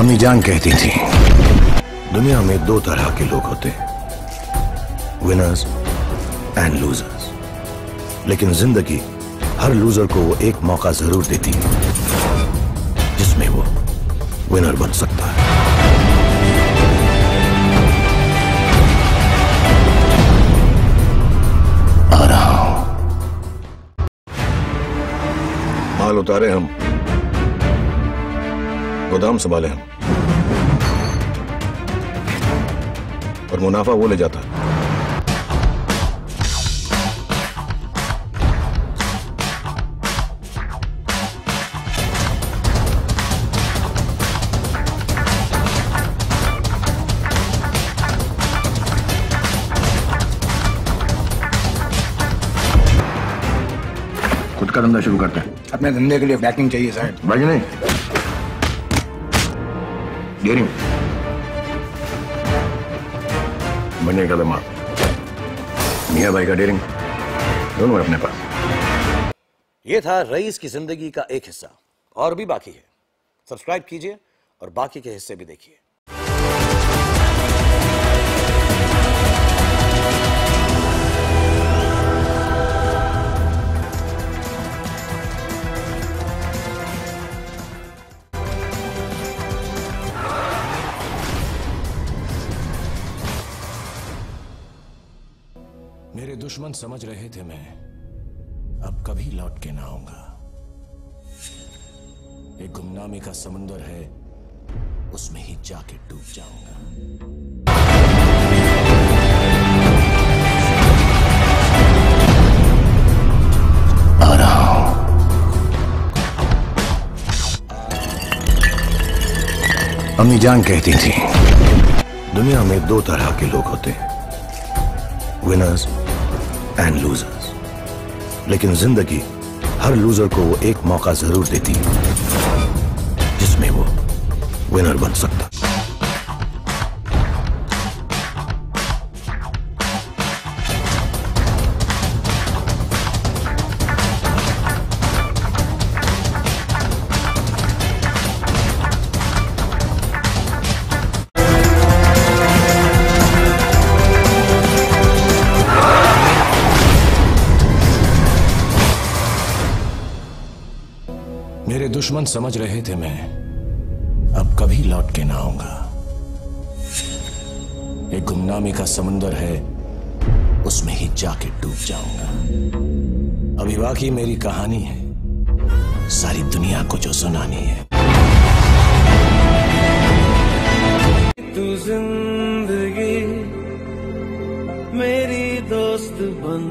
अम्मी जान कहती थी दुनिया में दो तरह के लोग होते हैं विनर्स एंड लूजर्स लेकिन जिंदगी हर लूजर को वो एक मौका जरूर देती है जिसमें वो विनर बन सकता है आ रहा हूं माल उतारे हम गोदाम संभाले हम और मुनाफा वो ले जाता है खुद का धंधा शुरू करते हैं अपने धंधे के लिए बैकिंग चाहिए साहब भाई नहीं Göreyim. बने का दिमाग मिया भाई का डेरिंग दोनों अपने पास ये था रईस की जिंदगी का एक हिस्सा और भी बाकी है सब्सक्राइब कीजिए और बाकी के हिस्से भी देखिए मेरे दुश्मन समझ रहे थे मैं अब कभी लौट के ना आऊंगा एक गुमनामी का समुंदर है उसमें ही जाके डूब जाऊंगा अम्मी जान कहती थी दुनिया में दो तरह के लोग होते हैं विनर्स एंड लूजर्स लेकिन जिंदगी हर लूजर को वो एक मौका जरूर देती है जिसमें वो विनर बन सकता दुश्मन समझ रहे थे मैं अब कभी लौट के ना आऊंगा एक गुमनामी का समुंदर है उसमें ही जाके डूब जाऊंगा अभी बाकी मेरी कहानी है सारी दुनिया को जो सुनानी है तू जिंदगी मेरी दोस्त बन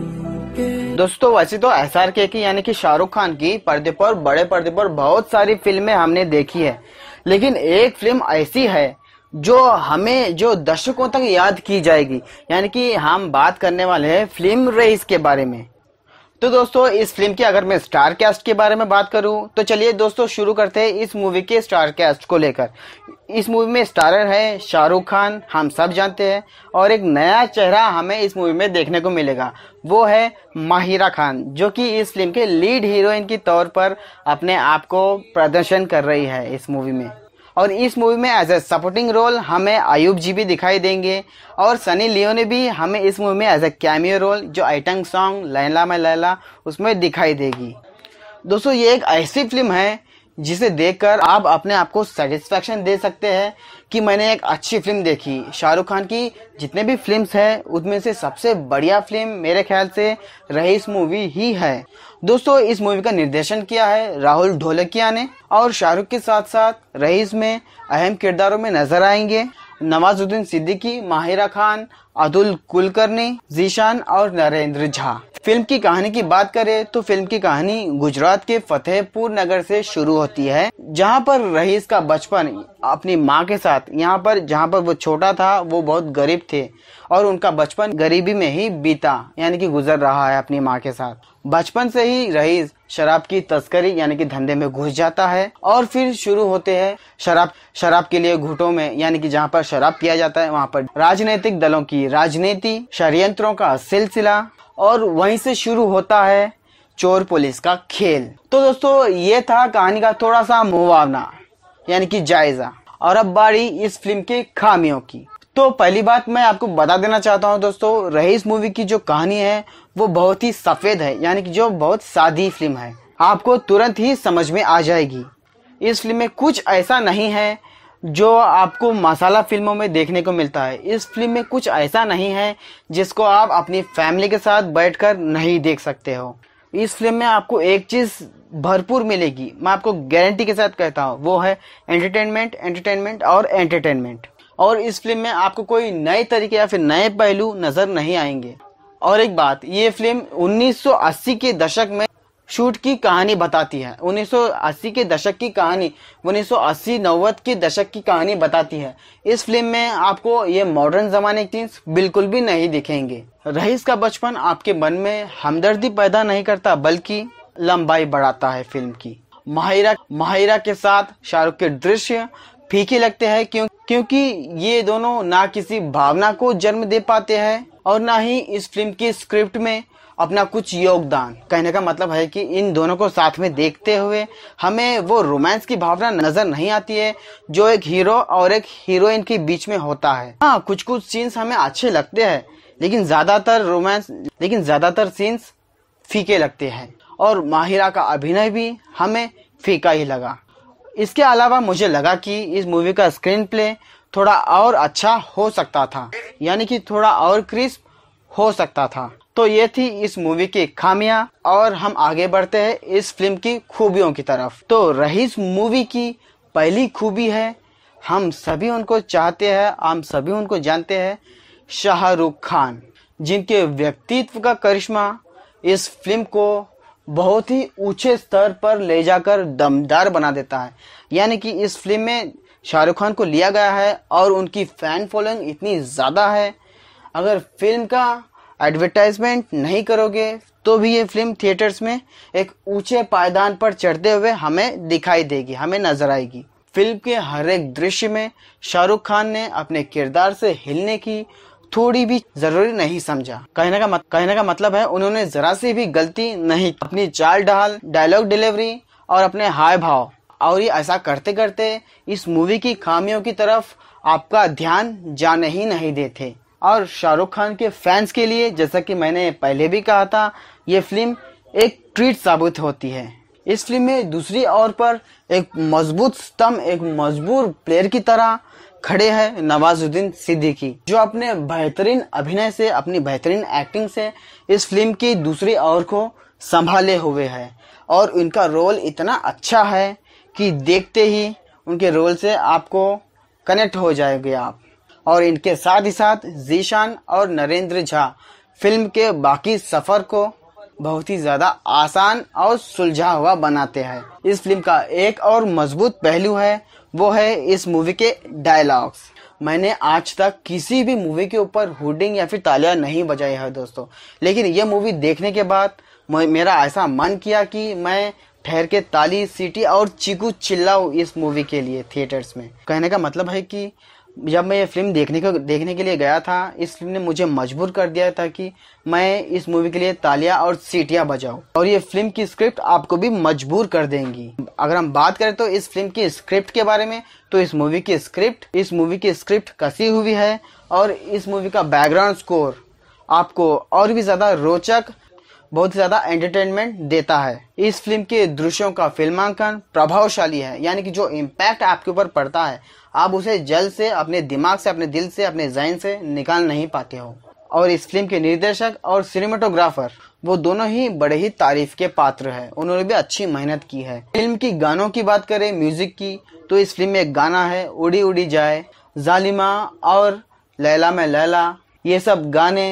दोस्तों वैसे तो एस आर के की यानी कि शाहरुख खान की पर्दे पर बड़े पर्दे पर बहुत सारी फिल्में हमने देखी है लेकिन एक फिल्म ऐसी है जो हमें जो दर्शकों तक याद की जाएगी यानी कि हम बात करने वाले हैं फिल्म रेस के बारे में तो दोस्तों इस फिल्म की अगर मैं स्टार कास्ट के बारे में बात करूं तो चलिए दोस्तों शुरू करते हैं इस मूवी के स्टार कास्ट को लेकर इस मूवी में स्टारर है शाहरुख खान हम सब जानते हैं और एक नया चेहरा हमें इस मूवी में देखने को मिलेगा वो है माहिरा खान जो कि इस फिल्म के लीड हीरोइन के तौर पर अपने आप को प्रदर्शन कर रही है इस मूवी में और इस मूवी में एज ए सपोर्टिंग रोल हमें अयुब जी भी दिखाई देंगे और सनी लियो ने भी हमें इस मूवी में एज ए कैमियो रोल जो आइटम सॉन्ग लैला में लैला उसमें दिखाई देगी दोस्तों ये एक ऐसी फिल्म है जिसे देखकर आप अपने आप को सेटिस्फेक्शन दे सकते हैं कि मैंने एक अच्छी फिल्म देखी शाहरुख खान की जितने भी फिल्म्स हैं उनमें से सबसे बढ़िया फिल्म मेरे ख्याल से रईस मूवी ही है दोस्तों इस मूवी का निर्देशन किया है राहुल ढोलकिया ने और शाहरुख के साथ साथ रईस में अहम किरदारों में नजर आएंगे नवाजुद्दीन सिद्दीकी माहिरा खान अदुल कुलकर्णी जीशान और नरेंद्र झा फिल्म की कहानी की बात करें तो फिल्म की कहानी गुजरात के फतेहपुर नगर से शुरू होती है जहां पर रईस का बचपन अपनी माँ के साथ यहां पर जहां पर वो छोटा था वो बहुत गरीब थे और उनका बचपन गरीबी में ही बीता यानी कि गुजर रहा है अपनी माँ के साथ बचपन से ही रईस शराब की तस्करी यानी कि धंधे में घुस जाता है और फिर शुरू होते हैं शराब शराब के लिए घुटों में यानी कि जहां पर शराब पिया जाता है वहां पर राजनीतिक दलों की राजनीति षडयंत्रों का सिलसिला और वहीं से शुरू होता है चोर पुलिस का खेल तो दोस्तों ये था कहानी का थोड़ा सा मुआवना यानी कि जायजा और अब बारी इस फिल्म के खामियों की तो पहली बात मैं आपको बता देना चाहता हूँ दोस्तों रईस मूवी की जो कहानी है वो बहुत ही सफ़ेद है यानी कि जो बहुत सादी फिल्म है आपको तुरंत ही समझ में आ जाएगी इस फिल्म में कुछ ऐसा नहीं है जो आपको मसाला फिल्मों में देखने को मिलता है इस फिल्म में कुछ ऐसा नहीं है जिसको आप अपनी फैमिली के साथ बैठकर नहीं देख सकते हो इस फिल्म में आपको एक चीज़ भरपूर मिलेगी मैं आपको गारंटी के साथ कहता हूँ वो है एंटरटेनमेंट एंटरटेनमेंट और एंटरटेनमेंट और इस फिल्म में आपको कोई नए तरीके या फिर नए पहलू नजर नहीं आएंगे और एक बात ये फिल्म 1980 के दशक में शूट की कहानी बताती है 1980 के दशक की कहानी 1980 सौ के दशक की कहानी बताती है इस फिल्म में आपको ये मॉडर्न जमाने की बिल्कुल भी नहीं दिखेंगे रईस का बचपन आपके मन में हमदर्दी पैदा नहीं करता बल्कि लंबाई बढ़ाता है फिल्म की माहिरा माहिरा के साथ शाहरुख के दृश्य फीके लगते हैं क्यों क्योंकि ये दोनों ना किसी भावना को जन्म दे पाते हैं और ना ही इस फिल्म की स्क्रिप्ट में अपना कुछ योगदान कहने का मतलब है कि इन दोनों को साथ में देखते हुए हमें वो रोमांस की भावना नजर नहीं आती है जो एक हीरो और एक हीरोइन के बीच में होता है हाँ कुछ कुछ सीन्स हमें अच्छे लगते हैं लेकिन ज्यादातर रोमांस लेकिन ज्यादातर सीन्स फीके लगते हैं और माहिरा का अभिनय भी हमें फीका ही लगा इसके अलावा मुझे लगा कि इस मूवी का स्क्रीन प्ले थोड़ा और अच्छा हो सकता था यानी कि थोड़ा और क्रिस्प हो सकता था तो ये थी इस मूवी की खामियां और हम आगे बढ़ते हैं इस फिल्म की खूबियों की तरफ तो रहीस मूवी की पहली खूबी है हम सभी उनको चाहते हैं हम सभी उनको जानते हैं शाहरुख खान जिनके व्यक्तित्व का करिश्मा इस फिल्म को बहुत ही ऊंचे स्तर पर ले जाकर दमदार बना देता है यानी कि इस फिल्म में शाहरुख खान को लिया गया है और उनकी फैन फॉलोइंग इतनी ज़्यादा है अगर फिल्म का एडवर्टाइजमेंट नहीं करोगे तो भी ये फिल्म थिएटर्स में एक ऊंचे पायदान पर चढ़ते हुए हमें दिखाई देगी हमें नजर आएगी फिल्म के हर एक दृश्य में शाहरुख खान ने अपने किरदार से हिलने की थोड़ी भी जरूरी नहीं समझा कहने का मत, कहने का मतलब है उन्होंने जरा सी भी गलती नहीं अपनी चाल ढाल डायलॉग डिलीवरी और अपने हाय भाव और ये ऐसा करते करते इस मूवी की खामियों की तरफ आपका ध्यान जाने ही नहीं देते और शाहरुख खान के फैंस के लिए जैसा कि मैंने पहले भी कहा था ये फिल्म एक ट्रीट साबित होती है इस फिल्म में दूसरी ओर पर एक मजबूत स्तंभ एक मजबूर प्लेयर की तरह खड़े हैं नवाजुद्दीन सिद्दीकी जो अपने बेहतरीन अभिनय से अपनी बेहतरीन एक्टिंग से इस फिल्म की दूसरी ओर को संभाले हुए है और उनका रोल इतना अच्छा है कि देखते ही उनके रोल से आपको कनेक्ट हो जाएंगे आप और इनके साथ ही साथ जीशान और नरेंद्र झा फिल्म के बाकी सफर को बहुत ही ज्यादा आसान और सुलझा हुआ बनाते हैं इस फिल्म का एक और मजबूत पहलू है वो है इस मूवी के डायलॉग्स मैंने आज तक किसी भी मूवी के ऊपर हुडिंग या फिर तालियां नहीं बजाई है दोस्तों लेकिन ये मूवी देखने के बाद मेरा ऐसा मन किया कि मैं ठहर के ताली सीटी और चिकू चिल्लाऊ इस मूवी के लिए थिएटर्स में कहने का मतलब है कि जब मैं ये फिल्म देखने को देखने के लिए गया था इस फिल्म ने मुझे मजबूर कर दिया था कि मैं इस मूवी के लिए तालियां और सीटियां बजाऊं और ये फिल्म की स्क्रिप्ट आपको भी मजबूर कर देंगी अगर हम बात करें तो इस फिल्म की स्क्रिप्ट के बारे में तो इस मूवी की स्क्रिप्ट इस मूवी की स्क्रिप्ट कसी हुई है और इस मूवी का बैकग्राउंड स्कोर आपको और भी ज़्यादा रोचक बहुत ज्यादा एंटरटेनमेंट देता है इस फिल्म के दृश्यों का फिल्मांकन प्रभावशाली है यानी कि जो इम्पैक्ट आपके ऊपर पड़ता है आप उसे जल्द से अपने दिमाग से अपने दिल से अपने जहन से निकाल नहीं पाते हो और इस फिल्म के निर्देशक और सिनेमाटोग्राफर वो दोनों ही बड़े ही तारीफ के पात्र हैं उन्होंने भी अच्छी मेहनत की है फिल्म की गानों की बात करें म्यूजिक की तो इस फिल्म में एक गाना है उड़ी उड़ी जाए जालिमा और लैला में लैला ये सब गाने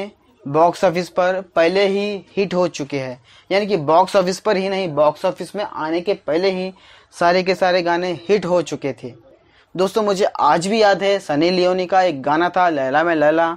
बॉक्स ऑफिस पर पहले ही हिट हो चुके हैं यानी कि बॉक्स ऑफिस पर ही नहीं बॉक्स ऑफिस में आने के पहले ही सारे के सारे गाने हिट हो चुके थे दोस्तों मुझे आज भी याद है सनी लियोनी का एक गाना था लैला में लैला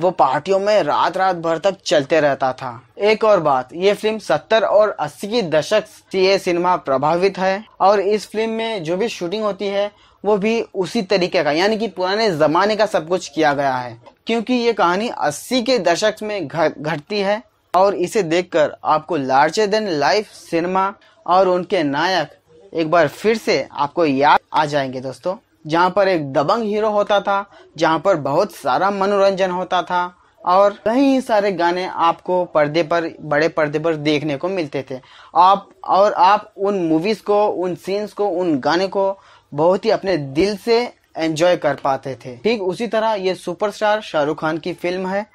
वो पार्टियों में रात रात भर तक चलते रहता था एक और बात ये फिल्म 70 और 80 की दशक से सिनेमा प्रभावित है और इस फिल्म में जो भी शूटिंग होती है वो भी उसी तरीके का यानी कि पुराने ज़माने का सब कुछ किया गया है क्योंकि ये कहानी 80 के दशक में घटती है और इसे देखकर आपको लार्जर देन लाइफ सिनेमा और उनके नायक एक बार फिर से आपको याद आ जाएंगे दोस्तों जहाँ पर एक दबंग हीरो होता था जहाँ पर बहुत सारा मनोरंजन होता था और कई सारे गाने आपको पर्दे पर बड़े पर्दे पर देखने को मिलते थे आप और आप उन मूवीज़ को उन सीन्स को उन गाने को बहुत ही अपने दिल से एंजॉय कर पाते थे ठीक उसी तरह ये सुपरस्टार शाहरुख खान की फिल्म है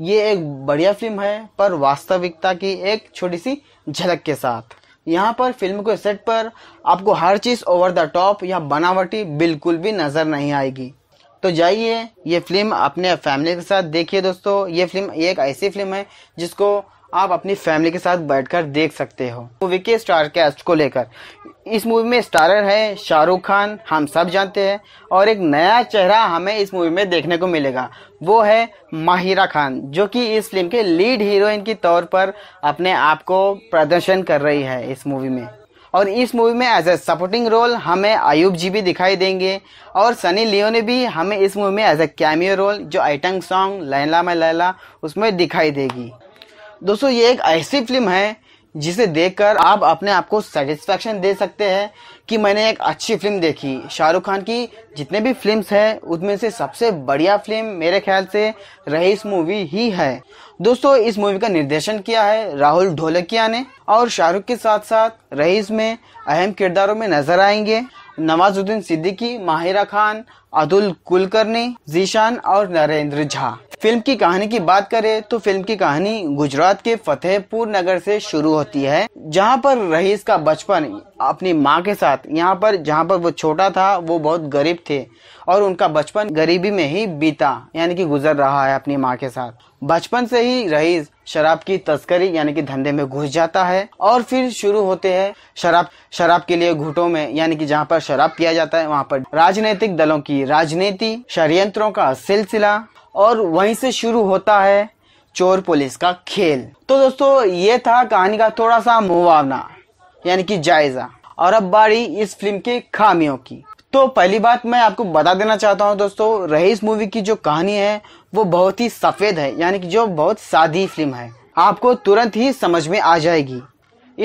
ये एक बढ़िया फिल्म है पर वास्तविकता की एक छोटी सी झलक के साथ यहाँ पर फिल्म के सेट पर आपको हर चीज़ ओवर द टॉप या बनावटी बिल्कुल भी नज़र नहीं आएगी तो जाइए ये फिल्म अपने फैमिली के साथ देखिए दोस्तों ये फिल्म एक ऐसी फिल्म है जिसको आप अपनी फैमिली के साथ बैठकर देख सकते हो मूवी तो के स्टार कैस्ट को लेकर इस मूवी में स्टारर है शाहरुख खान हम सब जानते हैं और एक नया चेहरा हमें इस मूवी में देखने को मिलेगा वो है माहिरा खान जो कि इस फिल्म के लीड हीरोइन के तौर पर अपने आप को प्रदर्शन कर रही है इस मूवी में और इस मूवी में एज ए सपोर्टिंग रोल हमें आयुब जी भी दिखाई देंगे और सनी लियोन भी हमें इस मूवी में एज ए कैमियो रोल जो आइटंग सॉन्ग लैला में लैला उसमें दिखाई देगी दोस्तों ये एक ऐसी फिल्म है जिसे देखकर आप अपने आप को सेटिस्फेक्शन दे सकते हैं कि मैंने एक अच्छी फिल्म देखी शाहरुख खान की जितने भी फिल्म्स हैं उनमें से सबसे बढ़िया फिल्म मेरे ख्याल से रईस मूवी ही है दोस्तों इस मूवी का निर्देशन किया है राहुल ढोलकिया ने और शाहरुख के साथ साथ रईस में अहम किरदारों में नजर आएंगे नवाजुद्दीन सिद्दीकी माहिरा खान अतुल कुलकर्णी जीशान और नरेंद्र झा फिल्म की कहानी की बात करें तो फिल्म की कहानी गुजरात के फतेहपुर नगर से शुरू होती है जहां पर रईस का बचपन अपनी माँ के साथ यहाँ पर जहाँ पर वो छोटा था वो बहुत गरीब थे और उनका बचपन गरीबी में ही बीता यानी कि गुजर रहा है अपनी माँ के साथ बचपन से ही रईस शराब की तस्करी यानी कि धंधे में घुस जाता है और फिर शुरू होते हैं शराब शराब के लिए घुटों में यानी कि जहाँ पर शराब पिया जाता है वहाँ पर राजनीतिक दलों की राजनीति षडयंत्रों का सिलसिला और वहीं से शुरू होता है चोर पुलिस का खेल तो दोस्तों ये था कहानी का थोड़ा सा मुआवना यानी कि जायजा और अब बारी इस फिल्म के खामियों की तो पहली बात मैं आपको बता देना चाहता हूँ दोस्तों रईस मूवी की जो कहानी है वो बहुत ही सफ़ेद है यानी कि जो बहुत सादी फिल्म है आपको तुरंत ही समझ में आ जाएगी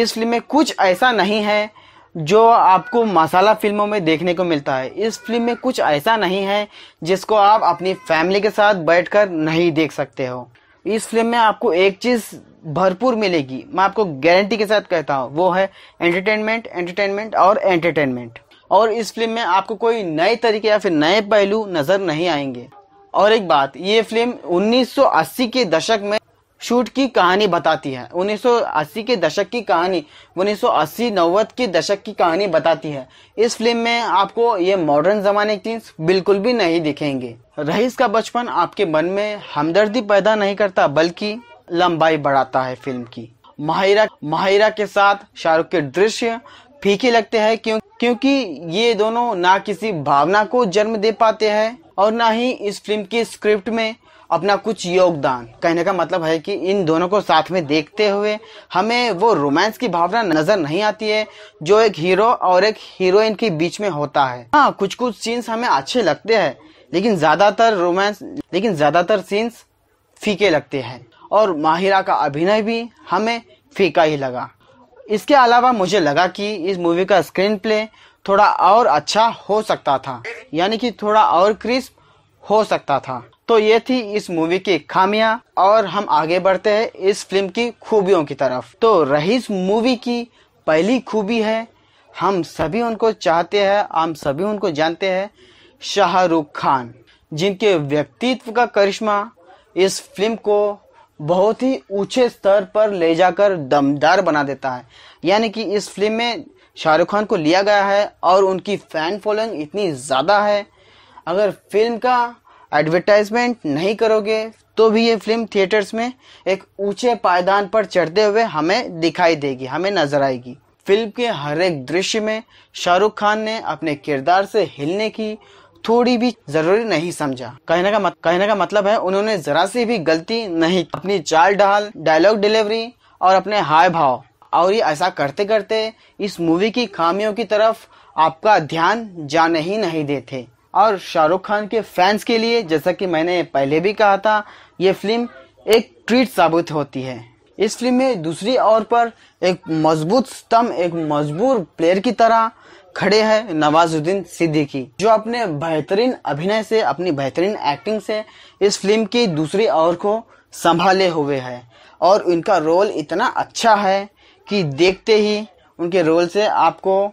इस फिल्म में कुछ ऐसा नहीं है जो आपको मसाला फिल्मों में देखने को मिलता है इस फिल्म में कुछ ऐसा नहीं है जिसको आप अपनी फैमिली के साथ बैठकर नहीं देख सकते हो इस फिल्म में आपको एक चीज़ भरपूर मिलेगी मैं आपको गारंटी के साथ कहता हूँ वो है एंटरटेनमेंट एंटरटेनमेंट और एंटरटेनमेंट और इस फिल्म में आपको कोई नए तरीके या फिर नए पहलू नज़र नहीं आएंगे और एक बात ये फिल्म 1980 के दशक में शूट की कहानी बताती है 1980 के दशक की कहानी 1980 90 के दशक की कहानी बताती है इस फिल्म में आपको ये मॉडर्न जमाने की सीन्स बिल्कुल भी नहीं दिखेंगे रईस का बचपन आपके मन में हमदर्दी पैदा नहीं करता बल्कि लंबाई बढ़ाता है फिल्म की माहिरा माहिरा के साथ शाहरुख के दृश्य फीके लगते हैं क्यों क्योंकि ये दोनों ना किसी भावना को जन्म दे पाते हैं और ना ही इस फिल्म की स्क्रिप्ट में अपना कुछ योगदान कहने का मतलब है कि इन दोनों को साथ में देखते हुए हमें वो रोमांस की भावना नज़र नहीं आती है जो एक हीरो और एक हीरोइन के बीच में होता है हाँ कुछ कुछ सीन्स हमें अच्छे लगते हैं लेकिन ज़्यादातर रोमांस लेकिन ज़्यादातर सीन्स फीके लगते हैं और माहिरा का अभिनय भी हमें फीका ही लगा इसके अलावा मुझे लगा कि इस मूवी का स्क्रीन प्ले थोड़ा और अच्छा हो सकता था यानी कि थोड़ा और क्रिस्प हो सकता था तो ये थी इस मूवी की खामियां और हम आगे बढ़ते हैं इस फिल्म की खूबियों की तरफ तो रही मूवी की पहली खूबी है हम सभी उनको चाहते हैं हम सभी उनको जानते हैं शाहरुख खान जिनके व्यक्तित्व का करिश्मा इस फिल्म को बहुत ही ऊंचे स्तर पर ले जाकर दमदार बना देता है यानी कि इस फिल्म में शाहरुख खान को लिया गया है और उनकी फैन फॉलोइंग इतनी ज़्यादा है अगर फिल्म का एडवर्टाइजमेंट नहीं करोगे तो भी ये फिल्म थिएटर्स में एक ऊंचे पायदान पर चढ़ते हुए हमें दिखाई देगी हमें नजर आएगी फिल्म के हर एक दृश्य में शाहरुख खान ने अपने किरदार से हिलने की थोड़ी भी जरूरी नहीं समझा कहने का मत, कहने का मतलब है उन्होंने जरा सी भी गलती नहीं अपनी चाल ढाल डायलॉग डिलीवरी और अपने हाय भाव और ये ऐसा करते करते इस मूवी की खामियों की तरफ आपका ध्यान जाने ही नहीं देते और शाहरुख खान के फैंस के लिए जैसा कि मैंने पहले भी कहा था ये फिल्म एक ट्रीट साबित होती है इस फिल्म में दूसरी ओर पर एक मजबूत स्तंभ एक मजबूत प्लेयर की तरह खड़े हैं नवाजुद्दीन सिद्दीकी जो अपने बेहतरीन अभिनय से अपनी बेहतरीन एक्टिंग से इस फिल्म की दूसरी ओर को संभाले हुए है और उनका रोल इतना अच्छा है कि देखते ही उनके रोल से आपको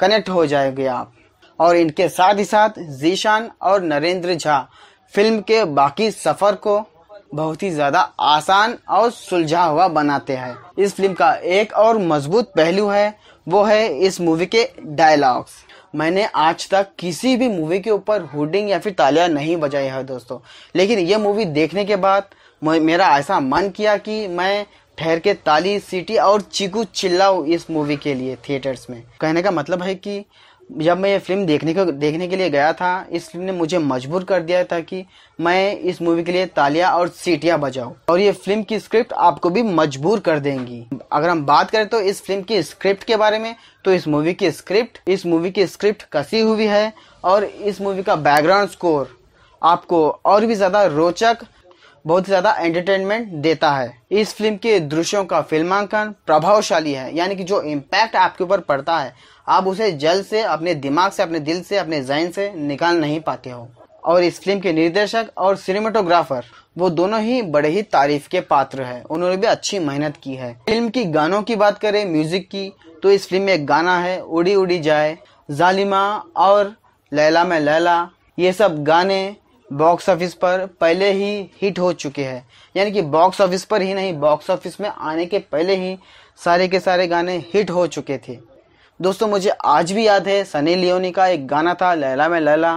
कनेक्ट हो जाएंगे आप और इनके साथ ही साथ जीशान और नरेंद्र झा फिल्म के बाकी सफर को बहुत ही ज्यादा आसान और सुलझा हुआ बनाते हैं इस फिल्म का एक और मजबूत पहलू है वो है इस मूवी के डायलॉग्स मैंने आज तक किसी भी मूवी के ऊपर हुडिंग या फिर तालियां नहीं बजाई है दोस्तों लेकिन ये मूवी देखने के बाद मेरा ऐसा मन किया कि मैं ठहर के ताली सीटी और चिकू चिल्लाऊ इस मूवी के लिए थिएटर्स में कहने का मतलब है कि जब मैं ये फिल्म देखने को देखने के लिए गया था इस फिल्म ने मुझे मजबूर कर दिया था कि मैं इस मूवी के लिए तालियां और सीटियां बजाऊं और ये फिल्म की स्क्रिप्ट आपको भी मजबूर कर देंगी अगर हम बात करें तो इस फिल्म की स्क्रिप्ट के बारे में तो इस मूवी की स्क्रिप्ट इस मूवी की स्क्रिप्ट कसी हुई है और इस मूवी का बैकग्राउंड स्कोर आपको और भी ज़्यादा रोचक बहुत ज़्यादा एंटरटेनमेंट देता है इस फिल्म के दृश्यों का फिल्मांकन प्रभावशाली है यानी कि जो इम्पैक्ट आपके ऊपर पड़ता है आप उसे जल्द से अपने दिमाग से अपने दिल से अपने जहन से निकाल नहीं पाते हो और इस फिल्म के निर्देशक और सिनेमाटोग्राफर वो दोनों ही बड़े ही तारीफ के पात्र हैं उन्होंने भी अच्छी मेहनत की है फिल्म की गानों की बात करें म्यूजिक की तो इस फिल्म में एक गाना है उड़ी उड़ी जाए जालिमा और लैला में लैला ये सब गाने बॉक्स ऑफिस पर पहले ही हिट हो चुके हैं यानी कि बॉक्स ऑफिस पर ही नहीं बॉक्स ऑफिस में आने के पहले ही सारे के सारे गाने हिट हो चुके थे दोस्तों मुझे आज भी याद है सनी लियोनी का एक गाना था लैला में लैला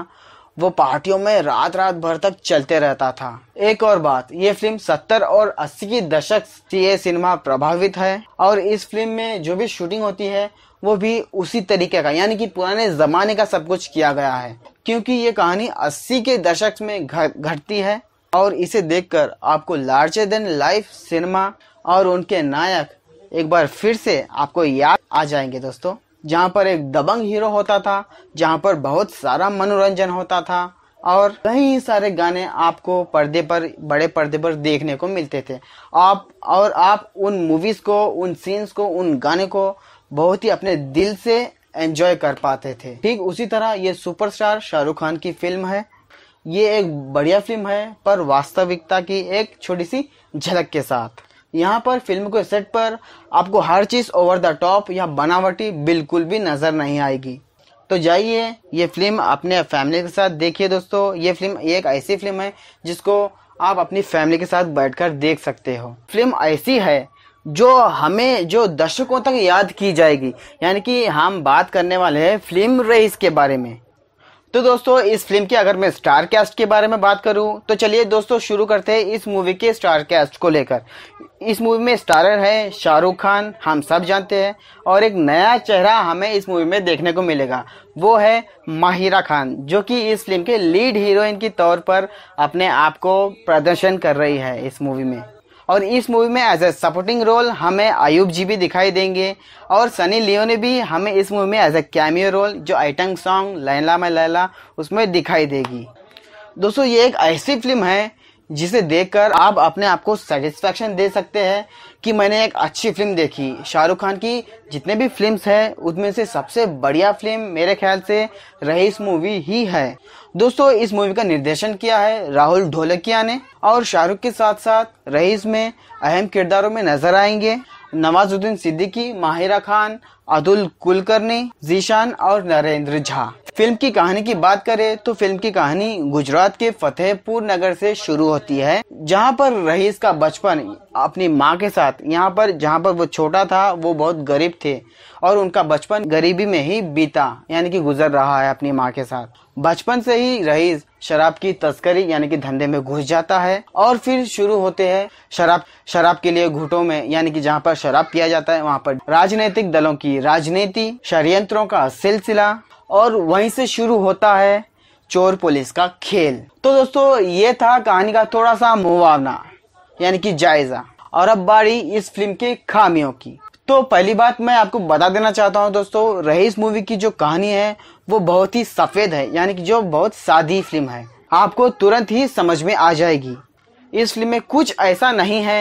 वो पार्टियों में रात रात भर तक चलते रहता था एक और बात ये फिल्म 70 और 80 की दशक से सिनेमा प्रभावित है और इस फिल्म में जो भी शूटिंग होती है वो भी उसी तरीके का यानी कि पुराने जमाने का सब कुछ किया गया है क्योंकि ये कहानी 80 के दशक में घटती है और इसे देखकर आपको लार्जर देन लाइफ सिनेमा और उनके नायक एक बार फिर से आपको याद आ जाएंगे दोस्तों जहाँ पर एक दबंग हीरो होता था जहाँ पर बहुत सारा मनोरंजन होता था और कई सारे गाने आपको पर्दे पर बड़े पर्दे पर देखने को मिलते थे आप और आप उन मूवीज़ को उन सीन्स को उन गाने को बहुत ही अपने दिल से एंजॉय कर पाते थे ठीक उसी तरह ये सुपरस्टार शाहरुख खान की फिल्म है ये एक बढ़िया फिल्म है पर वास्तविकता की एक छोटी सी झलक के साथ यहाँ पर फिल्म के सेट पर आपको हर चीज़ ओवर द टॉप या बनावटी बिल्कुल भी नज़र नहीं आएगी तो जाइए ये फिल्म अपने फैमिली के साथ देखिए दोस्तों ये फिल्म एक ऐसी फिल्म है जिसको आप अपनी फैमिली के साथ बैठकर देख सकते हो फिल्म ऐसी है जो हमें जो दर्शकों तक याद की जाएगी यानी कि हम बात करने वाले हैं फिल्म रेस के बारे में तो दोस्तों इस फिल्म की अगर मैं स्टार कास्ट के बारे में बात करूं तो चलिए दोस्तों शुरू करते हैं इस मूवी के स्टार कास्ट को लेकर इस मूवी में स्टारर है शाहरुख खान हम सब जानते हैं और एक नया चेहरा हमें इस मूवी में देखने को मिलेगा वो है माहिरा खान जो कि इस फिल्म के लीड हीरोइन के तौर पर अपने आप को प्रदर्शन कर रही है इस मूवी में और इस मूवी में एज ए सपोर्टिंग रोल हमें अयूब जी भी दिखाई देंगे और सनी लियोनी भी हमें इस मूवी में एज ए कैमियो रोल जो आइटंग सॉन्ग लैला में लैला उसमें दिखाई देगी दोस्तों ये एक ऐसी फिल्म है जिसे देखकर आप अपने आप को सेटिस्फैक्शन दे सकते हैं कि मैंने एक अच्छी फिल्म देखी शाहरुख खान की जितने भी फिल्म्स हैं उनमें से सबसे बढ़िया फिल्म मेरे ख्याल से रईस मूवी ही है दोस्तों इस मूवी का निर्देशन किया है राहुल ढोलकिया ने और शाहरुख के साथ साथ रईस में अहम किरदारों में नजर आएंगे नवाजुद्दीन सिद्दीकी माहिरा खान अतुल कुलकर्णी जीशान और नरेंद्र झा फिल्म की कहानी की बात करें तो फिल्म की कहानी गुजरात के फतेहपुर नगर से शुरू होती है जहां पर रईस का बचपन अपनी माँ के साथ यहां पर जहां पर वो छोटा था वो बहुत गरीब थे और उनका बचपन गरीबी में ही बीता यानी कि गुजर रहा है अपनी माँ के साथ बचपन से ही रईस शराब की तस्करी यानी कि धंधे में घुस जाता है और फिर शुरू होते हैं शराब शराब के लिए घुटों में यानी कि जहाँ पर शराब पिया जाता है वहाँ पर राजनीतिक दलों की राजनीति षडयंत्रों का सिलसिला और वहीं से शुरू होता है चोर पुलिस का खेल तो दोस्तों ये था कहानी का थोड़ा सा मुआवना यानी कि जायजा और अब बारी इस फिल्म के खामियों की तो पहली बात मैं आपको बता देना चाहता हूँ दोस्तों रईस मूवी की जो कहानी है वो बहुत ही सफ़ेद है यानी कि जो बहुत सादी फिल्म है आपको तुरंत ही समझ में आ जाएगी इस फिल्म में कुछ ऐसा नहीं है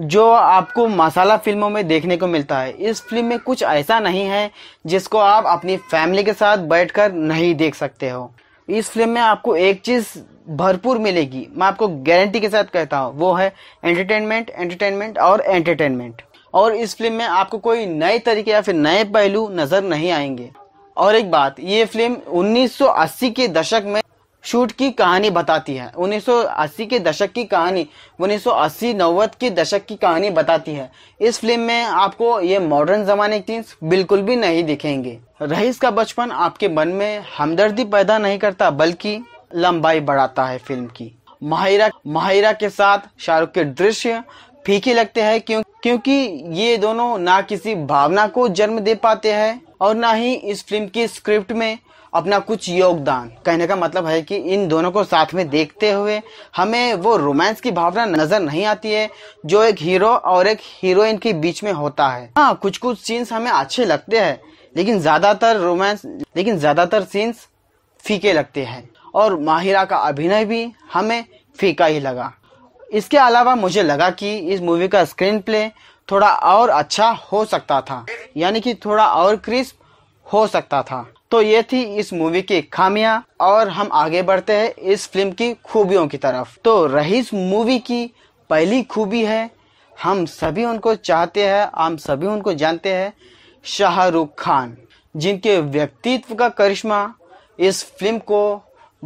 जो आपको मसाला फिल्मों में देखने को मिलता है इस फिल्म में कुछ ऐसा नहीं है जिसको आप अपनी फैमिली के साथ बैठकर नहीं देख सकते हो इस फिल्म में आपको एक चीज़ भरपूर मिलेगी मैं आपको गारंटी के साथ कहता हूँ वो है एंटरटेनमेंट एंटरटेनमेंट और एंटरटेनमेंट और इस फिल्म में आपको कोई नए तरीके या फिर नए पहलू नजर नहीं आएंगे और एक बात ये फिल्म 1980 के दशक में शूट की कहानी बताती है 1980 के दशक की कहानी 1980 नौ के दशक की कहानी बताती है इस फिल्म में आपको ये मॉडर्न जमाने की सीन्स बिल्कुल भी नहीं दिखेंगे रईस का बचपन आपके मन में हमदर्दी पैदा नहीं करता बल्कि लंबाई बढ़ाता है फिल्म की माहिरा माहिरा के साथ शाहरुख के दृश्य फीके लगते हैं क्यों क्योंकि ये दोनों ना किसी भावना को जन्म दे पाते हैं और ना ही इस फिल्म की स्क्रिप्ट में अपना कुछ योगदान कहने का मतलब है कि इन दोनों को साथ में देखते हुए हमें वो रोमांस की भावना नजर नहीं आती है जो एक हीरो और एक हीरोइन के बीच में होता है हाँ कुछ कुछ सीन्स हमें अच्छे लगते हैं लेकिन ज्यादातर रोमांस लेकिन ज्यादातर सीन्स फीके लगते हैं और माहिरा का अभिनय भी हमें फीका ही लगा इसके अलावा मुझे लगा कि इस मूवी का स्क्रीन प्ले थोड़ा और अच्छा हो सकता था यानी कि थोड़ा और क्रिस्प हो सकता था तो ये थी इस मूवी की खामियां और हम आगे बढ़ते हैं इस फिल्म की खूबियों की तरफ तो रईस मूवी की पहली खूबी है हम सभी उनको चाहते हैं हम सभी उनको जानते हैं शाहरुख खान जिनके व्यक्तित्व का करिश्मा इस फिल्म को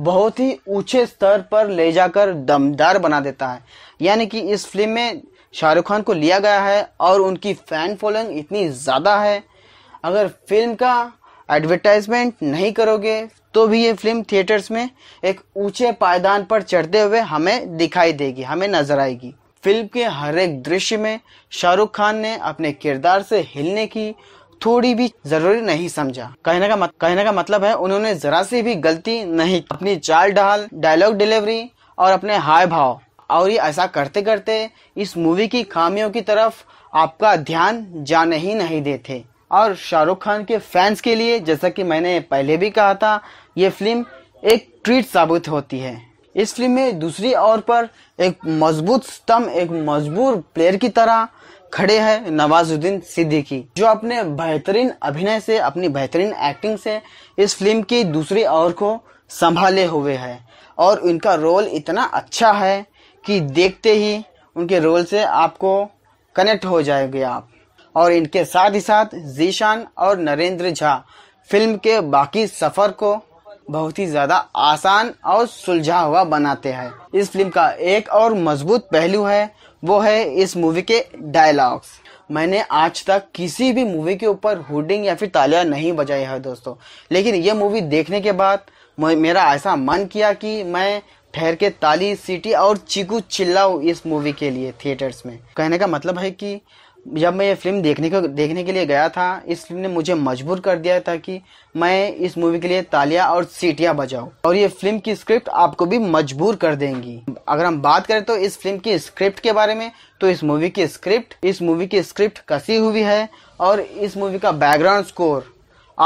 बहुत ही ऊंचे स्तर पर ले जाकर दमदार बना देता है यानी कि इस फिल्म में शाहरुख खान को लिया गया है और उनकी फैन फॉलोइंग इतनी ज़्यादा है अगर फिल्म का एडवर्टाइजमेंट नहीं करोगे तो भी ये फिल्म थिएटर्स में एक ऊंचे पायदान पर चढ़ते हुए हमें दिखाई देगी हमें नजर आएगी फिल्म के हर एक दृश्य में शाहरुख खान ने अपने किरदार से हिलने की थोड़ी भी जरूरी नहीं समझा कहने का मत, कहने का मतलब है उन्होंने जरा सी भी गलती नहीं अपनी चाल ढाल डायलॉग डिलीवरी और अपने हाय भाव और ये ऐसा करते करते इस मूवी की खामियों की तरफ आपका ध्यान जाने ही नहीं देते और शाहरुख खान के फैंस के लिए जैसा कि मैंने पहले भी कहा था ये फिल्म एक ट्रीट साबित होती है इस फिल्म में दूसरी ओर पर एक मजबूत स्तंभ एक मजबूर प्लेयर की तरह खड़े हैं नवाजुद्दीन सिद्दीकी जो अपने बेहतरीन अभिनय से अपनी बेहतरीन एक्टिंग से इस फिल्म की दूसरी ओर को संभाले हुए है और उनका रोल इतना अच्छा है कि देखते ही उनके रोल से आपको कनेक्ट हो जाएंगे आप और इनके साथ ही साथ जीशान और नरेंद्र झा फिल्म के बाकी सफ़र को बहुत ही ज़्यादा आसान और सुलझा हुआ बनाते हैं इस फिल्म का एक और मजबूत पहलू है वो है इस मूवी के डायलॉग्स मैंने आज तक किसी भी मूवी के ऊपर हुडिंग या फिर तालियां नहीं बजाई है दोस्तों लेकिन ये मूवी देखने के बाद मेरा ऐसा मन किया कि मैं ठहर के ताली सीटी और चीकू चिल्लाऊ इस मूवी के लिए थिएटर्स में कहने का मतलब है कि जब मैं ये फिल्म देखने को देखने के लिए गया था इस फिल्म ने मुझे मजबूर कर दिया था कि मैं इस मूवी के लिए तालियां और सीटियां बजाऊं और ये फिल्म की स्क्रिप्ट आपको भी मजबूर कर देंगी अगर हम बात करें तो इस फिल्म की स्क्रिप्ट के बारे में तो इस मूवी की स्क्रिप्ट इस मूवी की स्क्रिप्ट कसी हुई है और इस मूवी का बैकग्राउंड स्कोर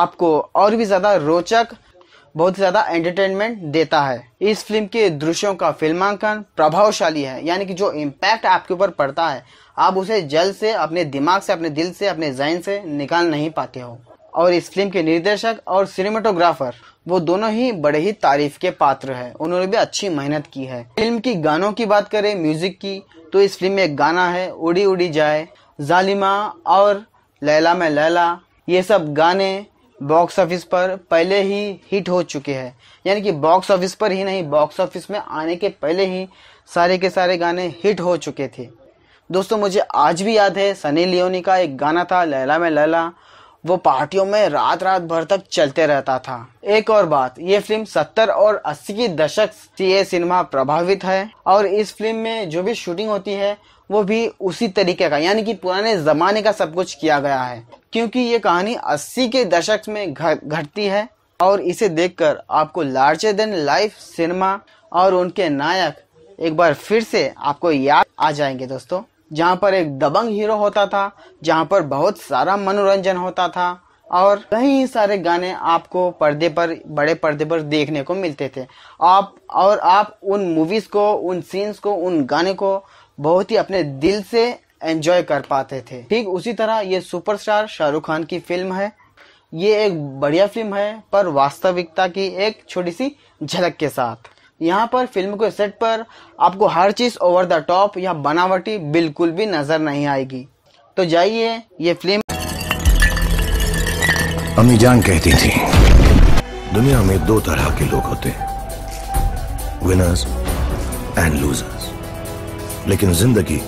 आपको और भी ज़्यादा रोचक बहुत ज़्यादा एंटरटेनमेंट देता है इस फिल्म के दृश्यों का फिल्मांकन प्रभावशाली है यानी कि जो इम्पैक्ट आपके ऊपर पड़ता है आप उसे जल से अपने दिमाग से अपने दिल से अपने जहन से निकाल नहीं पाते हो और इस फिल्म के निर्देशक और सिनेमाटोग्राफर वो दोनों ही बड़े ही तारीफ के पात्र हैं उन्होंने भी अच्छी मेहनत की है फिल्म की गानों की बात करें म्यूजिक की तो इस फिल्म में एक गाना है उड़ी उड़ी जाए जालिमा और लैला में लैला ये सब गाने बॉक्स ऑफिस पर पहले ही हिट हो चुके हैं यानी कि बॉक्स ऑफिस पर ही नहीं बॉक्स ऑफिस में आने के पहले ही सारे के सारे गाने हिट हो चुके थे दोस्तों मुझे आज भी याद है सनी लियोनी का एक गाना था लैला में लैला वो पार्टियों में रात रात भर तक चलते रहता था एक और बात ये फिल्म 70 और 80 की दशक से सिनेमा प्रभावित है और इस फिल्म में जो भी शूटिंग होती है वो भी उसी तरीके का यानी कि पुराने जमाने का सब कुछ किया गया है क्योंकि ये कहानी 80 के दशक में घटती है और इसे देखकर आपको लार्जर देन लाइफ सिनेमा और उनके नायक एक बार फिर से आपको याद आ जाएंगे दोस्तों जहाँ पर एक दबंग हीरो होता था जहाँ पर बहुत सारा मनोरंजन होता था और कई सारे गाने आपको पर्दे पर बड़े पर्दे पर देखने को मिलते थे आप और आप उन मूवीज़ को उन सीन्स को उन गाने को बहुत ही अपने दिल से एंजॉय कर पाते थे ठीक उसी तरह ये सुपरस्टार शाहरुख खान की फिल्म है ये एक बढ़िया फिल्म है पर वास्तविकता की एक छोटी सी झलक के साथ यहाँ पर फिल्म के सेट पर आपको हर चीज़ ओवर द टॉप या बनावटी बिल्कुल भी नज़र नहीं आएगी तो जाइए ये फिल्म अम्मी जान कहती थी दुनिया में दो तरह के लोग होते हैं विनर्स एंड लूजर्स लेकिन जिंदगी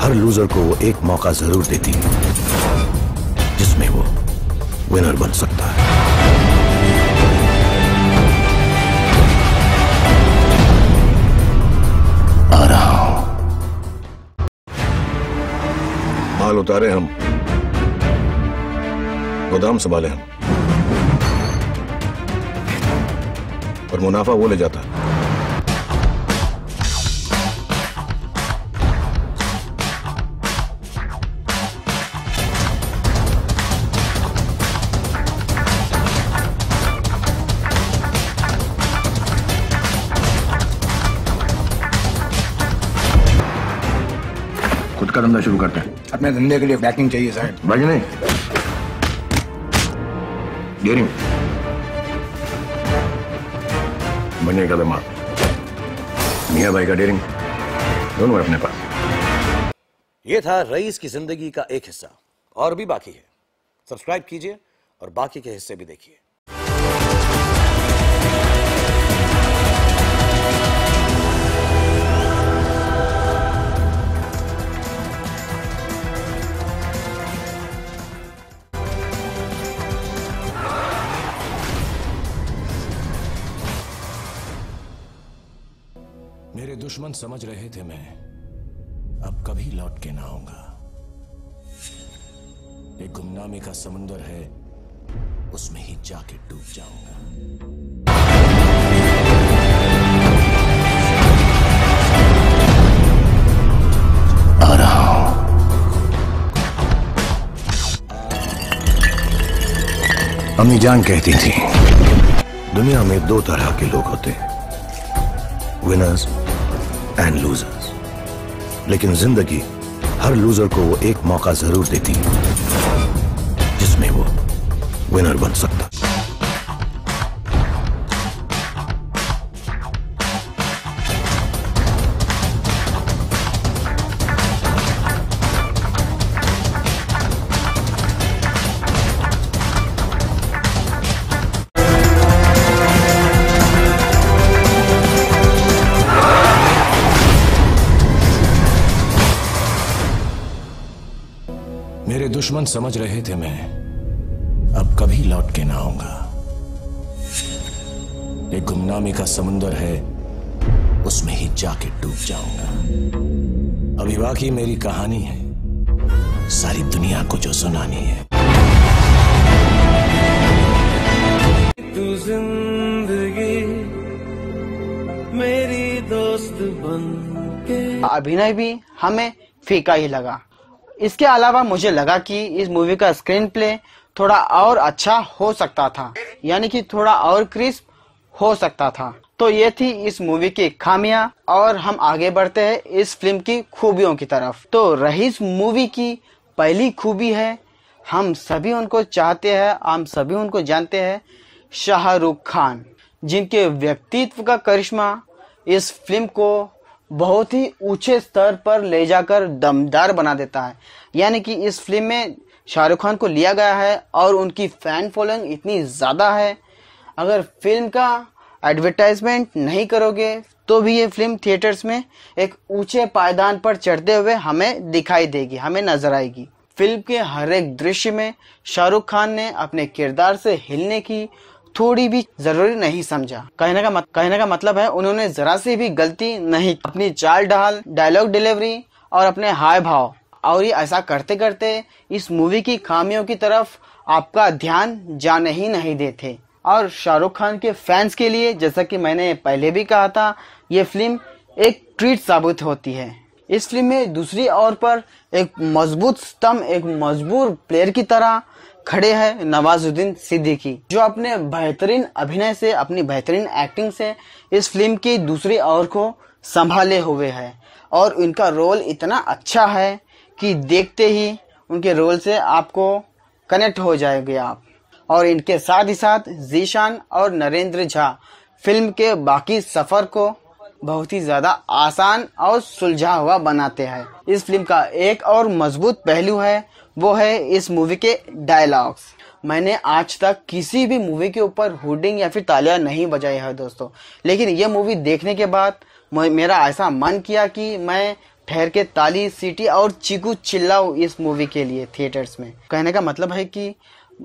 हर लूजर को एक मौका जरूर देती है जिसमें वो विनर बन सकता है माल उतारे हम गोदाम संभाले हम और मुनाफा वो ले जाता है का धंधा शुरू करते हैं अपने धंधे के लिए बैकिंग चाहिए सर भाई नहीं डेरी बने का दिमाग मिया भाई का डेरिंग दोनों अपने पास ये था रईस की जिंदगी का एक हिस्सा और भी बाकी है सब्सक्राइब कीजिए और बाकी के हिस्से भी देखिए मेरे दुश्मन समझ रहे थे मैं अब कभी लौट के ना आऊंगा एक गुमनामी का समुंदर है उसमें ही जाके डूब जाऊंगा अम्मी जान कहती थी दुनिया में दो तरह के लोग होते हैं विनर्स एंड लूजर्स लेकिन जिंदगी हर लूजर को वो एक मौका जरूर देती है जिसमें वो विनर बन सकता दुश्मन समझ रहे थे मैं अब कभी लौट के ना आऊंगा एक गुमनामी का समुंदर है उसमें ही जाके डूब जाऊंगा अभी बाकी मेरी कहानी है सारी दुनिया को जो सुनानी है तू जिंदगी मेरी दोस्त बन अभिनय भी हमें फीका ही लगा इसके अलावा मुझे लगा कि इस मूवी का स्क्रीन प्ले थोड़ा और अच्छा हो सकता था यानी कि थोड़ा और क्रिस्प हो सकता था तो ये थी इस मूवी की खामियां और हम आगे बढ़ते हैं इस फिल्म की खूबियों की तरफ तो रईस मूवी की पहली खूबी है हम सभी उनको चाहते हैं हम सभी उनको जानते हैं शाहरुख खान जिनके व्यक्तित्व का करिश्मा इस फिल्म को बहुत ही ऊंचे स्तर पर ले जाकर दमदार बना देता है यानी कि इस फिल्म में शाहरुख खान को लिया गया है और उनकी फैन फॉलोइंग इतनी ज़्यादा है अगर फिल्म का एडवर्टाइजमेंट नहीं करोगे तो भी ये फिल्म थिएटर्स में एक ऊंचे पायदान पर चढ़ते हुए हमें दिखाई देगी हमें नजर आएगी फिल्म के हर एक दृश्य में शाहरुख खान ने अपने किरदार से हिलने की थोड़ी भी जरूरी नहीं समझा कहने का मत, कहने का मतलब है उन्होंने जरा सी भी गलती नहीं अपनी चाल ढाल डायलॉग डिलीवरी और अपने हाय भाव और ये ऐसा करते करते इस मूवी की खामियों की तरफ आपका ध्यान जाने ही नहीं देते और शाहरुख खान के फैंस के लिए जैसा कि मैंने पहले भी कहा था ये फिल्म एक ट्रीट साबित होती है इस फिल्म में दूसरी ओर पर एक मजबूत स्तंभ एक मजबूर प्लेयर की तरह खड़े हैं नवाजुद्दीन सिद्दीकी जो अपने बेहतरीन अभिनय से अपनी बेहतरीन एक्टिंग से इस फिल्म की दूसरी ओर को संभाले हुए है और उनका रोल इतना अच्छा है कि देखते ही उनके रोल से आपको कनेक्ट हो जाएंगे आप और इनके साथ ही साथ जीशान और नरेंद्र झा फिल्म के बाकी सफ़र को बहुत ही ज़्यादा आसान और सुलझा हुआ बनाते हैं इस फिल्म का एक और मजबूत पहलू है वो है इस मूवी के डायलॉग्स मैंने आज तक किसी भी मूवी के ऊपर हुडिंग या फिर तालियां नहीं बजाई है दोस्तों लेकिन ये मूवी देखने के बाद मेरा ऐसा मन किया कि मैं ठहर के ताली सीटी और चिकू चिल्लाऊ इस मूवी के लिए थिएटर्स में कहने का मतलब है कि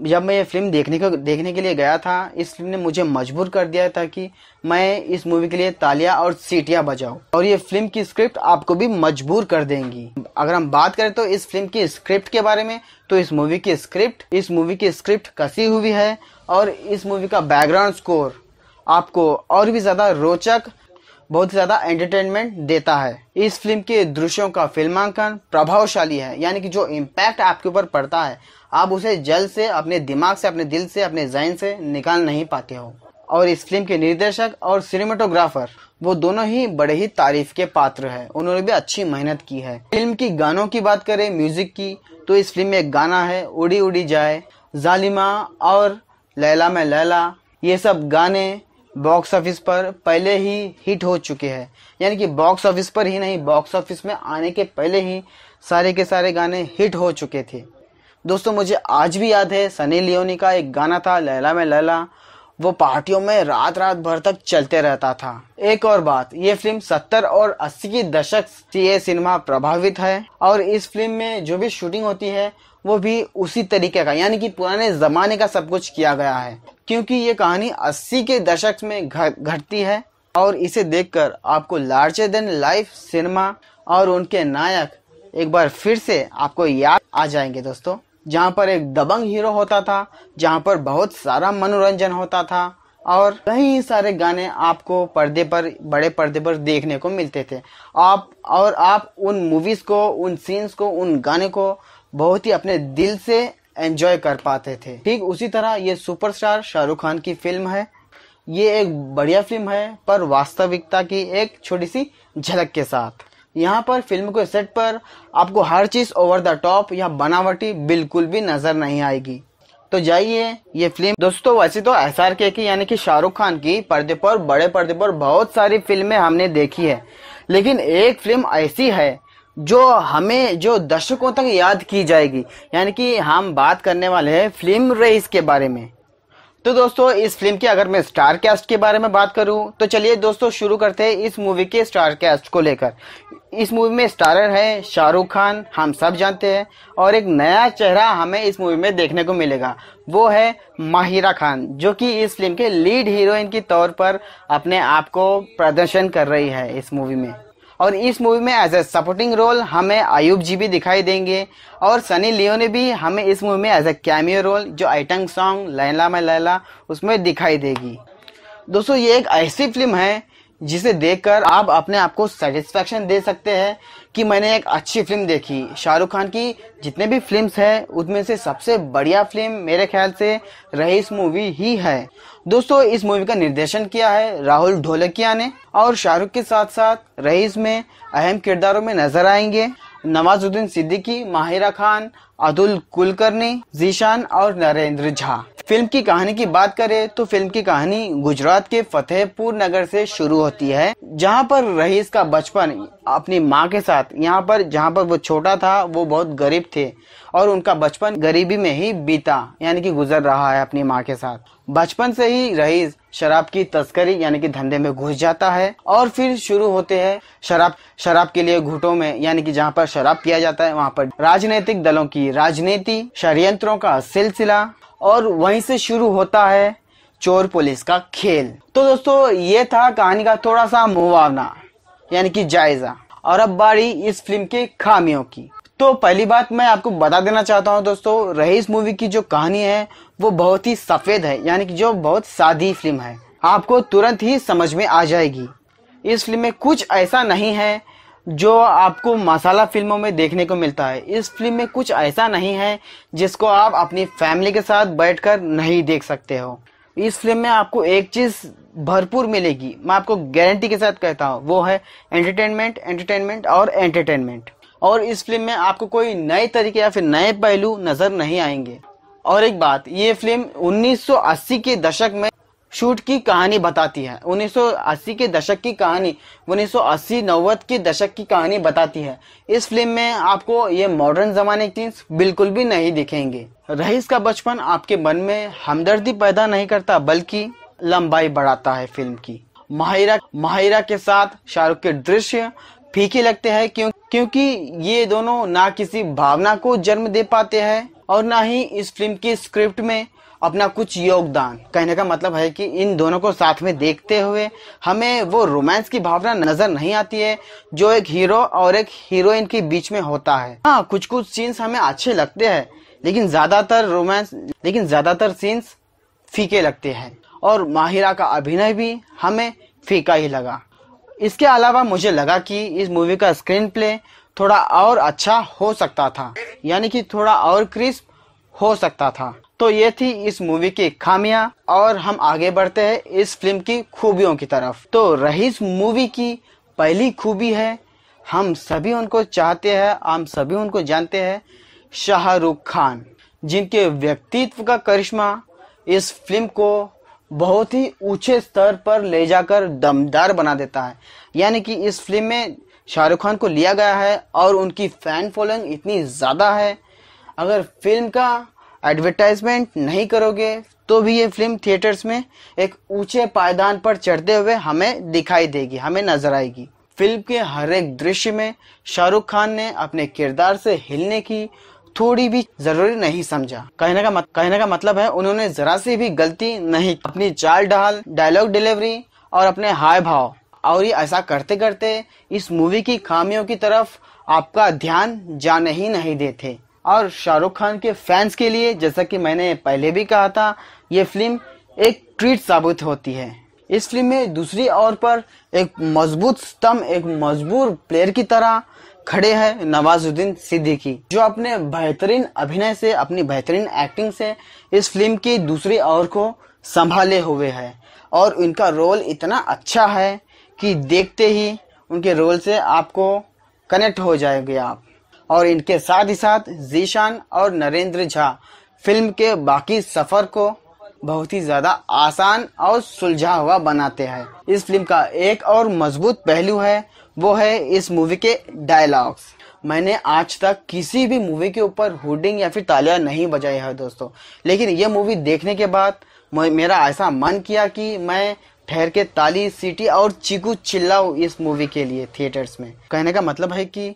जब मैं ये फिल्म देखने को देखने के लिए गया था इस फिल्म ने मुझे मजबूर कर दिया था कि मैं इस मूवी के लिए तालियां और सीटियां बजाऊं और ये फिल्म की स्क्रिप्ट आपको भी मजबूर कर देंगी अगर हम बात करें तो इस फिल्म की स्क्रिप्ट के बारे में तो इस मूवी की स्क्रिप्ट इस मूवी की स्क्रिप्ट कसी हुई है और इस मूवी का बैकग्राउंड स्कोर आपको और भी ज़्यादा रोचक बहुत ज़्यादा एंटरटेनमेंट देता है इस फिल्म के दृश्यों का फिल्मांकन प्रभावशाली है यानी कि जो इम्पैक्ट आपके ऊपर पड़ता है आप उसे जल से अपने दिमाग से अपने दिल से अपने जहन से निकाल नहीं पाते हो और इस फिल्म के निर्देशक और सिनेमाटोग्राफर वो दोनों ही बड़े ही तारीफ के पात्र हैं उन्होंने भी अच्छी मेहनत की है फिल्म की गानों की बात करें म्यूजिक की तो इस फिल्म में एक गाना है उड़ी उड़ी जाए जालिमा और लैला में लैला ये सब गाने बॉक्स ऑफिस पर पहले ही हिट हो चुके हैं यानी कि बॉक्स ऑफिस पर ही नहीं बॉक्स ऑफिस में आने के पहले ही सारे के सारे गाने हिट हो चुके थे दोस्तों मुझे आज भी याद है सनी लियोनी का एक गाना था लैला में लैला वो पार्टियों में रात रात भर तक चलते रहता था एक और बात ये फिल्म 70 और 80 की दशक से सिनेमा प्रभावित है और इस फिल्म में जो भी शूटिंग होती है वो भी उसी तरीके का यानी कि पुराने जमाने का सब कुछ किया गया है क्योंकि ये कहानी 80 के दशक में घटती है और इसे देखकर आपको लार्जर देन लाइफ सिनेमा और उनके नायक एक बार फिर से आपको याद आ जाएंगे दोस्तों जहाँ पर एक दबंग हीरो होता था जहाँ पर बहुत सारा मनोरंजन होता था और कई सारे गाने आपको पर्दे पर बड़े पर्दे पर देखने को मिलते थे आप और आप उन मूवीज़ को उन सीन्स को उन गाने को बहुत ही अपने दिल से एंजॉय कर पाते थे ठीक उसी तरह ये सुपरस्टार शाहरुख खान की फिल्म है ये एक बढ़िया फिल्म है पर वास्तविकता की एक छोटी सी झलक के साथ यहाँ पर फिल्म के सेट पर आपको हर चीज़ ओवर द टॉप या बनावटी बिल्कुल भी नज़र नहीं आएगी तो जाइए ये फिल्म दोस्तों वैसे तो एस आर के की यानी कि शाहरुख खान की पर्दे पर बड़े पर्दे पर बहुत सारी फिल्में हमने देखी है लेकिन एक फिल्म ऐसी है जो हमें जो दर्शकों तक याद की जाएगी यानी कि हम बात करने वाले हैं फिल्म रेस के बारे में तो दोस्तों इस फिल्म की अगर मैं स्टार कैस्ट के बारे में बात करूं तो चलिए दोस्तों शुरू करते हैं इस मूवी के स्टार कैस्ट को लेकर इस मूवी में स्टारर है शाहरुख खान हम सब जानते हैं और एक नया चेहरा हमें इस मूवी में देखने को मिलेगा वो है माहिरा खान जो कि इस फिल्म के लीड हीरोइन के तौर पर अपने आप को प्रदर्शन कर रही है इस मूवी में और इस मूवी में एज ए सपोर्टिंग रोल हमें आयुब जी भी दिखाई देंगे और सनी लियो ने भी हमें इस मूवी में एज ए कैमियो रोल जो आइटम सॉन्ग लैला में लैला उसमें दिखाई देगी दोस्तों ये एक ऐसी फिल्म है जिसे देखकर आप अपने आप को सेटिस्फेक्शन दे सकते हैं कि मैंने एक अच्छी फिल्म देखी शाहरुख खान की जितने भी फिल्म्स हैं उनमें से सबसे बढ़िया फिल्म मेरे ख्याल से रईस मूवी ही है दोस्तों इस मूवी का निर्देशन किया है राहुल ढोलकिया ने और शाहरुख के साथ साथ रईस में अहम किरदारों में नजर आएंगे नवाजुद्दीन सिद्दीकी माहिरा खान अदुल कुलकर्णी जीशान और नरेंद्र झा फिल्म की कहानी की बात करें तो फिल्म की कहानी गुजरात के फतेहपुर नगर से शुरू होती है जहां पर रईस का बचपन अपनी माँ के साथ यहां पर जहां पर वो छोटा था वो बहुत गरीब थे और उनका बचपन गरीबी में ही बीता यानी कि गुजर रहा है अपनी माँ के साथ बचपन से ही रईस शराब की तस्करी यानी कि धंधे में घुस जाता है और फिर शुरू होते हैं शराब शराब के लिए घुटों में यानी कि जहाँ पर शराब पिया जाता है वहाँ पर राजनीतिक दलों की राजनीति षडयंत्रों का सिलसिला और वहीं से शुरू होता है चोर पुलिस का खेल तो दोस्तों ये था कहानी का थोड़ा सा मुआवना यानी कि जायजा और अब बारी इस फिल्म के खामियों की तो पहली बात मैं आपको बता देना चाहता हूँ दोस्तों रईस मूवी की जो कहानी है वो बहुत ही सफ़ेद है यानी कि जो बहुत सादी फिल्म है आपको तुरंत ही समझ में आ जाएगी इस फिल्म में कुछ ऐसा नहीं है जो आपको मसाला फिल्मों में देखने को मिलता है इस फिल्म में कुछ ऐसा नहीं है जिसको आप अपनी फैमिली के साथ बैठकर नहीं देख सकते हो इस फिल्म में आपको एक चीज़ भरपूर मिलेगी मैं आपको गारंटी के साथ कहता हूँ वो है एंटरटेनमेंट एंटरटेनमेंट और एंटरटेनमेंट और इस फिल्म में आपको कोई नए तरीके या फिर नए पहलू नजर नहीं आएंगे और एक बात ये फिल्म 1980 के दशक में शूट की कहानी बताती है 1980 के दशक की कहानी 1980 सौ के दशक की कहानी बताती है इस फिल्म में आपको ये मॉडर्न जमाने की बिल्कुल भी नहीं दिखेंगे रईस का बचपन आपके मन में हमदर्दी पैदा नहीं करता बल्कि लंबाई बढ़ाता है फिल्म की माहिरा माहिरा के साथ शाहरुख के दृश्य फीके लगते हैं क्यों क्योंकि ये दोनों ना किसी भावना को जन्म दे पाते हैं और ना ही इस फिल्म की स्क्रिप्ट में अपना कुछ योगदान कहने का मतलब है कि इन दोनों को साथ में देखते हुए हमें वो रोमांस की भावना नजर नहीं आती है जो एक हीरो और एक हीरोइन के बीच में होता है हाँ कुछ कुछ सीन्स हमें अच्छे लगते हैं लेकिन ज्यादातर रोमांस लेकिन ज्यादातर सीन्स फीके लगते हैं और माहिरा का अभिनय भी हमें फीका ही लगा इसके अलावा मुझे लगा कि इस मूवी का स्क्रीन प्ले थोड़ा और अच्छा हो सकता था यानी कि थोड़ा और क्रिस्प हो सकता था तो ये थी इस मूवी की खामियां और हम आगे बढ़ते हैं इस फिल्म की खूबियों की तरफ तो रहीस मूवी की पहली खूबी है हम सभी उनको चाहते हैं हम सभी उनको जानते हैं शाहरुख खान जिनके व्यक्तित्व का करिश्मा इस फिल्म को बहुत ही ऊंचे स्तर पर ले जाकर दमदार बना देता है यानी कि इस फिल्म में शाहरुख खान को लिया गया है और उनकी फैन फॉलोइंग इतनी ज़्यादा है अगर फिल्म का एडवर्टाइजमेंट नहीं करोगे तो भी ये फिल्म थिएटर्स में एक ऊंचे पायदान पर चढ़ते हुए हमें दिखाई देगी हमें नजर आएगी फिल्म के हर एक दृश्य में शाहरुख खान ने अपने किरदार से हिलने की थोड़ी भी जरूरी नहीं समझा कहने का मत, कहने का मतलब है उन्होंने जरा सी भी गलती नहीं अपनी चाल ढाल डायलॉग डिलीवरी और अपने हाय भाव और ये ऐसा करते करते इस मूवी की खामियों की तरफ आपका ध्यान जाने ही नहीं देते और शाहरुख खान के फैंस के लिए जैसा कि मैंने पहले भी कहा था ये फिल्म एक ट्रीट साबित होती है इस फिल्म में दूसरी ओर पर एक मजबूत स्तंभ एक मजबूर प्लेयर की तरह खड़े हैं नवाजुद्दीन सिद्दीकी जो अपने बेहतरीन अभिनय से अपनी बेहतरीन एक्टिंग से इस फिल्म की दूसरी ओर को संभाले हुए है और उनका रोल इतना अच्छा है कि देखते ही उनके रोल से आपको कनेक्ट हो जाएंगे आप और इनके साथ ही साथ जीशान और नरेंद्र झा फिल्म के बाकी सफर को बहुत ही ज्यादा आसान और सुलझा हुआ बनाते हैं इस फिल्म का एक और मजबूत पहलू है वो है इस मूवी के डायलॉग्स मैंने आज तक किसी भी मूवी के ऊपर हुडिंग या फिर तालियां नहीं बजाई है दोस्तों लेकिन ये मूवी देखने के बाद मेरा ऐसा मन किया कि मैं ठहर के ताली सीटी और चिकू चिल्लाऊ इस मूवी के लिए थिएटर्स में कहने का मतलब है कि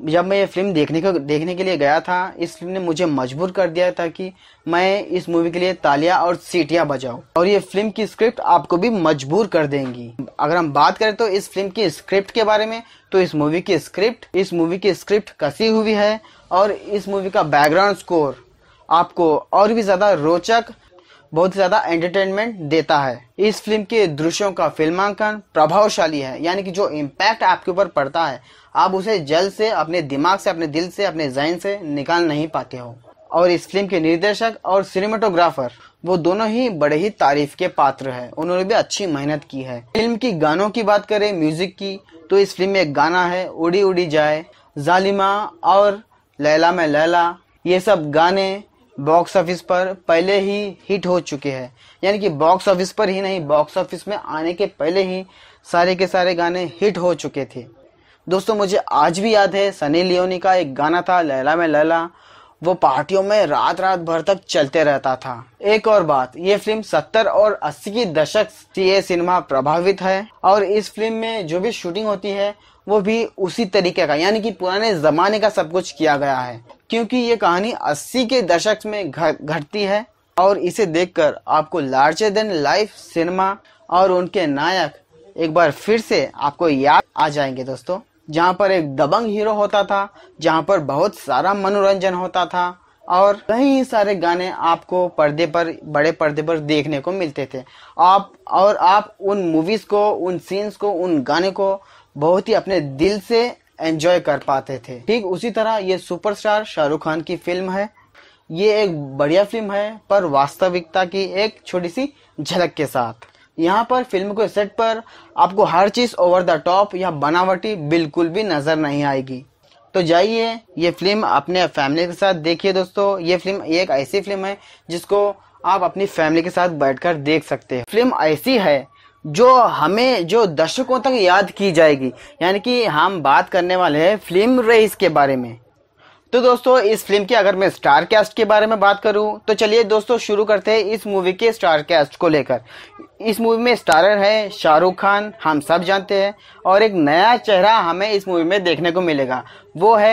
जब मैं ये फिल्म देखने को देखने के लिए गया था इस फिल्म ने मुझे मजबूर कर दिया था कि मैं इस मूवी के लिए तालियां और सीटियां बजाऊं और ये फिल्म की स्क्रिप्ट आपको भी मजबूर कर देंगी अगर हम बात करें तो इस फिल्म की स्क्रिप्ट के बारे में तो इस मूवी की स्क्रिप्ट इस मूवी की स्क्रिप्ट कसी हुई है और इस मूवी का बैकग्राउंड स्कोर आपको और भी ज़्यादा रोचक बहुत ज़्यादा एंटरटेनमेंट देता है इस फिल्म के दृश्यों का फिल्मांकन प्रभावशाली है यानी कि जो इम्पैक्ट आपके ऊपर पड़ता है आप उसे जल्द से अपने दिमाग से अपने दिल से अपने जहन से निकाल नहीं पाते हो और इस फिल्म के निर्देशक और सिनेमाटोग्राफर वो दोनों ही बड़े ही तारीफ के पात्र हैं उन्होंने भी अच्छी मेहनत की है फिल्म की गानों की बात करें म्यूजिक की तो इस फिल्म में एक गाना है उड़ी उड़ी जाए जालिमा और लैला में लैला ये सब गाने बॉक्स ऑफिस पर पहले ही हिट हो चुके हैं यानी कि बॉक्स ऑफिस पर ही नहीं बॉक्स ऑफिस में आने के पहले ही सारे के सारे गाने हिट हो चुके थे दोस्तों मुझे आज भी याद है सनी लियोनी का एक गाना था लैला में लैला वो पार्टियों में रात रात भर तक चलते रहता था एक और बात ये फिल्म 70 और 80 की दशक से सिनेमा प्रभावित है और इस फिल्म में जो भी शूटिंग होती है वो भी उसी तरीके का यानी कि पुराने जमाने का सब कुछ किया गया है क्योंकि ये कहानी 80 के दशक में घटती है और इसे देखकर आपको लार्जर देन लाइफ सिनेमा और उनके नायक एक बार फिर से आपको याद आ जाएंगे दोस्तों जहाँ पर एक दबंग हीरो होता था जहाँ पर बहुत सारा मनोरंजन होता था और कई सारे गाने आपको पर्दे पर बड़े पर्दे पर देखने को मिलते थे आप और आप उन मूवीज़ को उन सीन्स को उन गाने को बहुत ही अपने दिल से एंजॉय कर पाते थे ठीक उसी तरह ये सुपरस्टार शाहरुख खान की फिल्म है ये एक बढ़िया फिल्म है पर वास्तविकता की एक छोटी सी झलक के साथ यहाँ पर फिल्म को सेट पर आपको हर चीज़ ओवर द टॉप या बनावटी बिल्कुल भी नज़र नहीं आएगी तो जाइए ये फिल्म अपने फैमिली के साथ देखिए दोस्तों ये फिल्म एक ऐसी फिल्म है जिसको आप अपनी फैमिली के साथ बैठकर देख सकते हैं फिल्म ऐसी है जो हमें जो दर्शकों तक याद की जाएगी यानी कि हम बात करने वाले हैं फिल्म रेस के बारे में तो दोस्तों इस फिल्म की अगर मैं स्टार कास्ट के बारे में बात करूं तो चलिए दोस्तों शुरू करते हैं इस मूवी के स्टार कास्ट को लेकर इस मूवी में स्टारर है शाहरुख खान हम सब जानते हैं और एक नया चेहरा हमें इस मूवी में देखने को मिलेगा वो है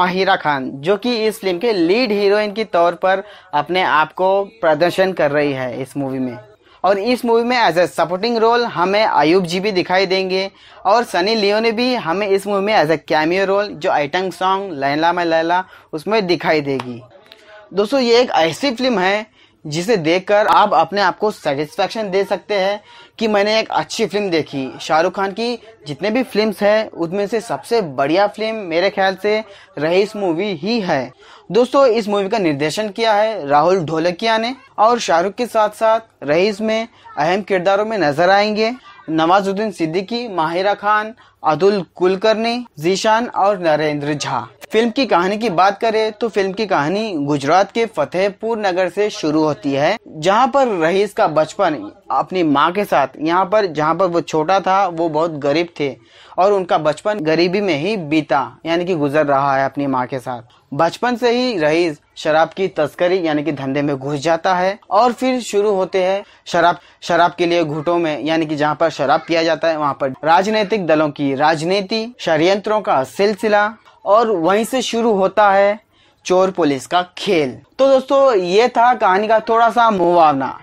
माहिरा खान जो कि इस फिल्म के लीड हीरोइन के तौर पर अपने आप को प्रदर्शन कर रही है इस मूवी में और इस मूवी में एज ए सपोर्टिंग रोल हमें आयुब जी भी दिखाई देंगे और सनी लियो ने भी हमें इस मूवी में एज ए कैमियो रोल जो आइटम सॉन्ग लैला मैं लैला उसमें दिखाई देगी दोस्तों ये एक ऐसी फिल्म है जिसे देखकर आप अपने आप को सेटिस्फेक्शन दे सकते हैं कि मैंने एक अच्छी फिल्म देखी शाहरुख खान की जितने भी फिल्म्स हैं उनमें से सबसे बढ़िया फिल्म मेरे ख्याल से रईस मूवी ही है दोस्तों इस मूवी का निर्देशन किया है राहुल ढोलकिया ने और शाहरुख के साथ साथ रईस में अहम किरदारों में नजर आएंगे नवाजुद्दीन सिद्दीकी माहिरा खान अदुल कुलकर्णी जीशान और नरेंद्र झा फिल्म की कहानी की बात करें तो फिल्म की कहानी गुजरात के फतेहपुर नगर से शुरू होती है जहां पर रईस का बचपन अपनी माँ के साथ यहां पर जहां पर वो छोटा था वो बहुत गरीब थे और उनका बचपन गरीबी में ही बीता यानी कि गुजर रहा है अपनी माँ के साथ बचपन से ही रहीस शराब की तस्करी यानी कि धंधे में घुस जाता है और फिर शुरू होते हैं शराब शराब के लिए घुटों में यानी कि जहाँ पर शराब पिया जाता है वहाँ पर राजनीतिक दलों की की राजनीति षडयंत्रों का सिलसिला और वहीं से शुरू होता है चोर पुलिस का खेल तो दोस्तों ये था कहानी का थोड़ा सा मुआवना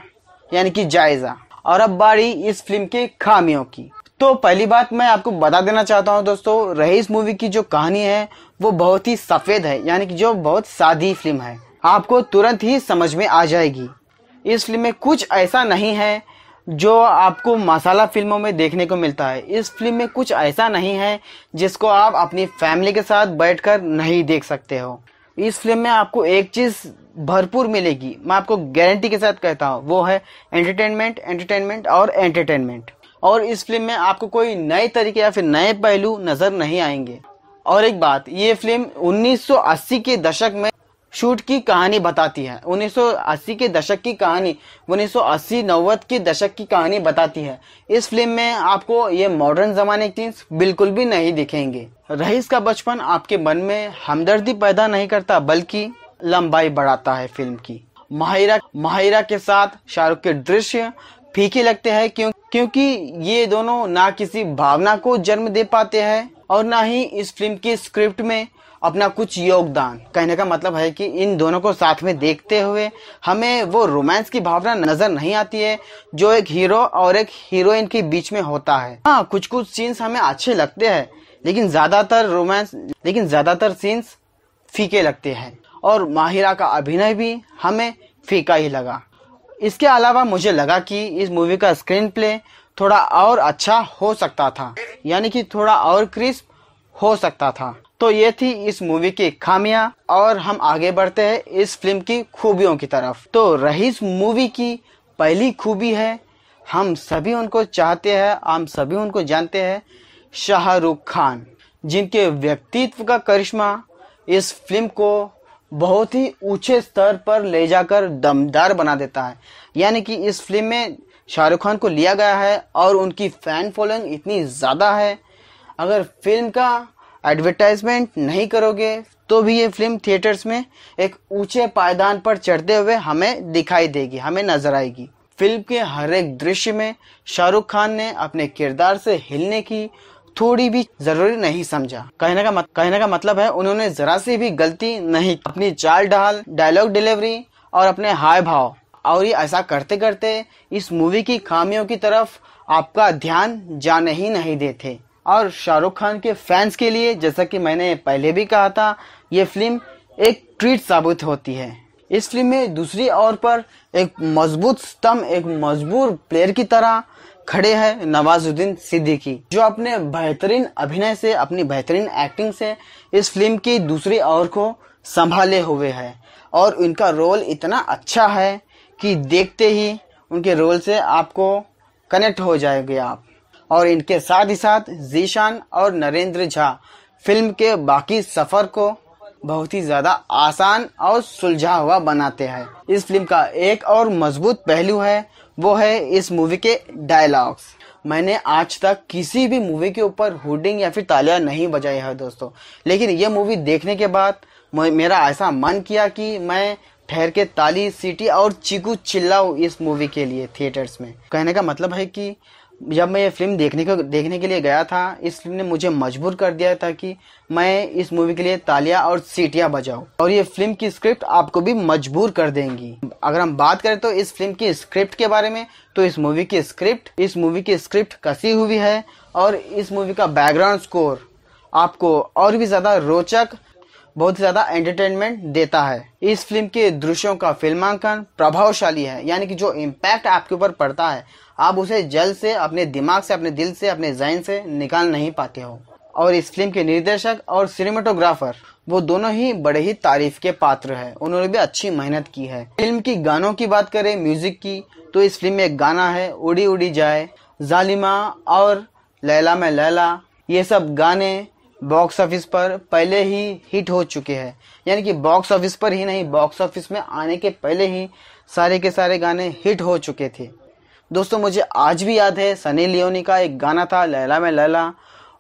यानी कि जायजा और अब बारी इस फिल्म के खामियों की तो पहली बात मैं आपको बता देना चाहता हूँ दोस्तों रही मूवी की जो कहानी है वो बहुत ही सफ़ेद है यानी कि जो बहुत सादी फिल्म है आपको तुरंत ही समझ में आ जाएगी इस फिल्म में कुछ ऐसा नहीं है जो आपको मसाला फिल्मों में देखने को मिलता है इस फिल्म में कुछ ऐसा नहीं है जिसको आप अपनी फैमिली के साथ बैठकर नहीं देख सकते हो इस फिल्म में आपको एक चीज़ भरपूर मिलेगी मैं आपको गारंटी के साथ कहता हूँ वो है एंटरटेनमेंट एंटरटेनमेंट और एंटरटेनमेंट और इस फिल्म में आपको कोई नए तरीके या फिर नए पहलू नज़र नहीं आएंगे और एक बात ये फिल्म 1980 के दशक में शूट की कहानी बताती है 1980 के दशक की कहानी 1980 नव्वद के दशक की कहानी बताती है इस फिल्म में आपको ये मॉडर्न जमाने की बिल्कुल भी नहीं दिखेंगे रईस का बचपन आपके मन में हमदर्दी पैदा नहीं करता बल्कि लंबाई बढ़ाता है फिल्म की माहिरा माहिरा के साथ शाहरुख के दृश्य फीके लगते हैं क्यों क्योंकि ये दोनों ना किसी भावना को जन्म दे पाते हैं और ना ही इस फिल्म की स्क्रिप्ट में अपना कुछ योगदान कहने का मतलब है कि इन दोनों को साथ में देखते हुए हमें वो रोमांस की भावना नजर नहीं आती है जो एक हीरो और एक हीरोइन के बीच में होता है हाँ कुछ कुछ सीन्स हमें अच्छे लगते हैं लेकिन ज्यादातर रोमांस लेकिन ज्यादातर सीन्स फीके लगते हैं और माहिरा का अभिनय भी हमें फीका ही लगा इसके अलावा मुझे लगा कि इस मूवी का स्क्रीन प्ले थोड़ा और अच्छा हो सकता था यानी कि थोड़ा और क्रिस्प हो सकता था तो ये थी इस मूवी की खामियां और हम आगे बढ़ते हैं इस फिल्म की खूबियों की तरफ तो रईस मूवी की पहली खूबी है हम सभी उनको चाहते हैं हम सभी उनको जानते हैं शाहरुख खान जिनके व्यक्तित्व का करिश्मा इस फिल्म को बहुत ही ऊंचे स्तर पर ले जाकर दमदार बना देता है यानी कि इस फिल्म में शाहरुख खान को लिया गया है और उनकी फैन फॉलोइंग इतनी ज़्यादा है अगर फिल्म का एडवर्टाइजमेंट नहीं करोगे तो भी ये फिल्म थिएटर्स में एक ऊंचे पायदान पर चढ़ते हुए हमें दिखाई देगी हमें नजर आएगी फिल्म के हर एक दृश्य में शाहरुख खान ने अपने किरदार से हिलने की थोड़ी भी जरूरी नहीं समझा कहने का मत, कहने का मतलब है उन्होंने जरा सी भी गलती नहीं अपनी चाल ढाल डायलॉग डिलीवरी और अपने हाय भाव और ये ऐसा करते करते इस मूवी की खामियों की तरफ आपका ध्यान जाने ही नहीं देते और शाहरुख खान के फैंस के लिए जैसा कि मैंने पहले भी कहा था ये फिल्म एक ट्रीट साबित होती है इस फिल्म में दूसरी ओर पर एक मजबूत स्तंभ एक मजबूर प्लेयर की तरह खड़े हैं नवाजुद्दीन सिद्दीकी जो अपने बेहतरीन अभिनय से अपनी बेहतरीन एक्टिंग से इस फिल्म की दूसरी ओर को संभाले हुए है और उनका रोल इतना अच्छा है कि देखते ही उनके रोल से आपको कनेक्ट हो जाएंगे आप और इनके साथ ही साथ जीशान और नरेंद्र झा फिल्म के बाकी सफर को बहुत ही ज्यादा आसान और सुलझा हुआ बनाते हैं इस फिल्म का एक और मजबूत पहलू है वो है इस मूवी के डायलॉग्स मैंने आज तक किसी भी मूवी के ऊपर हुडिंग या फिर तालियां नहीं बजाई है दोस्तों लेकिन ये मूवी देखने के बाद मेरा ऐसा मन किया कि मैं ठहर के ताली सीटी और चिकू चिल्लाऊ इस मूवी के लिए थिएटर्स में कहने का मतलब है कि जब मैं ये फिल्म देखने को देखने के लिए गया था इस फिल्म ने मुझे मजबूर कर दिया था कि मैं इस मूवी के लिए तालियां और सीटियां बजाऊं और ये फिल्म की स्क्रिप्ट आपको भी मजबूर कर देंगी अगर हम बात करें तो इस फिल्म की स्क्रिप्ट के बारे में तो इस मूवी की स्क्रिप्ट इस मूवी की स्क्रिप्ट कसी हुई है और इस मूवी का बैकग्राउंड स्कोर आपको और भी ज़्यादा रोचक बहुत ही ज़्यादा एंटरटेनमेंट देता है इस फिल्म के दृश्यों का फिल्मांकन प्रभावशाली है यानी कि जो इम्पैक्ट आपके ऊपर पड़ता है आप उसे जल्द से अपने दिमाग से अपने दिल से अपने जहन से निकाल नहीं पाते हो और इस फिल्म के निर्देशक और सिनेमाटोग्राफर वो दोनों ही बड़े ही तारीफ के पात्र हैं उन्होंने भी अच्छी मेहनत की है फिल्म की गानों की बात करें म्यूजिक की तो इस फिल्म में एक गाना है उड़ी उड़ी जाए जालिमा और लैला में लैला ये सब गाने बॉक्स ऑफिस पर पहले ही हिट हो चुके हैं यानी कि बॉक्स ऑफिस पर ही नहीं बॉक्स ऑफिस में आने के पहले ही सारे के सारे गाने हिट हो चुके थे दोस्तों मुझे आज भी याद है सनी लियोनी का एक गाना था लैला में लैला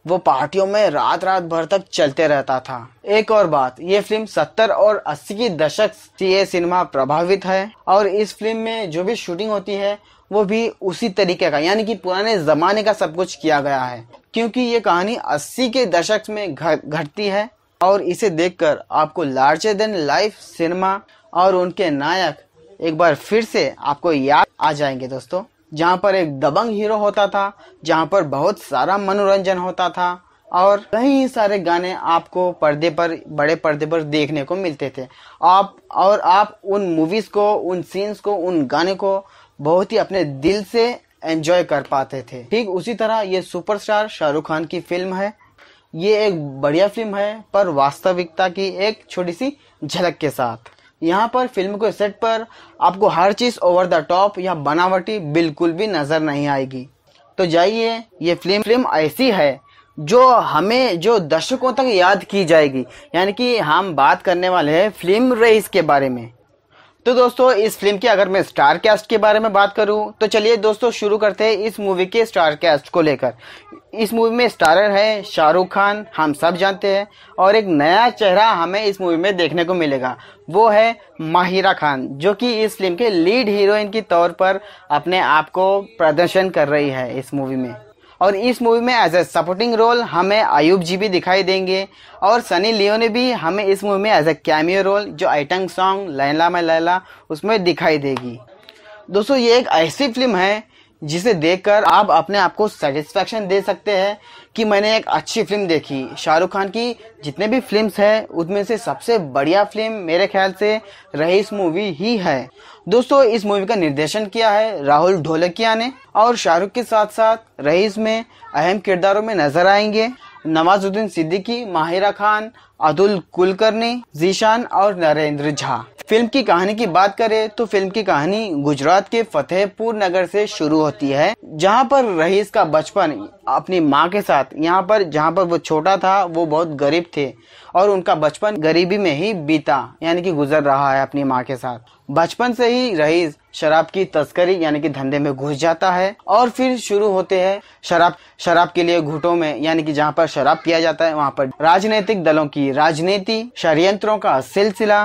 वो पार्टियों में रात रात भर तक चलते रहता था एक और बात ये फिल्म 70 और 80 की दशक से सिनेमा प्रभावित है और इस फिल्म में जो भी शूटिंग होती है वो भी उसी तरीके का यानी कि पुराने जमाने का सब कुछ किया गया है क्योंकि ये कहानी 80 के दशक में घटती है और इसे देखकर आपको लार्जर देन लाइफ सिनेमा और उनके नायक एक बार फिर से आपको याद आ जाएंगे दोस्तों जहाँ पर एक दबंग हीरो होता था जहाँ पर बहुत सारा मनोरंजन होता था और कई सारे गाने आपको पर्दे पर बड़े पर्दे पर देखने को मिलते थे आप और आप उन मूवीज़ को उन सीन्स को उन गाने को बहुत ही अपने दिल से एंजॉय कर पाते थे ठीक उसी तरह ये सुपरस्टार शाहरुख खान की फिल्म है ये एक बढ़िया फिल्म है पर वास्तविकता की एक छोटी सी झलक के साथ यहाँ पर फिल्म के सेट पर आपको हर चीज़ ओवर द टॉप या बनावटी बिल्कुल भी नज़र नहीं आएगी तो जाइए ये फिल्म फिल्म ऐसी है जो हमें जो दर्शकों तक याद की जाएगी यानी कि हम बात करने वाले हैं फिल्म रेस के बारे में तो दोस्तों इस फिल्म की अगर मैं स्टार कैस्ट के बारे में बात करूं तो चलिए दोस्तों शुरू करते हैं इस मूवी के स्टार कैस्ट को लेकर इस मूवी में स्टारर है शाहरुख खान हम सब जानते हैं और एक नया चेहरा हमें इस मूवी में देखने को मिलेगा वो है माहिरा खान जो कि इस फिल्म के लीड हीरोइन के तौर पर अपने आप को प्रदर्शन कर रही है इस मूवी में और इस मूवी में एज ए सपोर्टिंग रोल हमें अयुब जी भी दिखाई देंगे और सनी लियो ने भी हमें इस मूवी में एज ए कैमियो रोल जो आइटंग सॉन्ग लैला मै लैला उसमें दिखाई देगी दोस्तों ये एक ऐसी फिल्म है जिसे देखकर आप अपने आप को सेटिस्फेक्शन दे सकते हैं कि मैंने एक अच्छी फिल्म देखी शाहरुख खान की जितने भी फिल्म्स हैं उनमें से सबसे बढ़िया फिल्म मेरे ख्याल से रईस मूवी ही है दोस्तों इस मूवी का निर्देशन किया है राहुल ढोलकिया ने और शाहरुख के साथ साथ रईस में अहम किरदारों में नजर आएंगे नवाजुद्दीन सिद्दीकी माहिरा खान अदुल कुलकर्णी जीशान और नरेंद्र झा फिल्म की कहानी की बात करें तो फिल्म की कहानी गुजरात के फतेहपुर नगर से शुरू होती है जहां पर रहीस का बचपन अपनी माँ के साथ यहां पर जहां पर वो छोटा था वो बहुत गरीब थे और उनका बचपन गरीबी में ही बीता यानी कि गुजर रहा है अपनी माँ के साथ बचपन से ही रहीस शराब की तस्करी यानी कि धंधे में घुस जाता है और फिर शुरू होते हैं शराब शराब के लिए घुटों में यानी कि जहाँ पर शराब पिया जाता है वहाँ पर राजनीतिक दलों की राजनीति षडयंत्रों का सिलसिला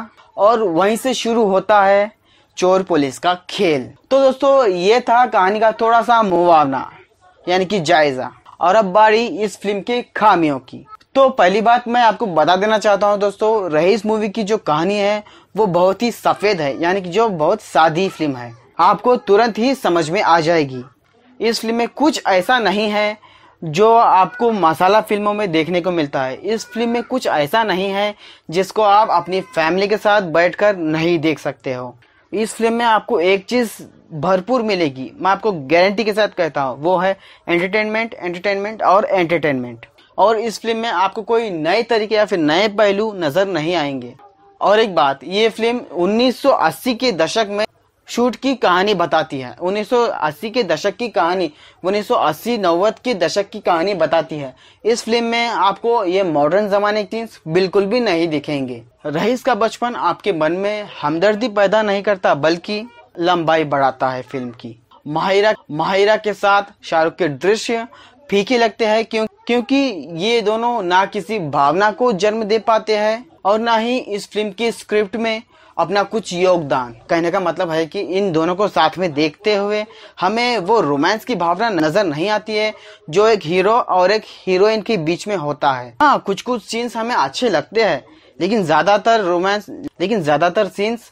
और वहीं से शुरू होता है चोर पुलिस का खेल तो दोस्तों ये था कहानी का थोड़ा सा मुआवना यानी कि जायजा और अब बारी इस फिल्म के खामियों की तो पहली बात मैं आपको बता देना चाहता हूँ दोस्तों रही मूवी की जो कहानी है वो बहुत ही सफ़ेद है यानी कि जो बहुत सादी फिल्म है आपको तुरंत ही समझ में आ जाएगी इस फिल्म में कुछ ऐसा नहीं है जो आपको मसाला फिल्मों में देखने को मिलता है इस फिल्म में कुछ ऐसा नहीं है जिसको आप अपनी फैमिली के साथ बैठकर नहीं देख सकते हो इस फिल्म में आपको एक चीज़ भरपूर मिलेगी मैं आपको गारंटी के साथ कहता हूँ वो है एंटरटेनमेंट एंटरटेनमेंट और एंटरटेनमेंट और इस फिल्म में आपको कोई नए तरीके या फिर नए पहलू नज़र नहीं आएंगे और एक बात ये फिल्म 1980 के दशक में शूट की कहानी बताती है 1980 के दशक की कहानी 1980 सौ के दशक की कहानी बताती है इस फिल्म में आपको ये मॉडर्न जमाने की बिल्कुल भी नहीं दिखेंगे रईस का बचपन आपके मन में हमदर्दी पैदा नहीं करता बल्कि लंबाई बढ़ाता है फिल्म की माहिरा माहिरा के साथ शाहरुख के दृश्य फीके लगते हैं क्यों क्योंकि ये दोनों ना किसी भावना को जन्म दे पाते हैं और ना ही इस फिल्म की स्क्रिप्ट में अपना कुछ योगदान कहने का मतलब है कि इन दोनों को साथ में देखते हुए हमें वो रोमांस की भावना नजर नहीं आती है जो एक हीरो और एक हीरोइन के बीच में होता है हाँ कुछ कुछ सीन्स हमें अच्छे लगते हैं लेकिन ज्यादातर रोमांस लेकिन ज्यादातर सीन्स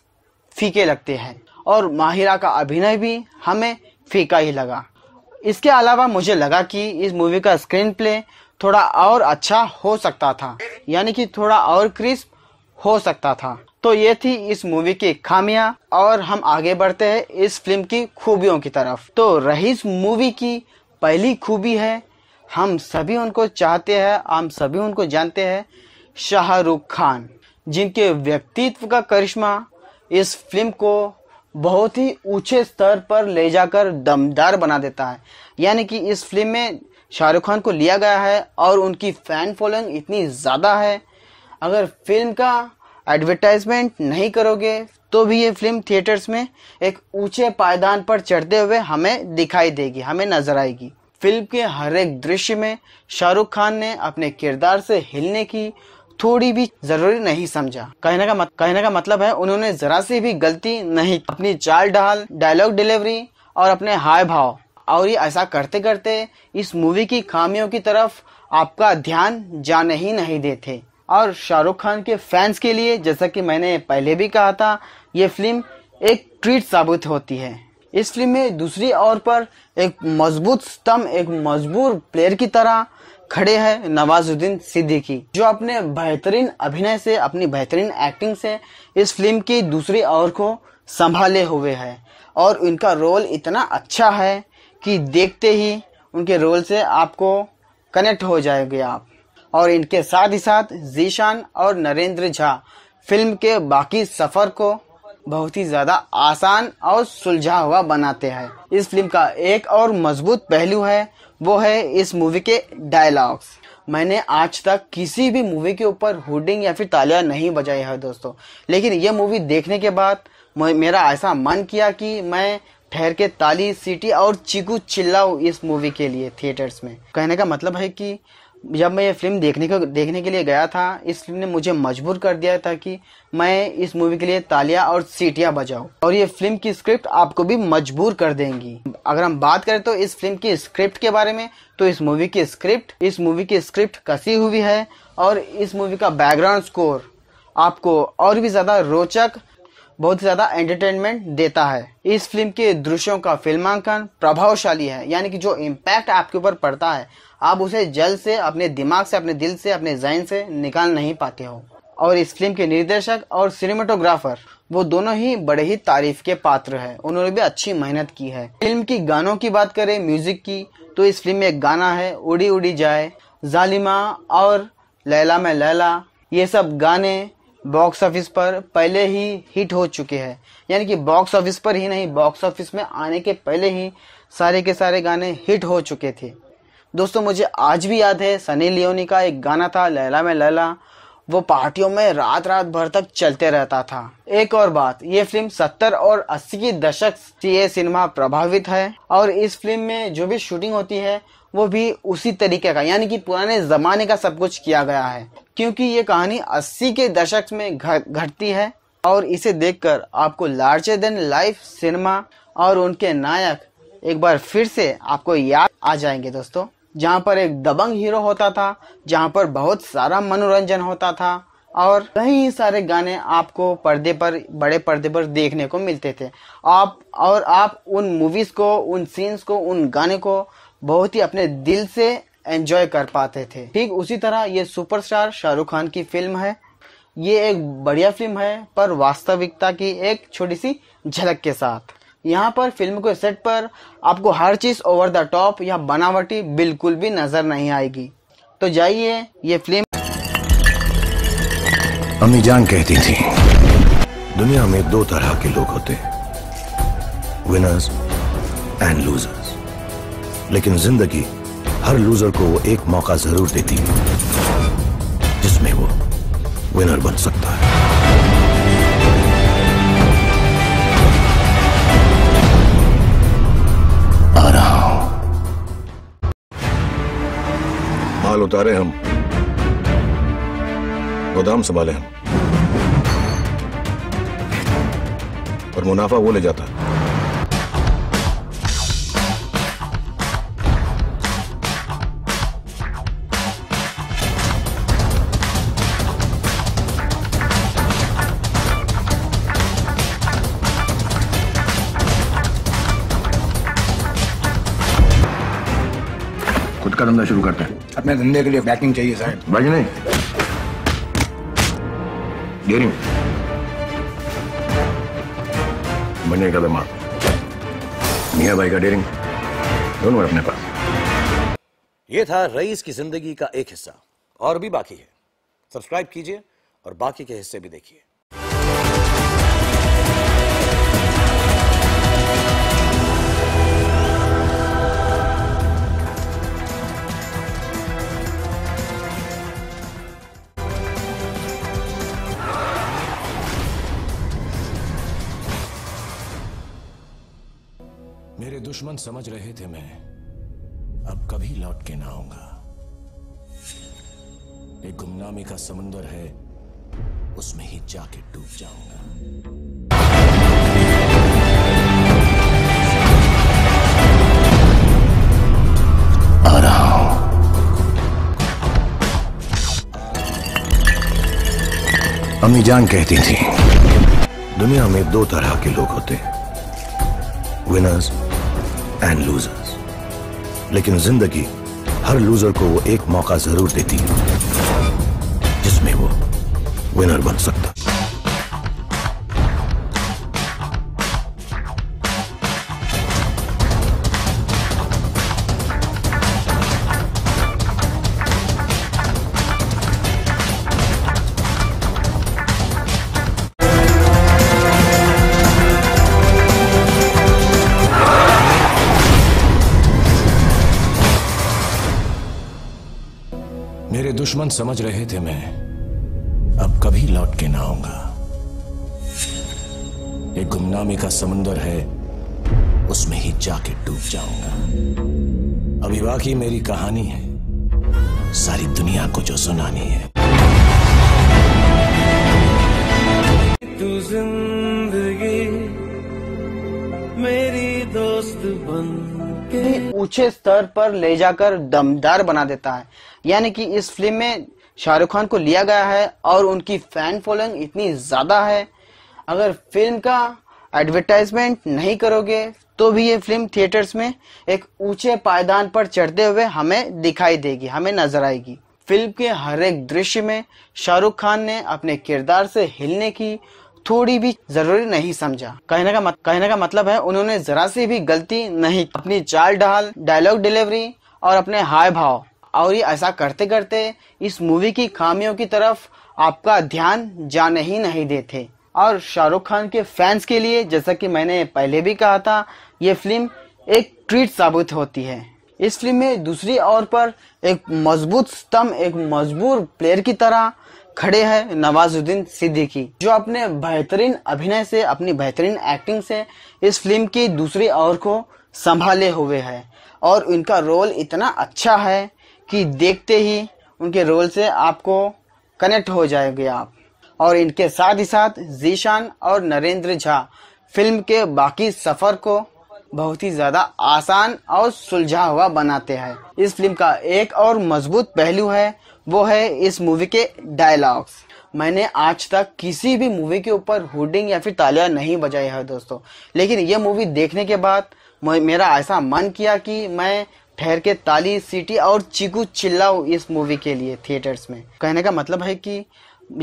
फीके लगते हैं और माहिरा का अभिनय भी हमें फीका ही लगा इसके अलावा मुझे लगा कि इस मूवी का स्क्रीन प्ले थोड़ा और अच्छा हो सकता था यानी कि थोड़ा और क्रिस्प हो सकता था तो ये थी इस मूवी की खामियां और हम आगे बढ़ते हैं इस फिल्म की खूबियों की तरफ तो रहीस मूवी की पहली खूबी है हम सभी उनको चाहते हैं हम सभी उनको जानते हैं शाहरुख खान जिनके व्यक्तित्व का करिश्मा इस फिल्म को बहुत ही ऊंचे स्तर पर ले जाकर दमदार बना देता है यानी कि इस फिल्म में शाहरुख खान को लिया गया है और उनकी फैन फॉलोइंग इतनी ज़्यादा है अगर फिल्म का एडवर्टाइजमेंट नहीं करोगे तो भी ये फिल्म थिएटर्स में एक ऊंचे पायदान पर चढ़ते हुए हमें दिखाई देगी हमें नजर आएगी फिल्म के हर एक दृश्य में शाहरुख खान ने अपने किरदार से हिलने की थोड़ी भी जरूरी नहीं समझा कहने का मत, कहने का मतलब है उन्होंने जरा सी भी गलती नहीं अपनी चाल ढाल डायलॉग डिलीवरी और अपने हाय भाव और ये ऐसा करते करते इस मूवी की खामियों की तरफ आपका ध्यान जाने ही नहीं देते और शाहरुख खान के फैंस के लिए जैसा कि मैंने पहले भी कहा था ये फिल्म एक ट्रीट साबित होती है इस फिल्म में दूसरी ओर पर एक मजबूत स्तंभ एक मजबूर प्लेयर की तरह खड़े हैं नवाजुद्दीन सिद्दीकी जो अपने बेहतरीन अभिनय से अपनी बेहतरीन एक्टिंग से इस फिल्म की दूसरी ओर को संभाले हुए है और उनका रोल इतना अच्छा है कि देखते ही उनके रोल से आपको कनेक्ट हो जाएंगे आप और इनके साथ ही साथ जीशान और नरेंद्र झा फिल्म के बाकी सफर को बहुत ही ज्यादा आसान और सुलझा हुआ बनाते हैं इस फिल्म का एक और मजबूत पहलू है वो है इस मूवी के डायलॉग्स मैंने आज तक किसी भी मूवी के ऊपर हुडिंग या फिर तालियां नहीं बजाई है दोस्तों लेकिन ये मूवी देखने के बाद मेरा ऐसा मन किया कि मैं ठहर के ताली सीटी और चिकू चिल्लाऊ इस मूवी के लिए थिएटर्स में कहने का मतलब है कि जब मैं ये फिल्म देखने को देखने के लिए गया था इस फिल्म ने मुझे मजबूर कर दिया था कि मैं इस मूवी के लिए तालियां और सीटियां बजाऊं और ये फिल्म की स्क्रिप्ट आपको भी मजबूर कर देंगी अगर हम बात करें तो इस फिल्म की स्क्रिप्ट के बारे में तो इस मूवी की स्क्रिप्ट इस मूवी की स्क्रिप्ट कसी हुई है और इस मूवी का बैकग्राउंड स्कोर आपको और भी ज़्यादा रोचक बहुत ज़्यादा एंटरटेनमेंट देता है इस फिल्म के दृश्यों का फिल्मांकन प्रभावशाली है यानी कि जो इम्पैक्ट आपके ऊपर पड़ता है आप उसे जल्द से अपने दिमाग से अपने दिल से अपने जहन से निकाल नहीं पाते हो और इस फिल्म के निर्देशक और सिनेमाटोग्राफर वो दोनों ही बड़े ही तारीफ के पात्र हैं उन्होंने भी अच्छी मेहनत की है फिल्म की गानों की बात करें म्यूजिक की तो इस फिल्म में एक गाना है उड़ी उड़ी जाए जालिमा और लैला में लैला ये सब गाने बॉक्स ऑफिस पर पहले ही हिट हो चुके हैं यानी कि बॉक्स ऑफिस पर ही नहीं बॉक्स ऑफिस में आने के पहले ही सारे के सारे गाने हिट हो चुके थे दोस्तों मुझे आज भी याद है सनी लियोनी का एक गाना था लैला में लैला वो पार्टियों में रात रात भर तक चलते रहता था एक और बात ये फिल्म 70 और 80 की दशक से सिनेमा प्रभावित है और इस फिल्म में जो भी शूटिंग होती है वो भी उसी तरीके का यानी कि पुराने जमाने का सब कुछ किया गया है क्योंकि ये कहानी 80 के दशक में घटती है और इसे देखकर आपको लार्जर देन लाइफ सिनेमा और उनके नायक एक बार फिर से आपको याद आ जाएंगे दोस्तों जहाँ पर एक दबंग हीरो होता था जहाँ पर बहुत सारा मनोरंजन होता था और कई सारे गाने आपको पर्दे पर बड़े पर्दे पर देखने को मिलते थे आप और आप उन मूवीज़ को उन सीन्स को उन गाने को बहुत ही अपने दिल से एंजॉय कर पाते थे ठीक उसी तरह ये सुपरस्टार शाहरुख खान की फिल्म है ये एक बढ़िया फिल्म है पर वास्तविकता की एक छोटी सी झलक के साथ यहाँ पर फिल्म के सेट पर आपको हर चीज़ ओवर द टॉप या बनावटी बिल्कुल भी नज़र नहीं आएगी तो जाइए ये फिल्म अम्मी जान कहती थी दुनिया में दो तरह के लोग होते हैं विनर्स एंड लूजर्स लेकिन जिंदगी हर लूजर को वो एक मौका जरूर देती है जिसमें वो विनर बन सकता है माल उतारे हम गोदाम संभाले हम और मुनाफा वो ले जाता है धंधा शुरू करते हैं अपने धंधे के लिए बैकिंग चाहिए सर बैकिंग नहीं दे रही हूँ बने का दिमाग मियाँ भाई का डेरिंग दोनों अपने पास ये था रईस की जिंदगी का एक हिस्सा और भी बाकी है सब्सक्राइब कीजिए और बाकी के हिस्से भी देखिए दुश्मन समझ रहे थे मैं अब कभी लौट के ना आऊंगा एक गुमनामी का समुंदर है उसमें ही जाके डूब जाऊंगा अम्मी जान कहती थी दुनिया में दो तरह के लोग होते विनर्स एंड लूजर्स लेकिन जिंदगी हर लूजर को वो एक मौका जरूर देती है जिसमें वो विनर बन सकता दुश्मन समझ रहे थे मैं अब कभी लौट के ना आऊंगा एक गुमनामी का समुंदर है उसमें ही जाके डूब जाऊंगा अभी बाकी मेरी कहानी है सारी दुनिया को जो सुनानी है तू जिंदगी मेरी दोस्त बन ऊंचे स्तर पर ले जाकर दमदार बना देता है यानी कि इस फिल्म में शाहरुख खान को लिया गया है और उनकी फैन फॉलोइंग इतनी ज़्यादा है अगर फिल्म का एडवर्टाइजमेंट नहीं करोगे तो भी ये फिल्म थिएटर्स में एक ऊंचे पायदान पर चढ़ते हुए हमें दिखाई देगी हमें नजर आएगी फिल्म के हर एक दृश्य में शाहरुख खान ने अपने किरदार से हिलने की थोड़ी भी जरूरी नहीं समझा कहने का मत, कहने का मतलब है उन्होंने जरा सी भी गलती नहीं अपनी चाल ढाल डायलॉग डिलीवरी और अपने हाय भाव और ये ऐसा करते करते इस मूवी की खामियों की तरफ आपका ध्यान जाने ही नहीं देते और शाहरुख खान के फैंस के लिए जैसा कि मैंने पहले भी कहा था ये फिल्म एक ट्रीट साबित होती है इस फिल्म में दूसरी ओर पर एक मजबूत स्तंभ एक मजबूर प्लेयर की तरह खड़े हैं नवाजुद्दीन सिद्दीकी जो अपने बेहतरीन अभिनय से अपनी बेहतरीन एक्टिंग से इस फिल्म की दूसरी ओर को संभाले हुए है और उनका रोल इतना अच्छा है कि देखते ही उनके रोल से आपको कनेक्ट हो जाएंगे आप और इनके साथ ही साथ जीशान और नरेंद्र झा फिल्म के बाकी सफर को बहुत ही ज्यादा आसान और सुलझा हुआ बनाते हैं इस फिल्म का एक और मजबूत पहलू है वो है इस मूवी के डायलॉग्स मैंने आज तक किसी भी मूवी के ऊपर हुडिंग या फिर तालियां नहीं बजाई है दोस्तों लेकिन ये मूवी देखने के बाद मेरा ऐसा मन किया कि मैं ठहर के ताली सीटी और चिकू चिल्लाओ इस मूवी के लिए थिएटर्स में कहने का मतलब है कि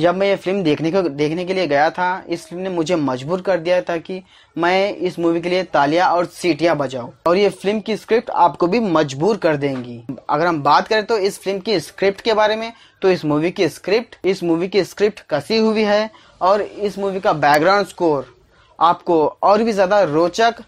जब मैं ये फिल्म देखने को देखने के लिए गया था इस फिल्म ने मुझे मजबूर कर दिया था कि मैं इस मूवी के लिए तालियां और सीटियां बजाऊं और ये फिल्म की स्क्रिप्ट आपको भी मजबूर कर देंगी अगर हम बात करें तो इस फिल्म की स्क्रिप्ट के बारे में तो इस मूवी की स्क्रिप्ट इस मूवी की स्क्रिप्ट कसी हुई है और इस मूवी का बैकग्राउंड स्कोर आपको और भी ज़्यादा रोचक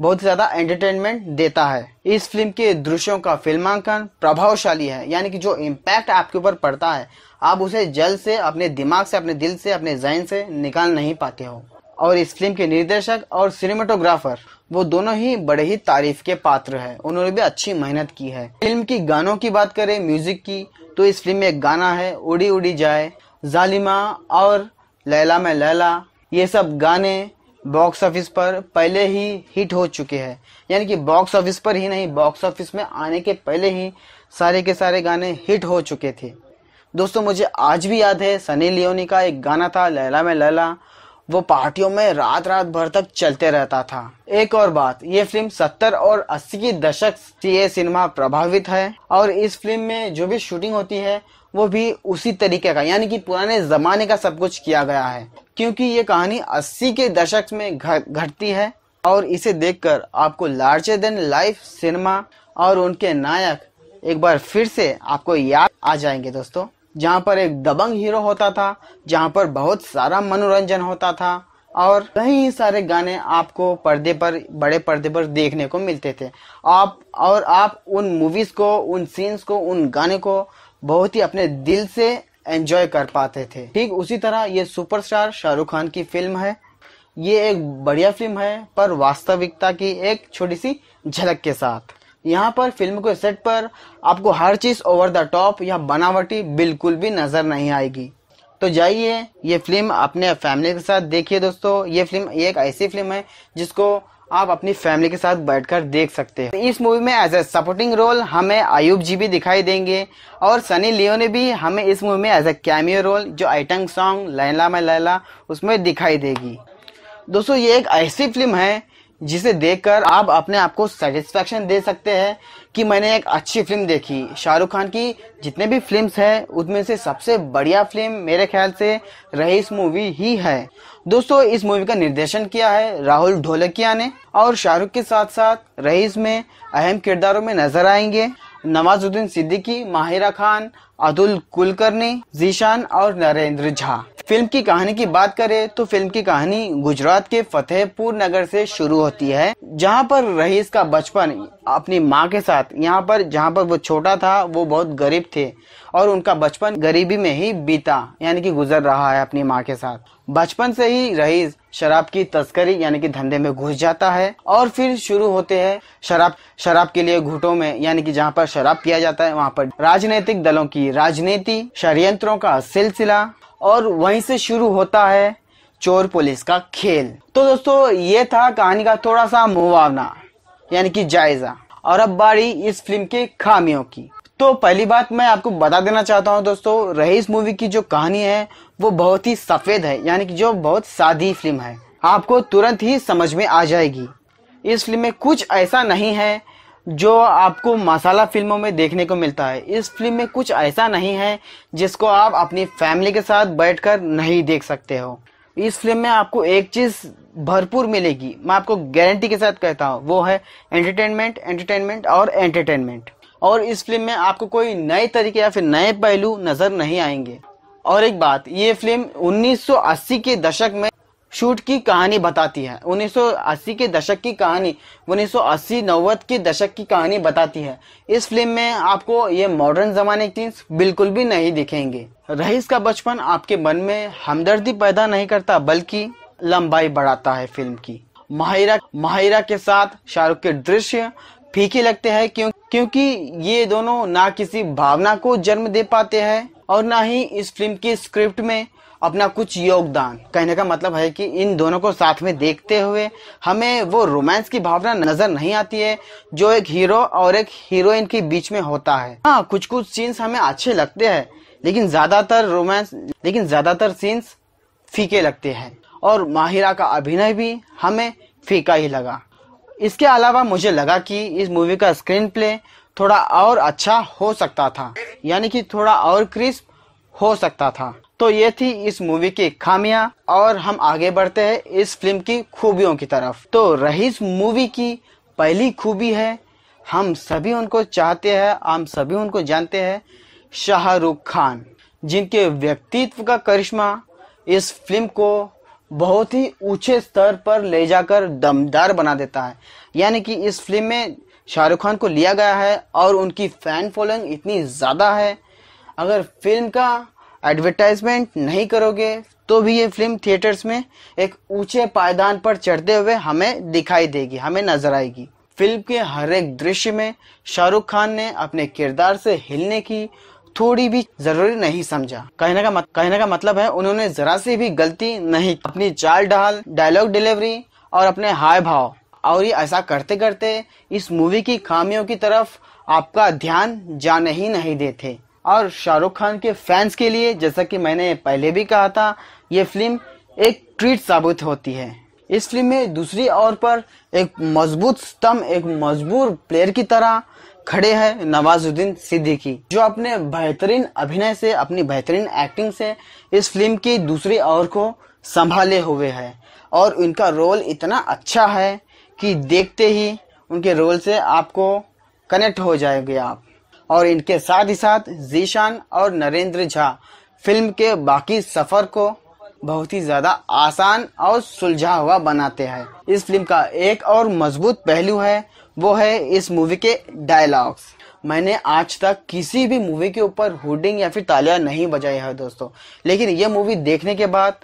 बहुत ज्यादा एंटरटेनमेंट देता है इस फिल्म के दृश्यों का फिल्मांकन प्रभावशाली है यानी कि जो इम्पैक्ट आपके ऊपर पड़ता है आप उसे जल्द से अपने दिमाग से अपने दिल से अपने जहन से निकाल नहीं पाते हो और इस फिल्म के निर्देशक और सिनेमाटोग्राफर वो दोनों ही बड़े ही तारीफ के पात्र है उन्होंने भी अच्छी मेहनत की है फिल्म की गानों की बात करें म्यूजिक की तो इस फिल्म में एक गाना है उड़ी उड़ी जाए जालिमा और लैला में लैला ये सब गाने बॉक्स ऑफिस पर पहले ही हिट हो चुके हैं यानी कि बॉक्स ऑफिस पर ही नहीं बॉक्स ऑफिस में आने के पहले ही सारे के सारे गाने हिट हो चुके थे दोस्तों मुझे आज भी याद है सनी लियोनी का एक गाना था लैला में लैला वो पार्टियों में रात रात भर तक चलते रहता था एक और बात ये फिल्म 70 और 80 की दशक से सिनेमा प्रभावित है और इस फिल्म में जो भी शूटिंग होती है वो भी उसी तरीके का यानी कि पुराने जमाने का सब कुछ किया गया है क्योंकि ये कहानी 80 के दशक में घटती है और इसे देखकर आपको लार्जर देन लाइफ सिनेमा और उनके नायक एक बार फिर से आपको याद आ जाएंगे दोस्तों जहाँ पर एक दबंग हीरो होता था जहाँ पर बहुत सारा मनोरंजन होता था और कई सारे गाने आपको पर्दे पर बड़े पर्दे पर देखने को मिलते थे आप और आप उन मूवीज को उन सीन्स को उन गाने को बहुत ही अपने दिल से एंजॉय कर पाते थे ठीक उसी तरह ये सुपरस्टार शाहरुख खान की फिल्म है ये एक बढ़िया फिल्म है पर वास्तविकता की एक छोटी सी झलक के साथ यहाँ पर फिल्म के सेट पर आपको हर चीज़ ओवर द टॉप या बनावटी बिल्कुल भी नज़र नहीं आएगी तो जाइए ये फिल्म अपने फैमिली के साथ देखिए दोस्तों ये फिल्म एक ऐसी फिल्म है जिसको आप अपनी फैमिली के साथ बैठकर देख सकते हैं इस मूवी में एज ए सपोर्टिंग रोल हमें आयुब जी भी दिखाई देंगे और सनी लियो ने भी हमें इस मूवी में एज ए कैमियो रोल जो आइटम सॉन्ग लैला में लैला उसमें दिखाई देगी दोस्तों ये एक ऐसी फिल्म है जिसे देखकर आप अपने आप को सेटिस्फेक्शन दे सकते हैं कि मैंने एक अच्छी फिल्म देखी शाहरुख खान की जितने भी फिल्म्स हैं उनमें से सबसे बढ़िया फिल्म मेरे ख्याल से रईस मूवी ही है दोस्तों इस मूवी का निर्देशन किया है राहुल ढोलकिया ने और शाहरुख के साथ साथ रईस में अहम किरदारों में नजर आएंगे नवाजुद्दीन सिद्दीकी माहिरा खान अतुल कुलकर्णी जीशान और नरेंद्र झा फिल्म की कहानी की बात करें तो फिल्म की कहानी गुजरात के फतेहपुर नगर से शुरू होती है जहां पर रईस का बचपन अपनी माँ के साथ यहां पर जहां पर वो छोटा था वो बहुत गरीब थे और उनका बचपन गरीबी में ही बीता यानी कि गुजर रहा है अपनी माँ के साथ बचपन से ही रईस शराब की तस्करी यानी कि धंधे में घुस जाता है और फिर शुरू होते हैं शराब शराब के लिए घुटों में यानी कि जहाँ पर शराब पिया जाता है वहाँ पर राजनीतिक दलों की राजनीति षडयंत्रों का सिलसिला और वहीं से शुरू होता है चोर पुलिस का खेल तो दोस्तों ये था कहानी का थोड़ा सा मुआवना यानी कि जायजा और अब बारी इस फिल्म के खामियों की तो पहली बात मैं आपको बता देना चाहता हूँ दोस्तों रईस मूवी की जो कहानी है वो बहुत ही सफ़ेद है यानी कि जो बहुत सादी फिल्म है आपको तुरंत ही समझ में आ जाएगी इस फिल्म में कुछ ऐसा नहीं है जो आपको मसाला फिल्मों में देखने को मिलता है इस फिल्म में कुछ ऐसा नहीं है जिसको आप अपनी फैमिली के साथ बैठकर नहीं देख सकते हो इस फिल्म में आपको एक चीज़ भरपूर मिलेगी मैं आपको गारंटी के साथ कहता हूँ वो है एंटरटेनमेंट एंटरटेनमेंट और एंटरटेनमेंट और इस फिल्म में आपको कोई नए तरीके या फिर नए पहलू नज़र नहीं आएंगे और एक बात ये फिल्म 1980 के दशक में शूट की कहानी बताती है 1980 के दशक की कहानी 1980 नव्वद के दशक की कहानी बताती है इस फिल्म में आपको ये मॉडर्न जमाने की सीन्स बिल्कुल भी नहीं दिखेंगे रईस का बचपन आपके मन में हमदर्दी पैदा नहीं करता बल्कि लंबाई बढ़ाता है फिल्म की माहिरा माहिरा के साथ शाहरुख के दृश्य फीके लगते हैं क्यों क्योंकि ये दोनों ना किसी भावना को जन्म दे पाते हैं और ना ही इस फिल्म की स्क्रिप्ट में अपना कुछ योगदान कहने का मतलब है कि इन दोनों को साथ में देखते हुए हमें वो रोमांस की भावना नजर नहीं आती है जो एक हीरो और एक हीरोइन के बीच में होता है हाँ कुछ कुछ सीन्स हमें अच्छे लगते हैं लेकिन ज्यादातर रोमांस लेकिन ज्यादातर सीन्स फीके लगते हैं और माहिरा का अभिनय भी हमें फीका ही लगा इसके अलावा मुझे लगा कि इस मूवी का स्क्रीन प्ले थोड़ा और अच्छा हो सकता था यानी कि थोड़ा और क्रिस्प हो सकता था तो ये थी इस मूवी की खामियां और हम आगे बढ़ते हैं इस फिल्म की खूबियों की तरफ तो रही मूवी की पहली खूबी है हम सभी उनको चाहते हैं हम सभी उनको जानते हैं शाहरुख खान जिनके व्यक्तित्व का करिश्मा इस फिल्म को बहुत ही ऊंचे स्तर पर ले जाकर दमदार बना देता है यानी कि इस फिल्म में शाहरुख खान को लिया गया है और उनकी फैन फॉलोइंग इतनी ज़्यादा है अगर फिल्म का एडवर्टाइजमेंट नहीं करोगे तो भी ये फिल्म थिएटर्स में एक ऊंचे पायदान पर चढ़ते हुए हमें दिखाई देगी हमें नजर आएगी फिल्म के हर एक दृश्य में शाहरुख खान ने अपने किरदार से हिलने की थोड़ी भी जरूरी नहीं समझा कहने का मत, कहने का मतलब है उन्होंने जरा सी भी गलती नहीं अपनी चाल ढाल डायलॉग डिलीवरी और अपने हाय भाव और ये ऐसा करते करते इस मूवी की खामियों की तरफ आपका ध्यान जाने ही नहीं देते और शाहरुख खान के फैंस के लिए जैसा कि मैंने पहले भी कहा था ये फिल्म एक ट्रीट साबित होती है इस फिल्म में दूसरी ओर पर एक मजबूत स्तंभ एक मजबूर प्लेयर की तरह खड़े हैं नवाजुद्दीन सिद्दीकी जो अपने बेहतरीन अभिनय से अपनी बेहतरीन एक्टिंग से इस फिल्म की दूसरी ओर को संभाले हुए हैं और उनका रोल इतना अच्छा है कि देखते ही उनके रोल से आपको कनेक्ट हो जाएंगे आप और इनके साथ ही साथ जीशान और नरेंद्र झा फिल्म के बाकी सफर को बहुत ही ज्यादा आसान और सुलझा हुआ बनाते हैं इस फिल्म का एक और मजबूत पहलू है वो है इस मूवी के डायलॉग्स मैंने आज तक किसी भी मूवी के ऊपर हुडिंग या फिर तालियां नहीं बजाई है दोस्तों लेकिन ये मूवी देखने के बाद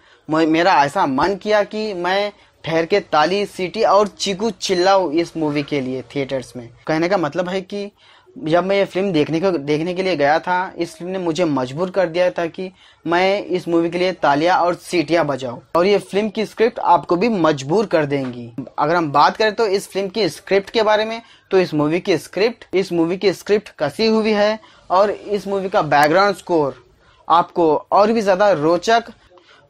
मेरा ऐसा मन किया कि मैं ठहर के ताली सीटी और चीकू चिल्लाऊ इस मूवी के लिए थिएटर्स में कहने का मतलब है कि जब मैं ये फिल्म देखने को देखने के लिए गया था इस फिल्म ने मुझे मजबूर कर दिया था कि मैं इस मूवी के लिए तालियां और सीटियां बजाऊं और ये फिल्म की स्क्रिप्ट आपको भी मजबूर कर देंगी अगर हम बात करें तो इस फिल्म की स्क्रिप्ट के बारे में तो इस मूवी की स्क्रिप्ट इस मूवी की स्क्रिप्ट कसी हुई है और इस मूवी का बैकग्राउंड स्कोर आपको और भी ज़्यादा रोचक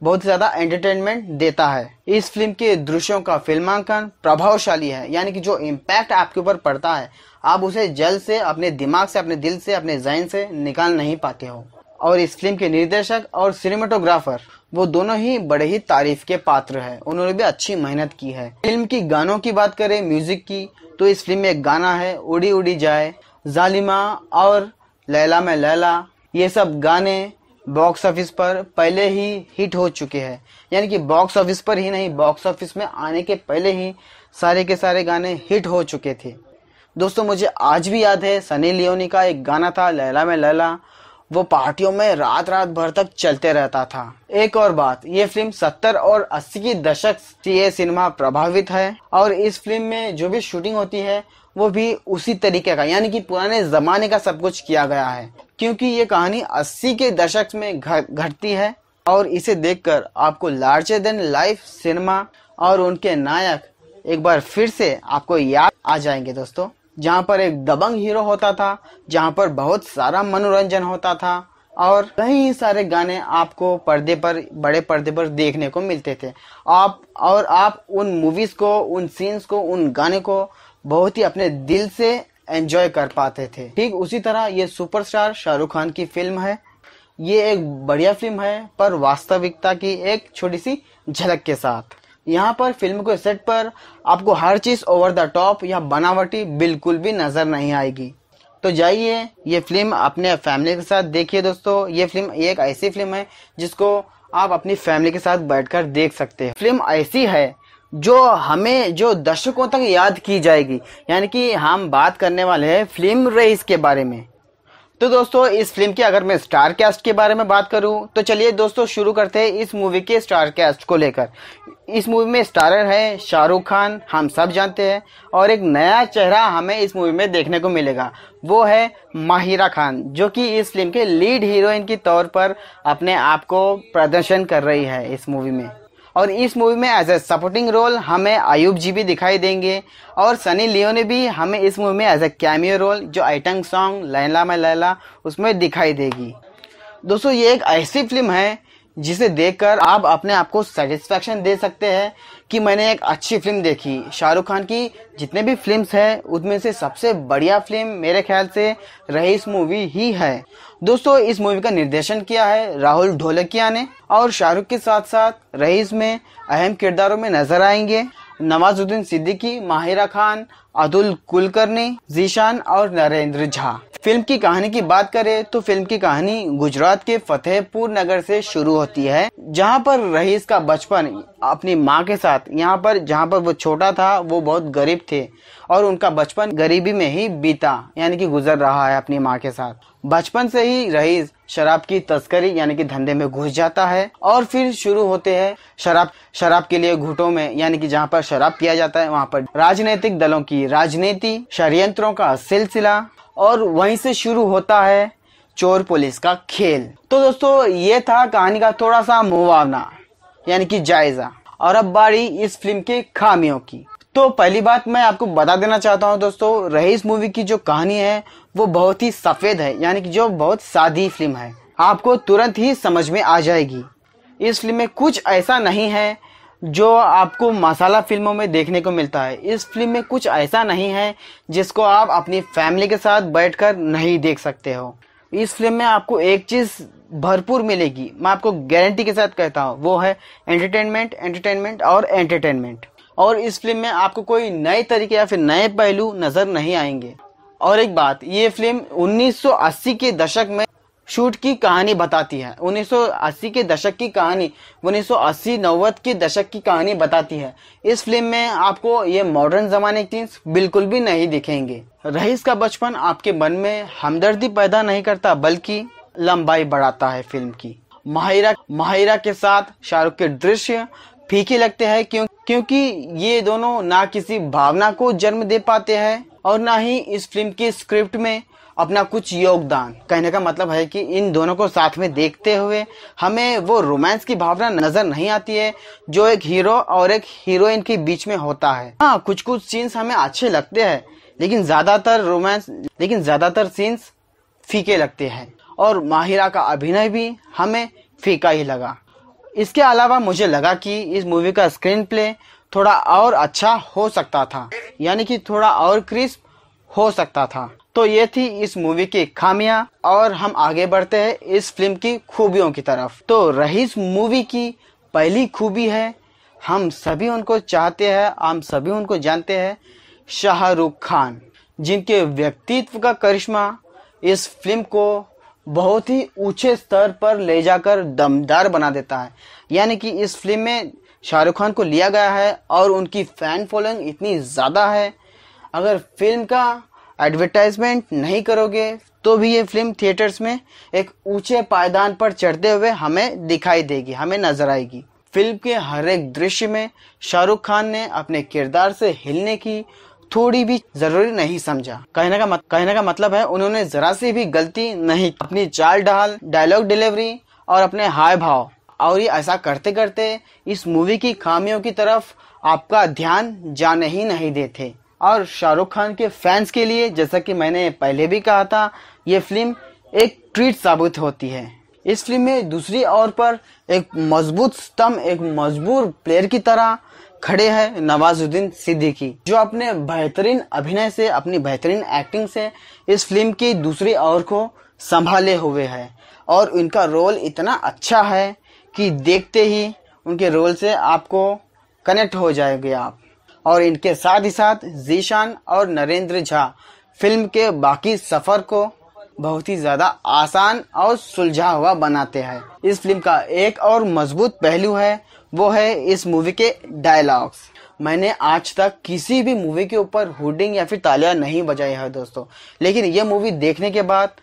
बहुत ज्यादा एंटरटेनमेंट देता है इस फिल्म के दृश्यों का फिल्मांकन प्रभावशाली है यानी कि जो इम्पैक्ट आपके ऊपर पड़ता है आप उसे जल्द से अपने दिमाग से अपने दिल से अपने जहन से निकाल नहीं पाते हो और इस फिल्म के निर्देशक और सिनेमाटोग्राफर वो दोनों ही बड़े ही तारीफ के पात्र है उन्होंने भी अच्छी मेहनत की है फिल्म की गानों की बात करें म्यूजिक की तो इस फिल्म में एक गाना है उड़ी उड़ी जाए जालिमा और लैला में लैला ये सब गाने बॉक्स ऑफिस पर पहले ही हिट हो चुके हैं यानी कि बॉक्स ऑफिस पर ही नहीं बॉक्स ऑफिस में आने के पहले ही सारे के सारे गाने हिट हो चुके थे दोस्तों मुझे आज भी याद है सनी लियोनी का एक गाना था लैला में लैला वो पार्टियों में रात रात भर तक चलते रहता था एक और बात ये फिल्म 70 और 80 की दशक से सिनेमा प्रभावित है और इस फिल्म में जो भी शूटिंग होती है वो भी उसी तरीके का यानी कि पुराने ज़माने का सब कुछ किया गया है क्योंकि ये कहानी 80 के दशक में घटती है और इसे देखकर आपको लार्जर देन लाइफ सिनेमा और उनके नायक एक बार फिर से आपको याद आ जाएंगे दोस्तों जहाँ पर एक दबंग हीरो होता था जहाँ पर बहुत सारा मनोरंजन होता था और कई सारे गाने आपको पर्दे पर बड़े पर्दे पर देखने को मिलते थे आप और आप उन मूवीज़ को उन सीन्स को उन गाने को बहुत ही अपने दिल से एंजॉय कर पाते थे ठीक उसी तरह ये सुपरस्टार शाहरुख खान की फिल्म है ये एक बढ़िया फिल्म है पर वास्तविकता की एक छोटी सी झलक के साथ यहाँ पर फिल्म को सेट पर आपको हर चीज ओवर द टॉप या बनावटी बिल्कुल भी नजर नहीं आएगी तो जाइए ये फिल्म अपने फैमिली के साथ देखिए दोस्तों ये फिल्म एक ऐसी फिल्म है जिसको आप अपनी फैमिली के साथ बैठकर देख सकते हैं फिल्म ऐसी है जो हमें जो दर्शकों तक याद की जाएगी यानी कि हम बात करने वाले हैं फिल्म रेस के बारे में तो दोस्तों इस फिल्म के अगर मैं स्टार कैस्ट के बारे में बात करूं तो चलिए दोस्तों शुरू करते हैं इस मूवी के स्टार कैस्ट को लेकर इस मूवी में स्टारर है शाहरुख खान हम सब जानते हैं और एक नया चेहरा हमें इस मूवी में देखने को मिलेगा वो है माहिरा खान जो कि इस फिल्म के लीड हीरोइन के तौर पर अपने आप को प्रदर्शन कर रही है इस मूवी में और इस मूवी में एज ए सपोर्टिंग रोल हमें अयुब जी भी दिखाई देंगे और सनी लियो ने भी हमें इस मूवी में एज ए कैमियो रोल जो आइटंग सॉन्ग लैला मै लैला उसमें दिखाई देगी दोस्तों ये एक ऐसी फिल्म है जिसे देखकर आप अपने आप को सेटिस्फेक्शन दे सकते हैं कि मैंने एक अच्छी फिल्म देखी शाहरुख खान की जितने भी फिल्म्स हैं उनमें से सबसे बढ़िया फिल्म मेरे ख्याल से रईस मूवी ही है दोस्तों इस मूवी का निर्देशन किया है राहुल ढोलकिया ने और शाहरुख के साथ साथ रईस में अहम किरदारों में नजर आएंगे नवाजुद्दीन सिद्दीकी माहिरा खान अदुल कुलकर्णी जीशान और नरेंद्र झा फिल्म की कहानी की बात करें तो फिल्म की कहानी गुजरात के फतेहपुर नगर से शुरू होती है जहां पर रईस का बचपन अपनी माँ के साथ यहां पर जहां पर वो छोटा था वो बहुत गरीब थे और उनका बचपन गरीबी में ही बीता यानी कि गुजर रहा है अपनी माँ के साथ बचपन से ही रईस शराब की तस्करी यानी कि धंधे में घुस जाता है और फिर शुरू होते हैं शराब शराब के लिए घुटों में यानी कि जहाँ पर शराब पिया जाता है वहाँ पर राजनीतिक दलों की की राजनीति षड्यंत्रों का सिलसिला और वहीं से शुरू होता है चोर पुलिस का खेल तो दोस्तों ये था कहानी का थोड़ा सा मुआवना यानी कि जायजा और अब बारी इस फिल्म के खामियों की तो पहली बात मैं आपको बता देना चाहता हूँ दोस्तों रईस मूवी की जो कहानी है वो बहुत ही सफ़ेद है यानी कि जो बहुत सादी फिल्म है आपको तुरंत ही समझ में आ जाएगी इस फिल्म में कुछ ऐसा नहीं है जो आपको मसाला फिल्मों में देखने को मिलता है इस फिल्म में कुछ ऐसा नहीं है जिसको आप अपनी फैमिली के साथ बैठकर नहीं देख सकते हो इस फिल्म में आपको एक चीज़ भरपूर मिलेगी मैं आपको गारंटी के साथ कहता हूँ वो है एंटरटेनमेंट एंटरटेनमेंट और एंटरटेनमेंट और इस फिल्म में आपको कोई नए तरीके या फिर नए पहलू नज़र नहीं आएंगे और एक बात ये फिल्म 1980 के दशक में शूट की कहानी बताती है 1980 के दशक की कहानी 1980 नव्वद के दशक की कहानी बताती है इस फिल्म में आपको ये मॉडर्न जमाने की बिल्कुल भी नहीं दिखेंगे रईस का बचपन आपके मन में हमदर्दी पैदा नहीं करता बल्कि लंबाई बढ़ाता है फिल्म की माहिरा माहिरा के साथ शाहरुख के दृश्य फीके लगते हैं क्यों क्योंकि ये दोनों ना किसी भावना को जन्म दे पाते हैं और ना ही इस फिल्म की स्क्रिप्ट में अपना कुछ योगदान कहने का मतलब है कि इन दोनों को साथ में देखते हुए हमें वो रोमांस की भावना नजर नहीं आती है जो एक हीरो और एक हीरोइन के बीच में होता है हाँ कुछ कुछ सीन्स हमें अच्छे लगते हैं लेकिन ज्यादातर रोमांस लेकिन ज्यादातर सीन्स फीके लगते हैं और माहिरा का अभिनय भी हमें फीका ही लगा इसके अलावा मुझे लगा कि इस मूवी का स्क्रीन प्ले थोड़ा और अच्छा हो सकता था यानी कि थोड़ा और क्रिस्प हो सकता था तो ये थी इस मूवी की खामियां और हम आगे बढ़ते हैं इस फिल्म की खूबियों की तरफ तो इस मूवी की पहली खूबी है हम सभी उनको चाहते हैं हम सभी उनको जानते हैं शाहरुख खान जिनके व्यक्तित्व का करिश्मा इस फिल्म को बहुत ही ऊंचे स्तर पर ले जाकर दमदार बना देता है यानी कि इस फिल्म में शाहरुख खान को लिया गया है और उनकी फैन फॉलोइंग इतनी ज़्यादा है अगर फिल्म का एडवर्टाइजमेंट नहीं करोगे तो भी ये फिल्म थिएटर्स में एक ऊंचे पायदान पर चढ़ते हुए हमें दिखाई देगी हमें नजर आएगी फिल्म के हर एक दृश्य में शाहरुख खान ने अपने किरदार से हिलने की थोड़ी भी जरूरी नहीं समझा कहने का मत, कहने का मतलब है उन्होंने जरा सी भी गलती नहीं अपनी चाल ढाल डायलॉग डिलीवरी और अपने हाय भाव और ये ऐसा करते करते इस मूवी की खामियों की तरफ आपका ध्यान जाने ही नहीं देते और शाहरुख खान के फैंस के लिए जैसा कि मैंने पहले भी कहा था ये फिल्म एक ट्रीट साबित होती है इस फिल्म में दूसरी ओर पर एक मजबूत स्तंभ एक मजबूर प्लेयर की तरह खड़े हैं नवाजुद्दीन सिद्दीकी जो अपने बेहतरीन अभिनय से अपनी बेहतरीन एक्टिंग से इस फिल्म की दूसरी ओर को संभाले हुए है और उनका रोल इतना अच्छा है कि देखते ही उनके रोल से आपको कनेक्ट हो जाएंगे आप और इनके साथ ही साथ जीशान और नरेंद्र झा फिल्म के बाकी सफर को बहुत ही ज्यादा आसान और सुलझा हुआ बनाते हैं इस फिल्म का एक और मजबूत पहलू है वो है इस मूवी के डायलॉग्स मैंने आज तक किसी भी मूवी के ऊपर हुडिंग या फिर तालियां नहीं बजाई है दोस्तों लेकिन ये मूवी देखने के बाद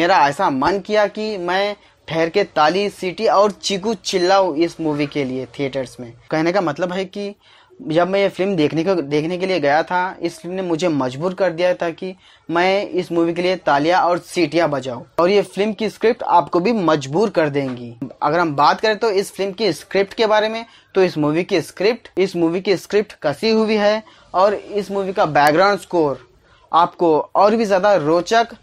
मेरा ऐसा मन किया कि मैं ठहर के ताली सीटी और चिकू चिल्लाऊ इस मूवी के लिए थिएटर्स में कहने का मतलब है कि जब मैं ये फिल्म देखने को देखने के लिए गया था इस फिल्म ने मुझे मजबूर कर दिया था कि मैं इस मूवी के लिए तालियां और सीटियां बजाऊं और ये फिल्म की स्क्रिप्ट आपको भी मजबूर कर देंगी अगर हम बात करें तो इस फिल्म की स्क्रिप्ट के बारे में तो इस मूवी की स्क्रिप्ट इस मूवी की स्क्रिप्ट कसी हुई है और इस मूवी का बैकग्राउंड स्कोर आपको और भी ज़्यादा रोचक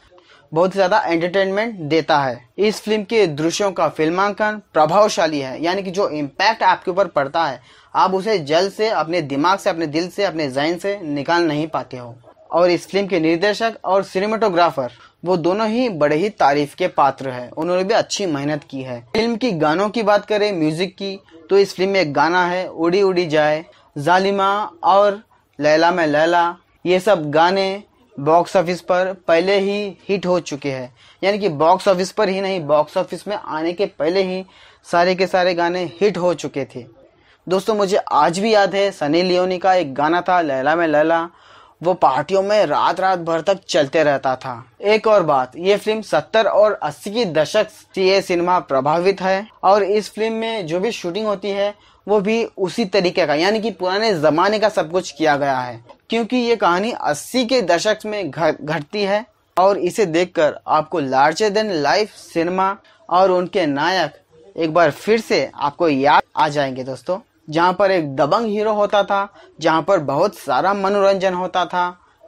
बहुत ज्यादा एंटरटेनमेंट देता है इस फिल्म के दृश्यों का फिल्मांकन प्रभावशाली है यानी कि जो इम्पैक्ट आपके ऊपर पड़ता है आप उसे जल्द से अपने दिमाग से अपने दिल से अपने जहन से निकाल नहीं पाते हो और इस फिल्म के निर्देशक और सिनेमाटोग्राफर वो दोनों ही बड़े ही तारीफ के पात्र हैं उन्होंने भी अच्छी मेहनत की है फिल्म की गानों की बात करें म्यूजिक की तो इस फिल्म में एक गाना है उड़ी उड़ी जाए जालिमा और लैला में लैला ये सब गाने बॉक्स ऑफिस पर पहले ही हिट हो चुके हैं यानी कि बॉक्स ऑफिस पर ही नहीं बॉक्स ऑफिस में आने के पहले ही सारे के सारे गाने हिट हो चुके थे दोस्तों मुझे आज भी याद है सनी लियोनी का एक गाना था लैला में लैला वो पार्टियों में रात रात भर तक चलते रहता था एक और बात ये फिल्म 70 और 80 की दशक से सिनेमा प्रभावित है और इस फिल्म में जो भी शूटिंग होती है वो भी उसी तरीके का यानी कि पुराने जमाने का सब कुछ किया गया है क्योंकि ये कहानी 80 के दशक में घटती है और इसे देखकर आपको लार्जर देन लाइफ सिनेमा और उनके नायक एक बार फिर से आपको याद आ जाएंगे दोस्तों जहाँ पर एक दबंग हीरो होता था जहाँ पर बहुत सारा मनोरंजन होता था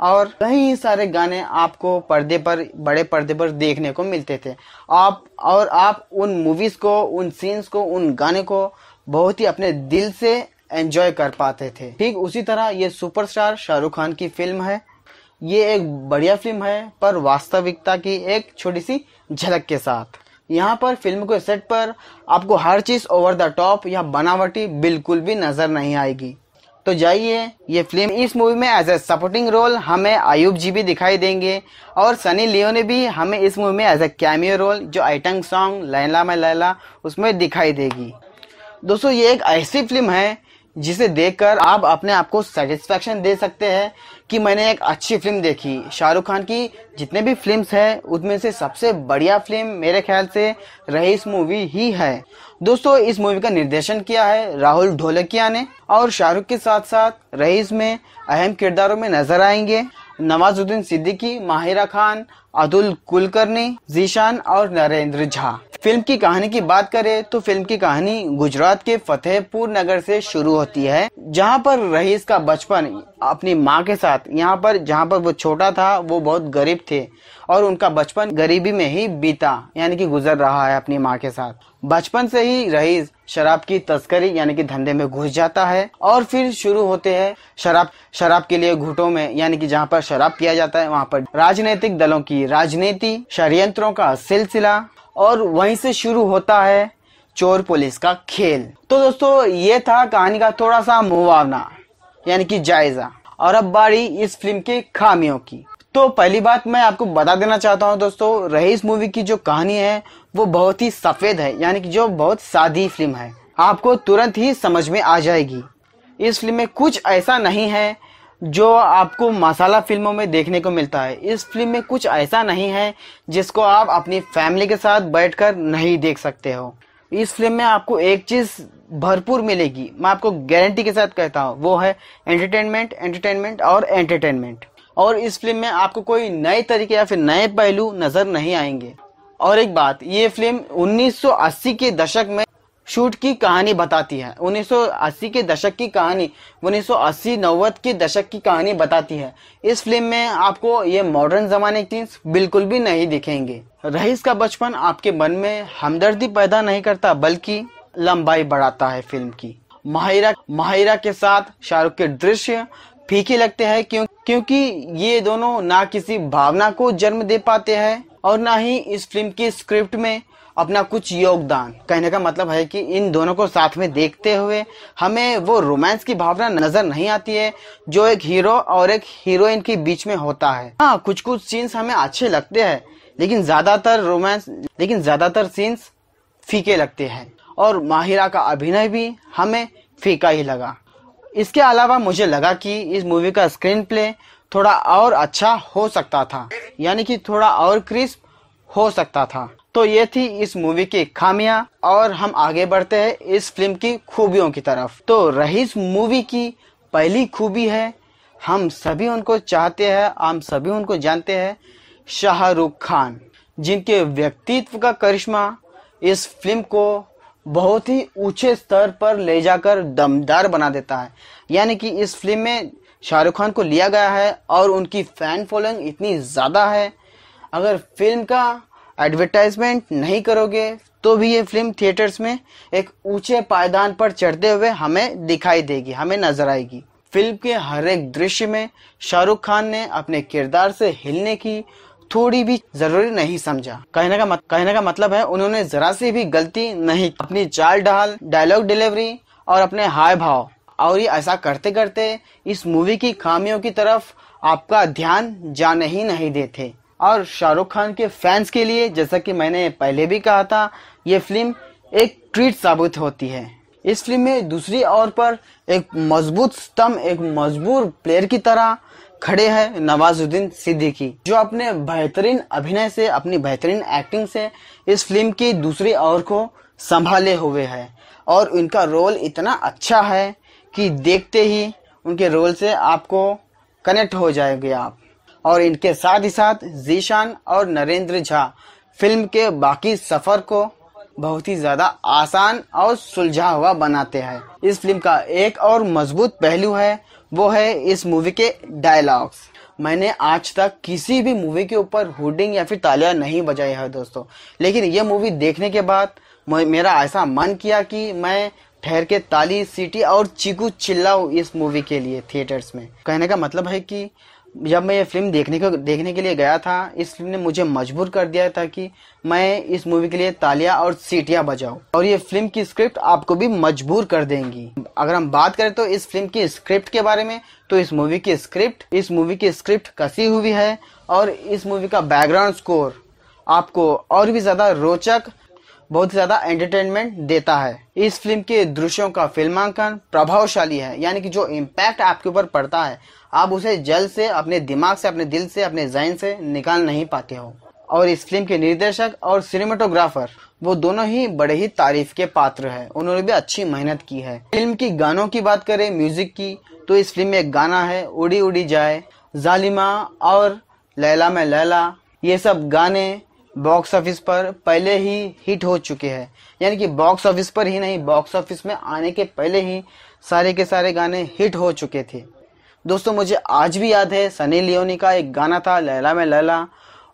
और कई सारे गाने आपको पर्दे पर बड़े पर्दे पर देखने को मिलते थे आप और आप उन मूवीज़ को उन सीन्स को उन गाने को बहुत ही अपने दिल से एंजॉय कर पाते थे ठीक उसी तरह ये सुपरस्टार शाहरुख खान की फिल्म है ये एक बढ़िया फिल्म है पर वास्तविकता की एक छोटी सी झलक के साथ यहाँ पर फिल्म के सेट पर आपको हर चीज़ ओवर द टॉप या बनावटी बिल्कुल भी नज़र नहीं आएगी तो जाइए ये फिल्म इस मूवी में एज ए सपोर्टिंग रोल हमें आयुब जी भी दिखाई देंगे और सनी ने भी हमें इस मूवी में एज ए कैमियो रोल जो आइटंग सॉन्ग लैला में लैला उसमें दिखाई देगी दोस्तों ये एक ऐसी फिल्म है जिसे देखकर आप अपने आप को सेटिस्फेक्शन दे सकते हैं कि मैंने एक अच्छी फिल्म देखी शाहरुख खान की जितने भी फिल्म्स हैं उनमें से सबसे बढ़िया फिल्म मेरे ख्याल से रईस मूवी ही है दोस्तों इस मूवी का निर्देशन किया है राहुल ढोलकिया ने और शाहरुख के साथ साथ रईस में अहम किरदारों में नजर आएंगे नवाजुद्दीन सिद्दीकी माहिरा खान अतुल कुलकर्णी जीशान और नरेंद्र झा फिल्म की कहानी की बात करें तो फिल्म की कहानी गुजरात के फतेहपुर नगर से शुरू होती है जहां पर रईस का बचपन अपनी माँ के साथ यहाँ पर जहाँ पर वो छोटा था वो बहुत गरीब थे और उनका बचपन गरीबी में ही बीता यानी कि गुजर रहा है अपनी माँ के साथ बचपन से ही रईस शराब की तस्करी यानी कि धंधे में घुस जाता है और फिर शुरू होते हैं शराब शराब के लिए घुटों में यानी कि जहाँ पर शराब पिया जाता है वहाँ पर राजनीतिक दलों की राजनीति षडयंत्रों का सिलसिला और वहीं से शुरू होता है चोर पुलिस का खेल तो दोस्तों ये था कहानी का थोड़ा सा मुआवना यानी कि जायजा और अब बारी इस फिल्म के खामियों की तो पहली बात मैं आपको बता देना चाहता हूँ दोस्तों रही मूवी की जो कहानी है वो बहुत ही सफ़ेद है यानी कि जो बहुत सादी फिल्म है आपको तुरंत ही समझ में आ जाएगी इस फिल्म में कुछ ऐसा नहीं है जो आपको मसाला फिल्मों में देखने को मिलता है इस फिल्म में कुछ ऐसा नहीं है जिसको आप अपनी फैमिली के साथ बैठकर नहीं देख सकते हो इस फिल्म में आपको एक चीज़ भरपूर मिलेगी मैं आपको गारंटी के साथ कहता हूँ वो है एंटरटेनमेंट एंटरटेनमेंट और एंटरटेनमेंट और इस फिल्म में आपको कोई नए तरीके या फिर नए पहलू नज़र नहीं आएंगे और एक बात ये फिल्म 1980 के दशक में शूट की कहानी बताती है 1980 के दशक की कहानी 1980 नव्वद के दशक की कहानी बताती है इस फिल्म में आपको ये मॉडर्न जमाने की सीन्स बिल्कुल भी नहीं दिखेंगे रईस का बचपन आपके मन में हमदर्दी पैदा नहीं करता बल्कि लंबाई बढ़ाता है फिल्म की माहिरा माहिरा के साथ शाहरुख के दृश्य फीके लगते हैं क्यों क्योंकि ये दोनों ना किसी भावना को जन्म दे पाते हैं और ना ही इस फिल्म की स्क्रिप्ट में अपना कुछ योगदान कहने का मतलब है कि इन दोनों को साथ में देखते हुए हमें वो रोमांस की भावना नजर नहीं आती है जो एक हीरो और एक हीरोइन के बीच में होता है हाँ कुछ कुछ सीन्स हमें अच्छे लगते हैं लेकिन ज्यादातर रोमांस लेकिन ज्यादातर सीन्स फीके लगते हैं और माहिरा का अभिनय भी हमें फीका ही लगा इसके अलावा मुझे लगा कि इस मूवी का स्क्रीन प्ले थोड़ा और अच्छा हो सकता था यानी कि थोड़ा और क्रिस्प हो सकता था तो ये थी इस मूवी की खामियां और हम आगे बढ़ते हैं इस फिल्म की खूबियों की तरफ तो रही मूवी की पहली खूबी है हम सभी उनको चाहते हैं हम सभी उनको जानते हैं शाहरुख खान जिनके व्यक्तित्व का करिश्मा इस फिल्म को बहुत ही ऊंचे स्तर पर ले जाकर दमदार बना देता है यानी कि इस फिल्म में शाहरुख खान को लिया गया है और उनकी फैन फॉलोइंग इतनी ज़्यादा है अगर फिल्म का एडवर्टाइजमेंट नहीं करोगे तो भी ये फिल्म थिएटर्स में एक ऊंचे पायदान पर चढ़ते हुए हमें दिखाई देगी हमें नजर आएगी फिल्म के हर एक दृश्य में शाहरुख खान ने अपने किरदार से हिलने की थोड़ी भी जरूरी नहीं समझा कहने का मत, कहने का मतलब है उन्होंने जरा सी भी गलती नहीं अपनी चाल ढाल डायलॉग डिलीवरी और अपने हाय भाव और ये ऐसा करते करते इस मूवी की खामियों की तरफ आपका ध्यान जाने ही नहीं देते और शाहरुख खान के फैंस के लिए जैसा कि मैंने पहले भी कहा था ये फिल्म एक ट्रीट साबित होती है इस फिल्म में दूसरी ओर पर एक मजबूत स्तंभ एक मजबूर प्लेयर की तरह खड़े हैं नवाजुद्दीन सिद्दीकी जो अपने बेहतरीन अभिनय से अपनी बेहतरीन एक्टिंग से इस फिल्म की दूसरी ओर को संभाले हुए है और उनका रोल इतना अच्छा है कि देखते ही उनके रोल से आपको कनेक्ट हो जाएंगे आप और इनके साथ ही साथ जीशान और नरेंद्र झा फिल्म के बाकी सफर को बहुत ही ज्यादा आसान और सुलझा हुआ बनाते हैं इस फिल्म का एक और मजबूत पहलू है वो है इस मूवी के डायलॉग्स मैंने आज तक किसी भी मूवी के ऊपर हुडिंग या फिर तालियां नहीं बजाई है दोस्तों लेकिन ये मूवी देखने के बाद मेरा ऐसा मन किया कि मैं ठहर के ताली सीटी और चीकू चिल्लाऊ इस मूवी के लिए थिएटर्स में कहने का मतलब है कि जब मैं ये फिल्म देखने को देखने के लिए गया था इस फिल्म ने मुझे मजबूर कर दिया था कि मैं इस मूवी के लिए तालियां और सीटियां बजाऊं और ये फिल्म की स्क्रिप्ट आपको भी मजबूर कर देंगी अगर हम बात करें तो इस फिल्म की स्क्रिप्ट के बारे में तो इस मूवी की स्क्रिप्ट इस मूवी की स्क्रिप्ट कसी हुई है और इस मूवी का बैकग्राउंड स्कोर आपको और भी ज़्यादा रोचक बहुत ज्यादा एंटरटेनमेंट देता है इस फिल्म के दृश्यों का फिल्मांकन प्रभावशाली है यानी कि जो इम्पैक्ट आपके ऊपर पड़ता है आप उसे जल्द से अपने दिमाग से अपने दिल से अपने जहन से निकाल नहीं पाते हो और इस फिल्म के निर्देशक और सिनेमाटोग्राफर वो दोनों ही बड़े ही तारीफ के पात्र हैं उन्होंने भी अच्छी मेहनत की है फिल्म की गानों की बात करें म्यूजिक की तो इस फिल्म में एक गाना है उड़ी उड़ी जाए जालिमा और लैला में लैला ये सब गाने बॉक्स ऑफिस पर पहले ही हिट हो चुके हैं यानी कि बॉक्स ऑफिस पर ही नहीं बॉक्स ऑफिस में आने के पहले ही सारे के सारे गाने हिट हो चुके थे दोस्तों मुझे आज भी याद है सनी लियोनी का एक गाना था लैला में लैला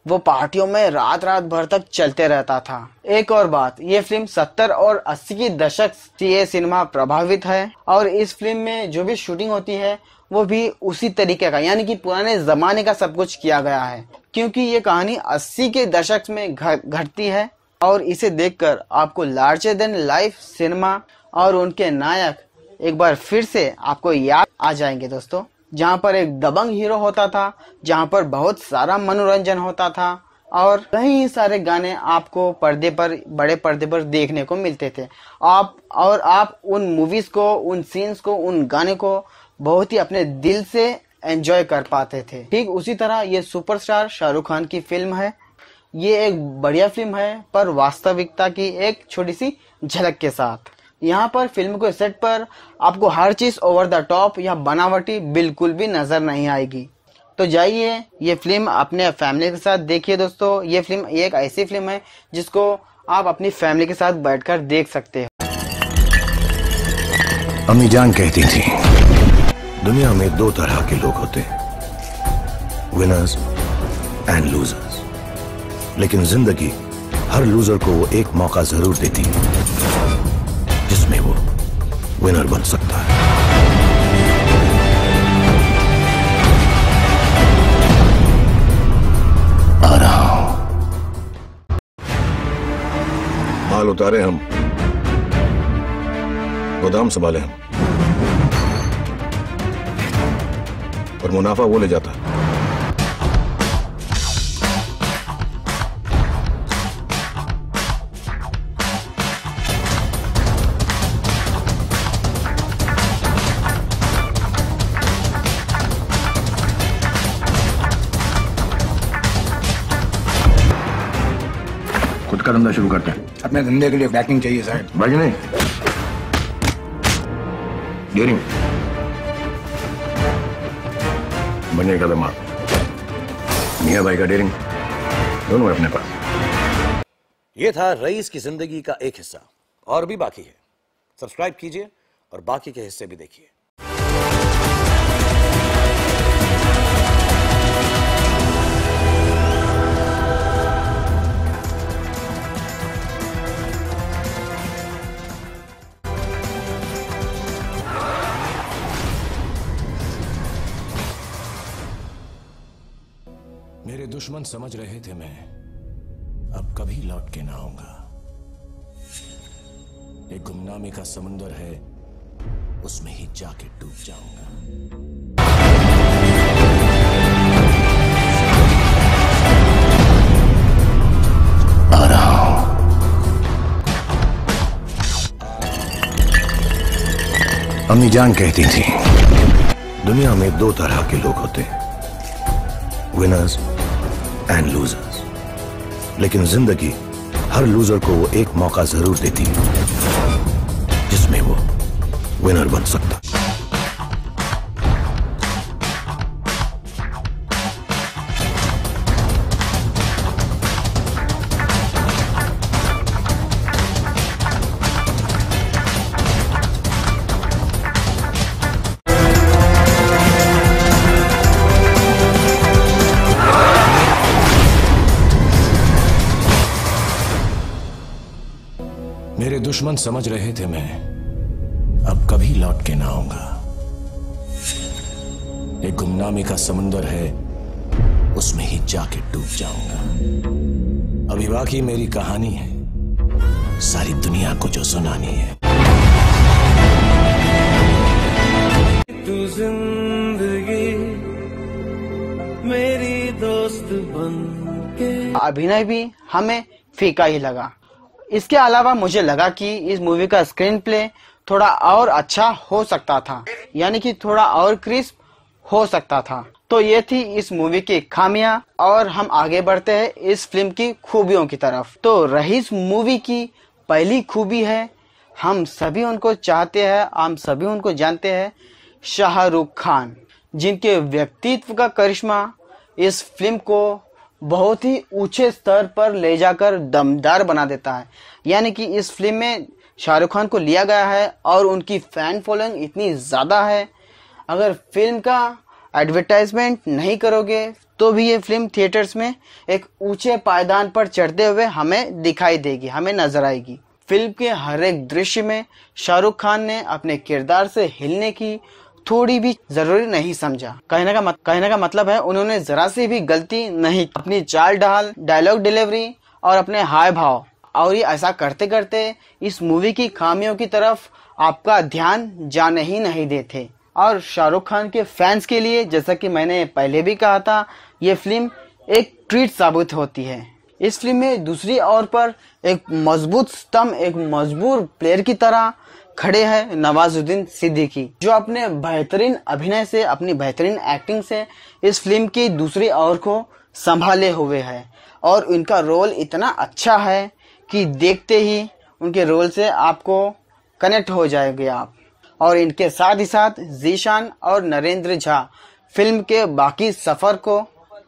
वो पार्टियों में रात रात भर तक चलते रहता था एक और बात ये फिल्म 70 और 80 की दशक से सिनेमा प्रभावित है और इस फिल्म में जो भी शूटिंग होती है वो भी उसी तरीके का यानी कि पुराने जमाने का सब कुछ किया गया है क्योंकि ये कहानी 80 के दशक में घटती है और इसे देखकर आपको लार्जर देन लाइफ सिनेमा और उनके नायक एक बार फिर से आपको याद आ जाएंगे दोस्तों जहाँ पर एक दबंग हीरो होता था जहाँ पर बहुत सारा मनोरंजन होता था और कई सारे गाने आपको पर्दे पर बड़े पर्दे पर देखने को मिलते थे आप और आप उन मूवीज को उन सीन्स को उन गाने को बहुत ही अपने दिल से एंजॉय कर पाते थे ठीक उसी तरह ये सुपरस्टार शाहरुख खान की फिल्म है ये एक बढ़िया फिल्म है पर वास्तविकता की एक छोटी सी झलक के साथ यहाँ पर फिल्म को सेट पर आपको हर चीज़ ओवर द टॉप या बनावटी बिल्कुल भी नज़र नहीं आएगी तो जाइए ये फिल्म अपने फैमिली के साथ देखिए दोस्तों ये फिल्म ये एक ऐसी फिल्म है जिसको आप अपनी फैमिली के साथ बैठकर देख सकते हैं अम्मी जान कहती थी दुनिया में दो तरह के लोग होते हैं विनर्स एंड लूजर्स लेकिन जिंदगी हर लूजर को वो एक मौका जरूर देती है विनर बन सकता है माल उतारे हम गोदाम संभाले हम और मुनाफा वो ले जाता है का धंधा शुरू करते हैं अपने धंधे के लिए बैकिंग चाहिए सर भाई नहीं डेरिंग का दमा मिया भाई का डेरिंग दोनों है अपने पास ये था रईस की जिंदगी का एक हिस्सा और भी बाकी है सब्सक्राइब कीजिए और बाकी के हिस्से भी देखिए मेरे दुश्मन समझ रहे थे मैं अब कभी लौट के ना आऊंगा एक गुमनामी का समुंदर है उसमें ही जाके डूब जाऊंगा अम्मी जान कहती थी दुनिया में दो तरह के लोग होते हैं विनर्स एंड लूजर्स लेकिन जिंदगी हर लूजर को वो एक मौका जरूर देती है जिसमें वो विनर बन सकता दुश्मन समझ रहे थे मैं अब कभी लौट के ना आऊंगा एक गुमनामी का समुंदर है उसमें ही जाके डूब जाऊंगा अभी बाकी मेरी कहानी है सारी दुनिया को जो सुनानी है तू जिंदगी मेरी दोस्त बन के अभिनय भी हमें फीका ही लगा इसके अलावा मुझे लगा कि इस मूवी का स्क्रीन प्ले थोड़ा और अच्छा हो सकता था यानी कि थोड़ा और क्रिस्प हो सकता था तो ये थी इस मूवी की खामियां और हम आगे बढ़ते हैं इस फिल्म की खूबियों की तरफ तो रही मूवी की पहली खूबी है हम सभी उनको चाहते हैं हम सभी उनको जानते हैं शाहरुख खान जिनके व्यक्तित्व का करिश्मा इस फिल्म को बहुत ही ऊंचे स्तर पर ले जाकर दमदार बना देता है यानी कि इस फिल्म में शाहरुख खान को लिया गया है और उनकी फैन फॉलोइंग इतनी ज़्यादा है अगर फिल्म का एडवर्टाइजमेंट नहीं करोगे तो भी ये फिल्म थिएटर्स में एक ऊंचे पायदान पर चढ़ते हुए हमें दिखाई देगी हमें नजर आएगी फिल्म के हर एक दृश्य में शाहरुख खान ने अपने किरदार से हिलने की थोड़ी भी जरूरी नहीं समझा कहने का मत, कहने का मतलब है उन्होंने जरा सी भी गलती नहीं अपनी चाल ढाल डायलॉग डिलीवरी और अपने हाय भाव और ये ऐसा करते करते इस मूवी की खामियों की तरफ आपका ध्यान जाने ही नहीं देते और शाहरुख खान के फैंस के लिए जैसा कि मैंने पहले भी कहा था ये फिल्म एक ट्रीट साबित होती है इस फिल्म में दूसरी ओर पर एक मजबूत स्तंभ एक मजबूर प्लेयर की तरह खड़े हैं नवाजुद्दीन सिद्दीकी जो अपने बेहतरीन अभिनय से अपनी बेहतरीन एक्टिंग से इस फिल्म की दूसरी ओर को संभाले हुए हैं और उनका रोल इतना अच्छा है कि देखते ही उनके रोल से आपको कनेक्ट हो जाएंगे आप और इनके साथ ही साथ जीशान और नरेंद्र झा फिल्म के बाकी सफ़र को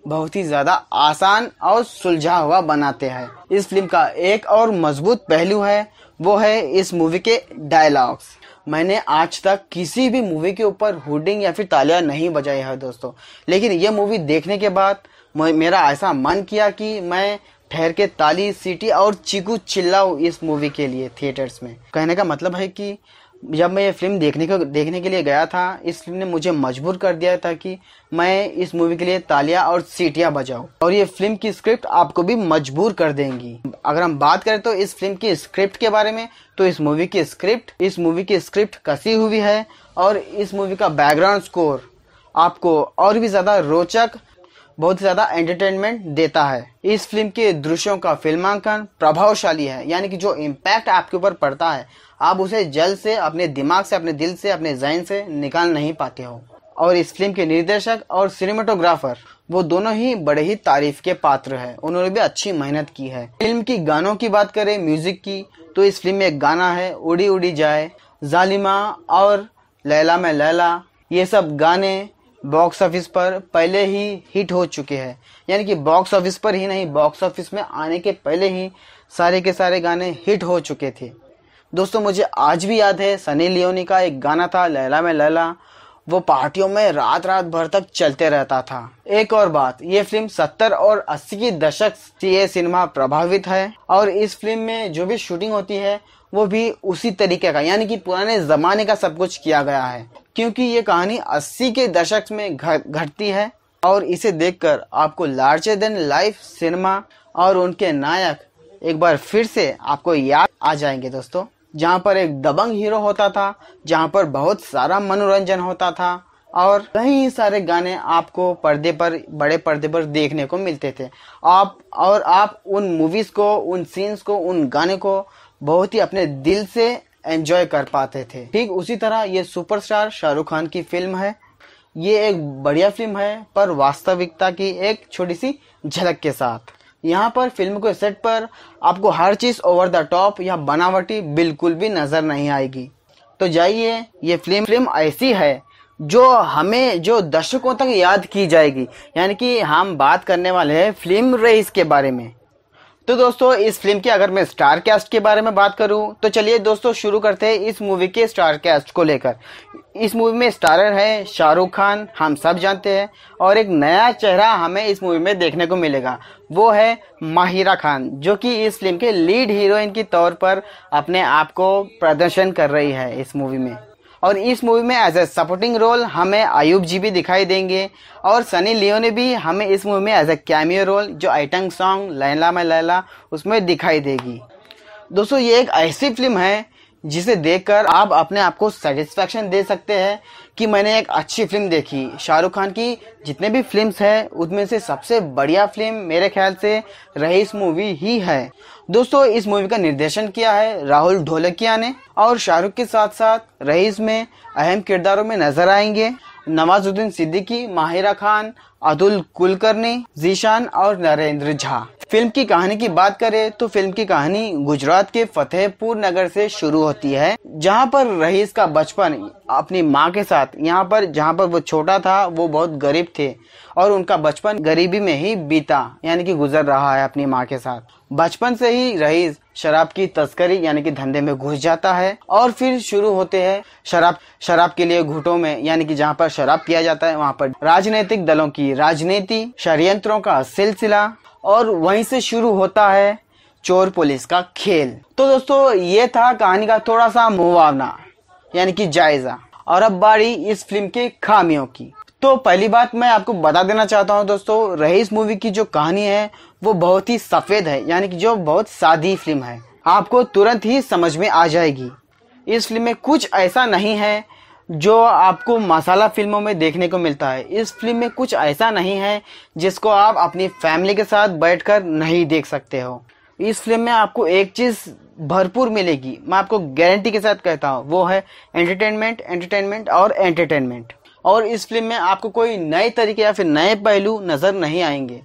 बहुत ही ज़्यादा आसान और सुलझा हुआ बनाते हैं इस फिल्म का एक और मजबूत पहलू है वो है इस मूवी के डायलॉग्स मैंने आज तक किसी भी मूवी के ऊपर हुडिंग या फिर तालियां नहीं बजाई है दोस्तों लेकिन ये मूवी देखने के बाद मेरा ऐसा मन किया कि मैं ठहर के ताली सीटी और चिकू चिल्लाऊ इस मूवी के लिए थिएटर्स में कहने का मतलब है कि जब मैं ये फिल्म देखने को देखने के लिए गया था इस फिल्म ने मुझे मजबूर कर दिया था कि मैं इस मूवी के लिए तालियां और सीटियां बजाऊं और ये फिल्म की स्क्रिप्ट आपको भी मजबूर कर देंगी अगर हम बात करें तो इस फिल्म की स्क्रिप्ट के बारे में तो इस मूवी की स्क्रिप्ट इस मूवी की स्क्रिप्ट कसी हुई है और इस मूवी का बैकग्राउंड स्कोर आपको और भी ज़्यादा रोचक बहुत ज़्यादा एंटरटेनमेंट देता है इस फिल्म के दृश्यों का फिल्मांकन प्रभावशाली है यानी कि जो इम्पैक्ट आपके ऊपर पड़ता है आप उसे जल्द से अपने दिमाग से अपने दिल से अपने जहन से निकाल नहीं पाते हो और इस फिल्म के निर्देशक और सिनेमाटोग्राफर वो दोनों ही बड़े ही तारीफ के पात्र हैं उन्होंने भी अच्छी मेहनत की है फिल्म की गानों की बात करें म्यूजिक की तो इस फिल्म में एक गाना है उड़ी उड़ी जाए जालिमा और लैला में लैला ये सब गाने बॉक्स ऑफिस पर पहले ही हिट हो चुके हैं यानी कि बॉक्स ऑफिस पर ही नहीं बॉक्स ऑफिस में आने के पहले ही सारे के सारे गाने हिट हो चुके थे दोस्तों मुझे आज भी याद है सनी लियोनी का एक गाना था लैला में लैला वो पार्टियों में रात रात भर तक चलते रहता था एक और बात ये फिल्म 70 और 80 की दशक से सिनेमा प्रभावित है और इस फिल्म में जो भी शूटिंग होती है वो भी उसी तरीके का यानी कि पुराने जमाने का सब कुछ किया गया है क्योंकि ये कहानी 80 के दशक में घटती है और इसे देखकर आपको लार्जर देन लाइफ सिनेमा और उनके नायक एक बार फिर से आपको याद आ जाएंगे दोस्तों जहाँ पर एक दबंग हीरो होता था जहाँ पर बहुत सारा मनोरंजन होता था और कई सारे गाने आपको पर्दे पर बड़े पर्दे पर देखने को मिलते थे आप और आप उन मूवीज़ को उन सीन्स को उन गाने को बहुत ही अपने दिल से एंजॉय कर पाते थे ठीक उसी तरह ये सुपरस्टार शाहरुख खान की फिल्म है ये एक बढ़िया फिल्म है पर वास्तविकता की एक छोटी सी झलक के साथ यहाँ पर फिल्म के सेट पर आपको हर चीज़ ओवर द टॉप या बनावटी बिल्कुल भी नज़र नहीं आएगी तो जाइए ये फिल्म फिल्म ऐसी है जो हमें जो दर्शकों तक याद की जाएगी यानी कि हम बात करने वाले हैं फिल्म रेस के बारे में तो दोस्तों इस फिल्म के अगर मैं स्टार कैस्ट के बारे में बात करूं तो चलिए दोस्तों शुरू करते हैं इस मूवी के स्टार कैस्ट को लेकर इस मूवी में स्टारर है शाहरुख खान हम सब जानते हैं और एक नया चेहरा हमें इस मूवी में देखने को मिलेगा वो है माहिरा खान जो कि इस फिल्म के लीड हीरोइन के तौर पर अपने आप को प्रदर्शन कर रही है इस मूवी में और इस मूवी में एज ए सपोर्टिंग रोल हमें आयुब जी भी दिखाई देंगे और सनी लियोन भी हमें इस मूवी में एज ए कैमियो रोल जो आइटंग सॉन्ग लैला में लैला उसमें दिखाई देगी दोस्तों ये एक ऐसी फिल्म है जिसे देखकर आप अपने आप को सेटिस्फैक्शन दे सकते हैं कि मैंने एक अच्छी फिल्म देखी शाहरुख खान की जितने भी फिल्म्स हैं उनमें से सबसे बढ़िया फिल्म मेरे ख्याल से रईस मूवी ही है दोस्तों इस मूवी का निर्देशन किया है राहुल ढोलकिया ने और शाहरुख के साथ साथ रईस में अहम किरदारों में नजर आएंगे नवाजुद्दीन सिद्दीकी माहिरा खान अतुल कुलकर्णी जीशान और नरेंद्र झा फिल्म की कहानी की बात करें तो फिल्म की कहानी गुजरात के फतेहपुर नगर से शुरू होती है जहां पर रईस का बचपन अपनी माँ के साथ यहां पर जहां पर वो छोटा था वो बहुत गरीब थे और उनका बचपन गरीबी में ही बीता यानी कि गुजर रहा है अपनी माँ के साथ बचपन से ही रईस शराब की तस्करी यानी कि धंधे में घुस जाता है और फिर शुरू होते हैं शराब शराब के लिए घुटों में यानी कि जहां पर शराब पिया जाता है वहां पर राजनीतिक दलों की राजनीति षडयंत्रों का सिलसिला और वहीं से शुरू होता है चोर पुलिस का खेल तो दोस्तों ये था कहानी का थोड़ा सा मुआवना यानी कि जायजा और अब बारी इस फिल्म के खामियों की तो पहली बात मैं आपको बता देना चाहता हूँ दोस्तों रईस मूवी की जो कहानी है वो बहुत ही सफ़ेद है यानी कि जो बहुत सादी फिल्म है आपको तुरंत ही समझ में आ जाएगी इस फिल्म में कुछ ऐसा नहीं है जो आपको मसाला फिल्मों में देखने को मिलता है इस फिल्म में कुछ ऐसा नहीं है जिसको आप अपनी फैमिली के साथ बैठकर नहीं देख सकते हो इस फिल्म में आपको एक चीज़ भरपूर मिलेगी मैं आपको गारंटी के साथ कहता हूँ वो है एंटरटेनमेंट एंटरटेनमेंट और एंटरटेनमेंट और इस फिल्म में आपको कोई नए तरीके या फिर नए पहलू नज़र नहीं आएंगे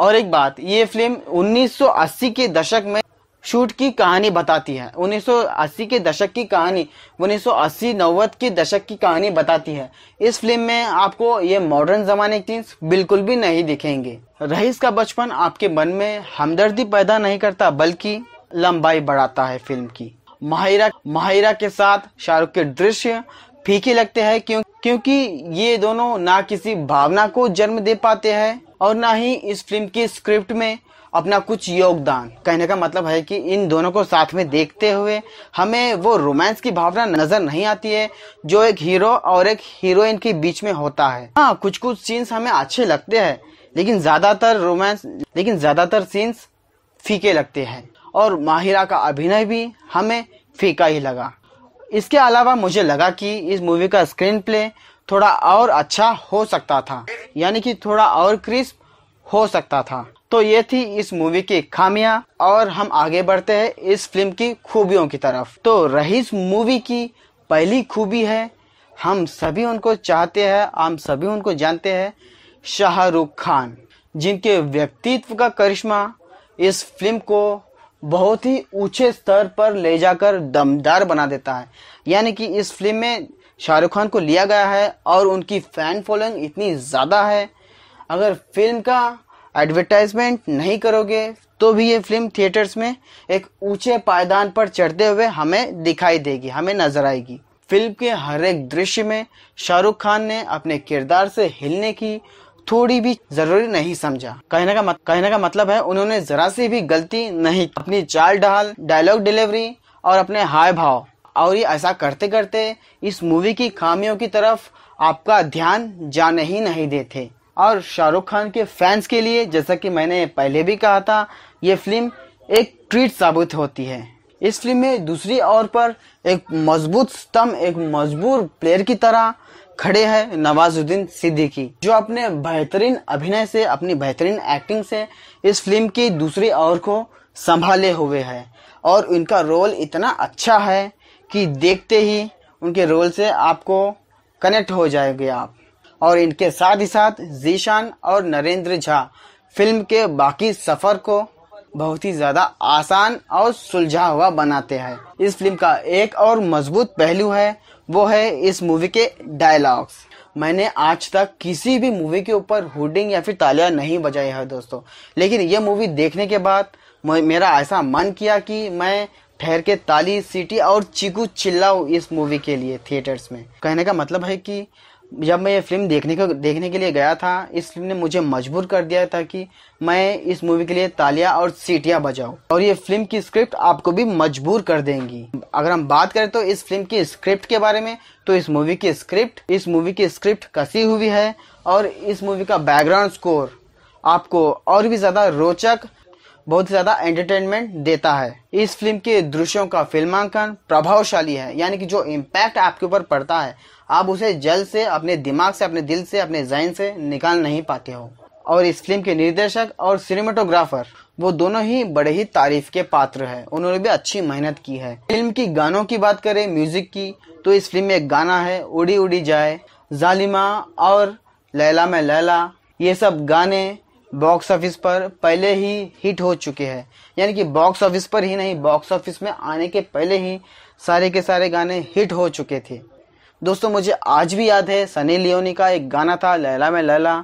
और एक बात ये फिल्म 1980 के दशक में शूट की कहानी बताती है 1980 के दशक की कहानी 1980 सौ के दशक की कहानी बताती है इस फिल्म में आपको ये मॉडर्न जमाने की सीन्स बिल्कुल भी नहीं दिखेंगे रईस का बचपन आपके मन में हमदर्दी पैदा नहीं करता बल्कि लंबाई बढ़ाता है फिल्म की माहिरा माहिरा के साथ शाहरुख के दृश्य फीके लगते हैं क्यों क्योंकि ये दोनों ना किसी भावना को जन्म दे पाते हैं और ना ही इस फिल्म की स्क्रिप्ट में अपना कुछ योगदान कहने का मतलब है कि इन दोनों को साथ में देखते हुए हमें वो रोमांस की भावना नज़र नहीं आती है जो एक हीरो और एक हीरोइन के बीच में होता है हाँ कुछ कुछ सीन्स हमें अच्छे लगते हैं लेकिन ज़्यादातर रोमांस लेकिन ज़्यादातर सीन्स फीके लगते हैं और माहिरा का अभिनय भी हमें फीका ही लगा इसके अलावा मुझे लगा कि इस मूवी का स्क्रीन प्ले थोड़ा और अच्छा हो सकता था यानी कि थोड़ा और क्रिस्प हो सकता था तो ये थी इस मूवी की खामियां और हम आगे बढ़ते हैं इस फिल्म की खूबियों की तरफ तो रही मूवी की पहली खूबी है हम सभी उनको चाहते हैं हम सभी उनको जानते हैं शाहरुख खान जिनके व्यक्तित्व का करिश्मा इस फिल्म को बहुत ही ऊंचे स्तर पर ले जाकर दमदार बना देता है यानी कि इस फिल्म में शाहरुख खान को लिया गया है और उनकी फैन फॉलोइंग इतनी ज़्यादा है अगर फिल्म का एडवर्टाइजमेंट नहीं करोगे तो भी ये फिल्म थिएटर्स में एक ऊंचे पायदान पर चढ़ते हुए हमें दिखाई देगी हमें नजर आएगी फिल्म के हर एक दृश्य में शाहरुख खान ने अपने किरदार से हिलने की थोड़ी भी जरूरी नहीं समझा कहने का मत, कहने का मतलब है उन्होंने जरा सी भी गलती नहीं अपनी चाल ढाल डायलॉग डिलीवरी और अपने हाय भाव और ये ऐसा करते करते इस मूवी की खामियों की तरफ आपका ध्यान जाने ही नहीं देते और शाहरुख खान के फैंस के लिए जैसा कि मैंने पहले भी कहा था ये फिल्म एक ट्रीट साबित होती है इस फिल्म में दूसरी ओर पर एक मजबूत स्तंभ एक मजबूर प्लेयर की तरह खड़े हैं नवाजुद्दीन सिद्दीकी जो अपने बेहतरीन अभिनय से अपनी बेहतरीन एक्टिंग से इस फिल्म की दूसरी ओर को संभाले हुए है और उनका रोल इतना अच्छा है कि देखते ही उनके रोल से आपको कनेक्ट हो जाएंगे आप और इनके साथ ही साथ जीशान और नरेंद्र झा फिल्म के बाकी सफ़र को बहुत ही ज़्यादा आसान और सुलझा हुआ बनाते हैं इस फिल्म का एक और मजबूत पहलू है वो है इस मूवी के डायलॉग्स मैंने आज तक किसी भी मूवी के ऊपर हुडिंग या फिर तालियां नहीं बजाई है दोस्तों लेकिन ये मूवी देखने के बाद मेरा ऐसा मन किया कि मैं ठहर के ताली सीटी और चिकू चिल्लाओ इस मूवी के लिए थिएटर्स में कहने का मतलब है कि जब मैं ये फिल्म देखने को देखने के लिए गया था इस फिल्म ने मुझे मजबूर कर दिया था कि मैं इस मूवी के लिए तालियां और सीटियां बजाऊं और ये फिल्म की स्क्रिप्ट आपको भी मजबूर कर देंगी अगर हम बात करें तो इस फिल्म की स्क्रिप्ट के बारे में तो इस मूवी की स्क्रिप्ट इस मूवी की स्क्रिप्ट कसी हुई है और इस मूवी का बैकग्राउंड स्कोर आपको और भी ज़्यादा रोचक बहुत ज्यादा एंटरटेनमेंट देता है इस फिल्म के दृश्यों का फिल्मांकन प्रभावशाली है यानी कि जो इम्पैक्ट आपके ऊपर पड़ता है आप उसे जल्द से अपने दिमाग से अपने दिल से अपने जहन से निकाल नहीं पाते हो और इस फिल्म के निर्देशक और सिनेमाटोग्राफर वो दोनों ही बड़े ही तारीफ के पात्र हैं उन्होंने भी अच्छी मेहनत की है फिल्म की गानों की बात करें म्यूजिक की तो इस फिल्म में एक गाना है उड़ी उड़ी जाए जालिमा और लैला में लैला ये सब गाने बॉक्स ऑफिस पर पहले ही हिट हो चुके हैं यानी कि बॉक्स ऑफिस पर ही नहीं बॉक्स ऑफिस में आने के पहले ही सारे के सारे गाने हिट हो चुके थे दोस्तों मुझे आज भी याद है सनी लियोनी का एक गाना था लैला में लैला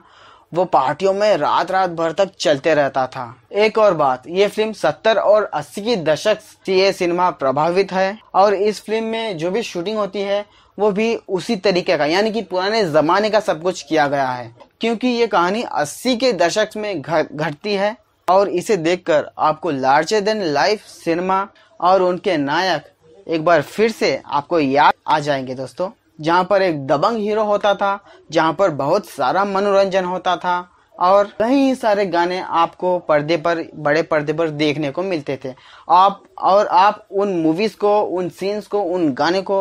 वो पार्टियों में रात रात भर तक चलते रहता था एक और बात ये फिल्म 70 और 80 की दशक से सिनेमा प्रभावित है और इस फिल्म में जो भी शूटिंग होती है वो भी उसी तरीके का यानी कि पुराने ज़माने का सब कुछ किया गया है क्योंकि ये कहानी 80 के दशक में घटती है और इसे देखकर आपको लार्जर देन लाइफ सिनेमा और उनके नायक एक बार फिर से आपको याद आ जाएंगे दोस्तों जहाँ पर एक दबंग हीरो होता था जहाँ पर बहुत सारा मनोरंजन होता था और कई सारे गाने आपको पर्दे पर बड़े पर्दे पर देखने को मिलते थे आप और आप उन मूवीज़ को उन सीन्स को उन गाने को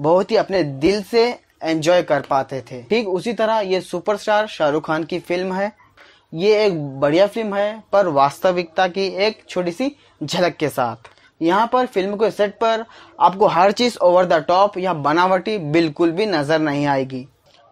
बहुत ही अपने दिल से एंजॉय कर पाते थे ठीक उसी तरह ये सुपरस्टार शाहरुख खान की फिल्म है ये एक बढ़िया फिल्म है पर वास्तविकता की एक छोटी सी झलक के साथ यहाँ पर फिल्म के सेट पर आपको हर चीज़ ओवर द टॉप या बनावटी बिल्कुल भी नज़र नहीं आएगी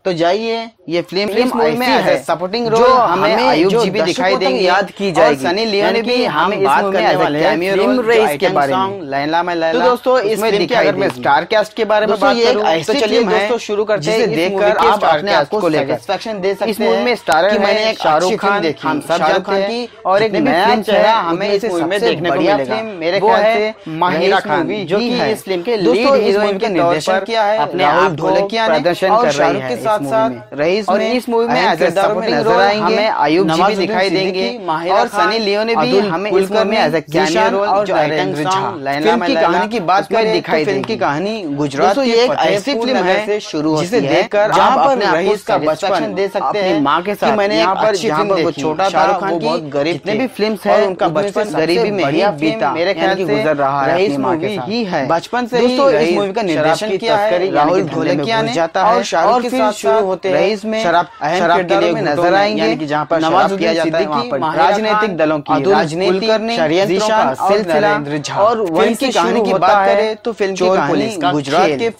तो जाइए ये फिल्म फिल्म में है सपोर्टिंग रोल हमें आयुब जी भी दिखाई देंगे याद की जाएगी सनी लियोन भी हम बात करने वाले हैं कैमियो फिल्म रेस के बारे में लैला में लैला तो दोस्तों इस फिल्म के अगर मैं स्टार कास्ट के बारे में बात करूं तो चलिए दोस्तों शुरू करते हैं देखकर आप अपने आप को सेटिस्फैक्शन दे सकते हैं इस मूवी में स्टार है मैंने एक शाहरुख खान देखी हम सब जानते हैं और एक नया चेहरा हमें इस मूवी में देखने को मिलेगा मेरे ख्याल से माहिरा खान जो कि इस फिल्म के लीड हीरोइन के निर्देशन किया है अपने आप ढोलकिया ने प्रदर्शन कर रही है साथ साथ रईस और इस मूवी में किरदारों में नजर आएंगे हमें आयुब जी भी दिखाई देंगे और सनी लियोन ने भी हमें इस मूवी में एज ए कैमियो रोल जो फिल्म की कहानी की बात करें तो दिखाई फिल्म की कहानी गुजरात की एक ऐसी फिल्म है शुरू होती है देखकर आप अपने रईस का बचपन दे सकते हैं मां के साथ मैंने यहां पर फिल्म को छोटा शाहरुख खान की गरीब ने भी फिल्म्स है उनका बचपन गरीबी में ही बीता मेरे ख्याल से गुजर रहा है इस मूवी ही है बचपन से ही इस मूवी का निर्देशन किया है राहुल ढोलकिया ने और शाहरुख के साथ शुरू होते हैं में शराब शराब के लिए नजर आएंगे जहाँ पर नमाज किया जाता है वहाँ पर राजनीतिक दलों की राजनीति करने सिलसिला और वही की कहानी की बात करें तो फिल्म की कहानी गुजरात के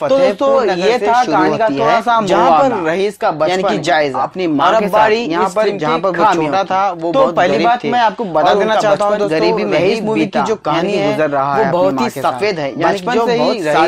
तो ये था कहानी का थोड़ा सा जहाँ पर रईस का बचपन की जायज अपनी माँ यहाँ पर जहाँ पर छोटा था वो तो पहली बात मैं आपको बता देना चाहता हूँ गरीबी में इस मूवी की जो कहानी गुजर रहा है बहुत ही सफेद है बचपन से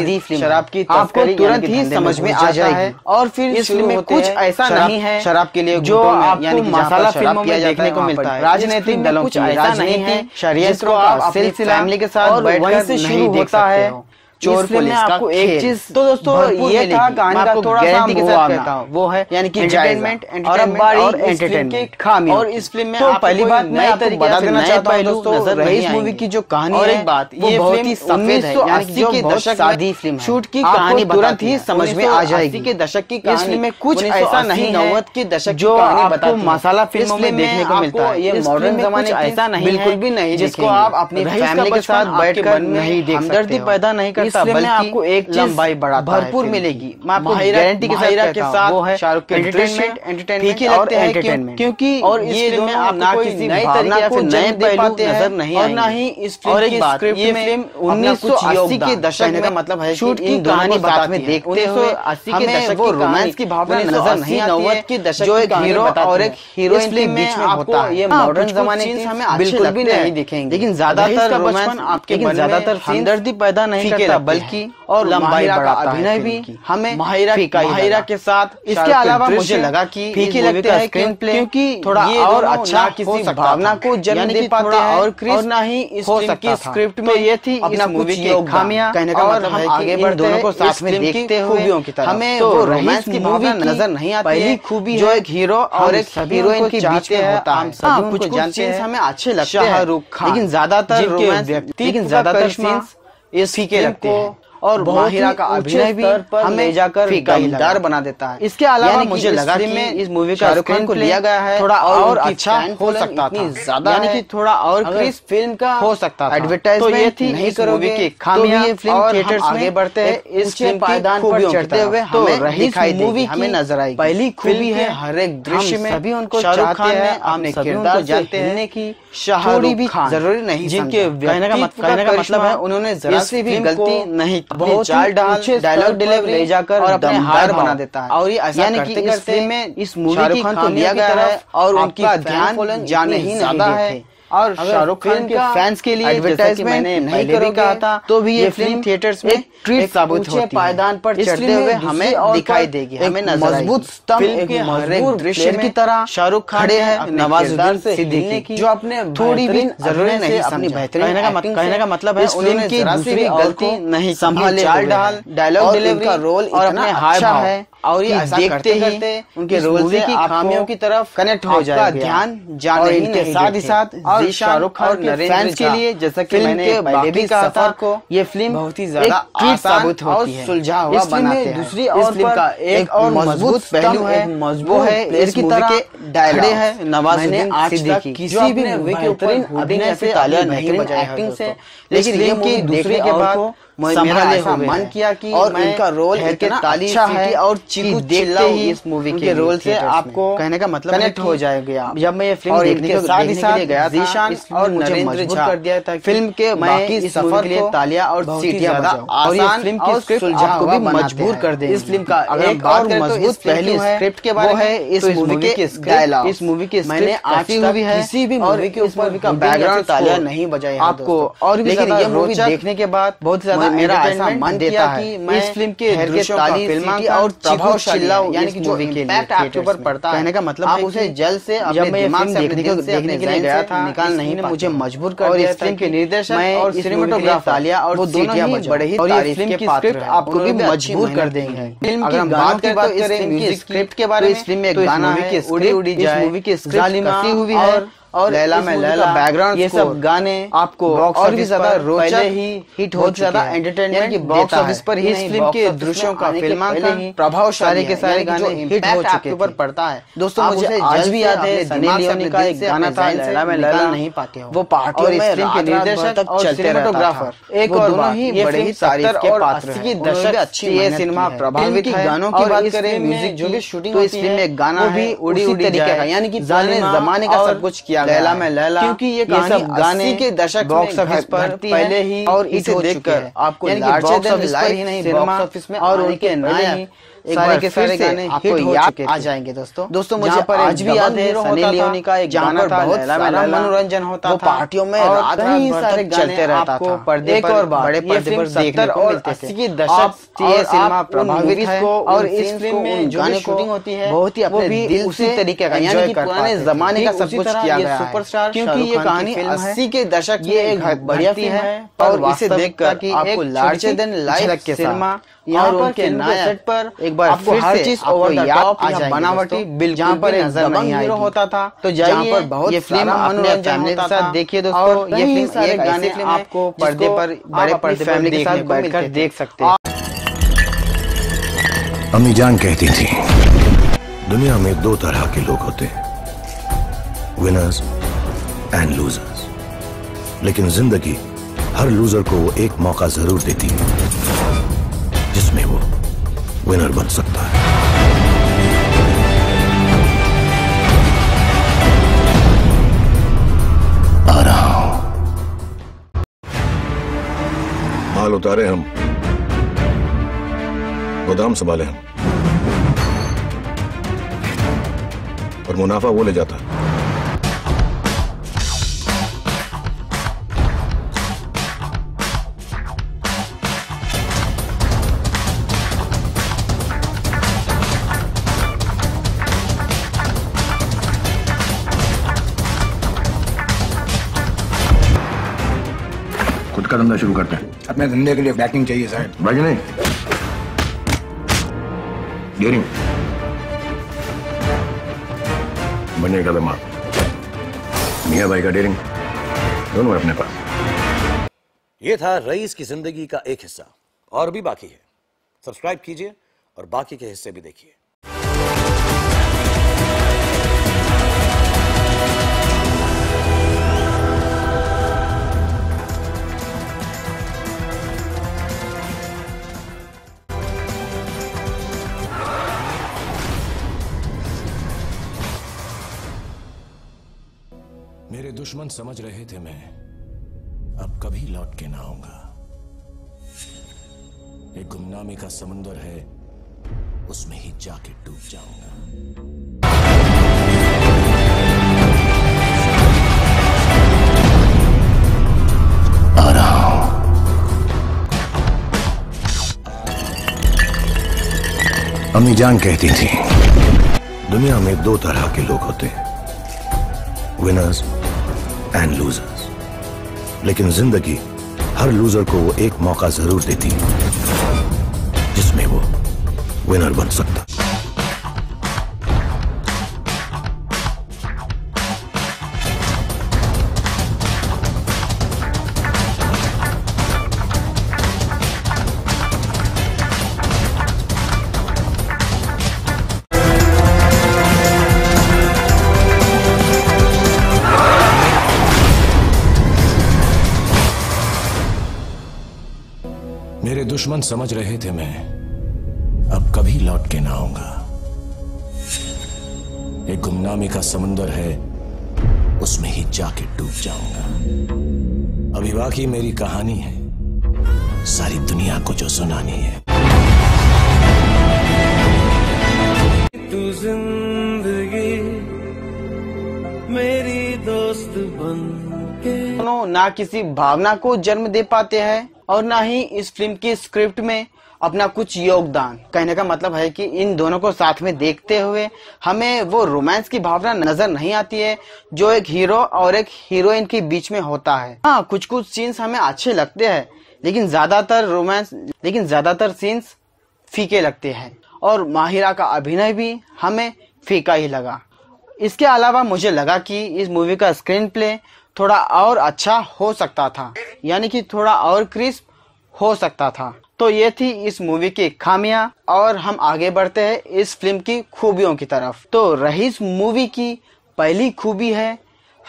ही शराब की आपको तुरंत ही समझ में आ जाएगी और फिर इस फिल्म में कुछ ऐसा नहीं है शराब के लिए जो आपको मसाला फिल्मों में देखने को मिलता है राजनीतिक दलों की राजनीति शरीय को आप फैमिली के साथ बैठकर नहीं देख सकते है चोर पुलिस का एक चीज तो दोस्तों ये था गाने का थोड़ा सा के साथ कहता हूं वो है यानी कि एंटरटेनमेंट और अब बारी एंटरटेनमेंट खामी और इस फिल्म में तो पहली बात मैं आपको बता देना चाहता हूं दोस्तों तो रईस मूवी की जो कहानी और एक बात ये बहुत ही सफेद है यानी कि के दशक सादी फिल्म है शूट की कहानी तुरंत ही समझ में आ जाएगी के दशक की कहानी में कुछ ऐसा नहीं नौवत के दशक जो आपको मसाला फिल्मों में देखने को मिलता है ये मॉडर्न जमाने ऐसा नहीं बिल्कुल भी नहीं जिसको आप अपनी फैमिली के साथ बैठकर नहीं देख सकते पैदा नहीं कर बल्कि आपको एक लंबाई बड़ा भरपूर मिलेगी मैं आपको गारंटी के साथ के साथ वो है शाहरुख के एंटरटेनमेंट एंटरटेनमेंट एंटरटेनमेंट क्योंकि और ये दोनों आप ना किसी नए तरीके से नए पहलू नजर नहीं और ना ही इस फिल्म की स्क्रिप्ट फिल्म 1980 के दशक में मतलब है शूट की कहानी बात में देखते हुए 80 के दशक रोमांस की भावना नजर नहीं नौवत के दशक जो एक हीरो और एक हीरोइन के बीच में होता है ये मॉडर्न हाँ, जमाने के हमें बिल्कुल भी नहीं दिखेंगे लेकिन ज्यादातर रोमांस आपके ज्यादातर हमदर्दी पैदा नहीं करता शब्द बल्कि और तो लंबाई बढ़ाता अभिनय भी हमें माहिरा माहिरा के साथ इसके अलावा मुझे लगा कि फीकी लगते हैं स्क्रीन प्ले क्योंकि थोड़ा ये और अच्छा किसी भावना को जन्म दे पाता है और क्रिस ना ही इस फिल्म की स्क्रिप्ट में तो ये थी इस मूवी की खामियां कहने का मतलब है कि इन दोनों को साथ में देखते हुए हमें तो वो रोमांस की मूवी नजर नहीं आती पहली खूबी जो एक हीरो और एक हीरोइन के बीच में होता है हाँ, कुछ कुछ सीन्स हमें अच्छे लगते हैं लेकिन ज्यादातर रोमांस लेकिन ज्यादातर सीन्स ये सीखे रखते हैं और माहिरा का अभिनय भी हमें जाकर दमदार बना देता है इसके अलावा मुझे लगा कि इस मूवी का शाहरुख खान को लिया गया है थोड़ा और अच्छा हो सकता था ज्यादा यानी कि थोड़ा और इस फिल्म का हो सकता था एडवर्टाइजमेंट तो थी नहीं करोगे की तो खामियां ये फिल्म थिएटर्स में आगे बढ़ते हैं इस फिल्म पायदान पर चढ़ते हुए तो हमें रही मूवी हमें नजर आई पहली खूबी है हर एक दृश्य में सभी उनको शाहरुख खान ने अपने किरदार जानते हैं की शाहरुख भी जरूरी नहीं जिनके कहने का मतलब है उन्होंने जरा सी भी गलती नहीं बहुत चाल डायलॉग डिलीवरी ले जाकर और अपने हार बना देता है और ये ऐसा करते करते इस मूवी की खामियां लिया गया है और उनकी ध्यान जाने ही नहीं है और शाहरुख खान के फैंस के लिए एडवर्टाइजमेंट नहीं करोगे कहा था तो भी ये फिल्म थिएटर में ट्रीट साबित होती है पायदान पर चढ़ते हुए हमें दिखाई देगी हमें मजबूत फिल्म के हर एक दृश्य की तरह शाहरुख खड़े हैं नवाजुद्दीन सिद्दीकी की जो अपने थोड़ी भी जरूरी नहीं अपनी बेहतरीन कहने का मतलब है उन्होंने की दूसरी गलती नहीं संभाले चाल ढाल डायलॉग डिलीवरी का रोल और इतना हाई अच्छा है और ये देखते ही करते उनके रोल की खामियों की तरफ कनेक्ट हो जाएगा ध्यान जाने के साथ ही साथ और शाहरुख खान के फैंस के लिए जैसा कि मैंने पहले भी कहा था को ये फिल्म बहुत ही ज्यादा ट्रीट साबित होती है सुलझा हुआ बनाते हैं दूसरी और फिल्म का एक और मजबूत पहलू है मजबूत है की तरह डायरे है नवाजुद्दीन आज तक किसी भी मूवी के ऊपर अभिनय से तालियां नहीं बजाई है लेकिन ये मूवी दूसरी के बाद मेरा मन किया कि और मैं इनका रोल इतना अच्छा है और चिकू देखते ही इस मूवी के रोल से आपको कहने का मतलब कनेक्ट हो जाएगा जब मैं ये फिल्म देखने के साथ ही साथ गया जीशान और नरेंद्र झा कर दिया था फिल्म के मैं इस सफर के लिए तालिया और सीटियां बजाओ और ये फिल्म की स्क्रिप्ट आपको भी मजबूर कर दे इस फिल्म का एक और तो मजबूत पहली स्क्रिप्ट के बारे में इस मूवी तो के डायलॉग इस मूवी के मैंने आज तक किसी भी मूवी के ऊपर का बैकग्राउंड तालिया नहीं बजाया आपको और लेकिन ये मूवी देखने के बाद बहुत ज्यादा हाँ, मेरा ऐसा मन देता है मैं इस फिल्म के दृश्यों का फिल्म और यानी कि जो आपके ऊपर पड़ता तो है कहने का मतलब आप उसे जल से जब मैं देखने के लिए गया था निकाल नहीं मुझे मजबूर कर फिल्म के निर्देशक और सिनेमाटोग्राफ आलिया और वो दोनों ही बड़े ही तारीफ के पात्र आपको भी मजबूर कर देंगे फिल्म की बात करें तो इस फिल्म की स्क्रिप्ट के बारे में इस फिल्म में गाना है उड़ी उड़ी जाए मूवी की स्क्रिप्ट हुई है और लैला में लैला बैकग्राउंड ये सब गाने आपको और भी ज्यादा रोचक ही हिट हो ज्यादा एंटरटेनमेंट की बॉक्स ऑफिस पर ही इस फिल्म के दृश्यों का फिल्म का प्रभाव सारे के सारे गाने हिट हो चुके ऊपर पड़ता है दोस्तों मुझे आज भी याद है सनी लियोनी का एक गाना था लैला में लैला नहीं पाते हो वो पार्टी और इस फिल्म के निर्देशक और सिनेमाटोग्राफर एक और दोनों ही बड़े ही तारीफ के पात्र हैं दर्शक अच्छी ये सिनेमा प्रभावित है गानों की बात करें म्यूजिक जो भी शूटिंग इस फिल्म में गाना भी उड़ी उड़ी तरीके का यानी कि जमाने का सब कुछ किया किया लैला में लैला क्योंकि ये, ये सब गाने के दशक बॉक्स ऑफिस पर पहले ही और इसे देखकर आपको बॉक्स ऑफिस ही नहीं बॉक्स ऑफिस में और उनके नायक सारे के सारे गाने आ जाएंगे दोस्तों दोस्तों मुझे पर आज भी याद है सनी लियोनी का एक गाना था मनोरंजन होता था पार्टियों में रात रात चलते रहता था पर्दे पर बड़े पर्दे पर देखने को मिलते थे की दशक ये सिनेमा प्रभावित है और इस फिल्म में गाने शूटिंग होती है बहुत ही अपने दिल उसी तरीके का यानी कि पुराने जमाने का सब कुछ किया गया है सुपरस्टार क्योंकि ये कहानी के दशक ये एक बढ़िया फिल्म है और इसे देखकर आपको लार्जर देन लाइफ सिनेमा यहाँ पर सेट पर एक बार आपको हर चीज ओवर बनावटी बिल जहाँ पर नजर नहीं आएगी होता था तो, तो पर बहुत ये फिल्म अपने फैमिली के साथ देखिए दोस्तों ये फिल्म गाने आपको पर्दे पर बड़े पर्दे फैमिली के साथ बैठकर देख सकते हैं अम्मी जान कहती थी दुनिया में दो तरह के लोग होते हैं विनर्स एंड लूजर्स लेकिन जिंदगी हर लूजर को एक मौका जरूर देती है जिसमें वो विनर बन सकता है आ रहा हूं माल उतारे हम गोदाम संभाले हम और मुनाफा वो ले जाता है का धंधा शुरू करते हैं अपने धंधे के लिए बैकिंग चाहिए सर भाई नहीं डेरिंग बनेगा दिमाग मिया भाई का डेरिंग दोनों अपने पास ये था रईस की जिंदगी का एक हिस्सा और भी बाकी है सब्सक्राइब कीजिए और बाकी के हिस्से भी देखिए दुश्मन समझ रहे थे मैं अब कभी लौट के ना आऊंगा एक गुमनामी का समुंदर है उसमें ही जाके डूब जाऊंगा अम्मी जान कहती थी दुनिया में दो तरह के लोग होते हैं विनर्स एंड लूजर्स लेकिन जिंदगी हर लूजर को वो एक मौका जरूर देती है जिसमें वो विनर बन सकता दुश्मन समझ रहे थे मैं अब कभी लौट के ना आऊंगा एक गुमनामी का समुंदर है उसमें ही जाके डूब जाऊंगा अभी बाकी मेरी कहानी है सारी दुनिया को जो सुनानी है ना किसी भावना को जन्म दे पाते हैं और ना ही इस फिल्म की स्क्रिप्ट में अपना कुछ योगदान कहने का मतलब है कि इन दोनों को साथ में देखते हुए हमें वो रोमांस की भावना नजर नहीं आती है जो एक हीरो और एक हीरोइन के बीच में होता है हाँ कुछ कुछ सीन्स हमें अच्छे लगते हैं लेकिन ज्यादातर रोमांस लेकिन ज्यादातर सीन्स फीके लगते हैं और माहिरा का अभिनय भी हमें फीका ही लगा इसके अलावा मुझे लगा कि इस मूवी का स्क्रीन प्ले थोड़ा और अच्छा हो सकता था यानी कि थोड़ा और क्रिस्प हो सकता था तो ये थी इस मूवी की खामियां और हम आगे बढ़ते हैं इस फिल्म की खूबियों की तरफ तो रही मूवी की पहली खूबी है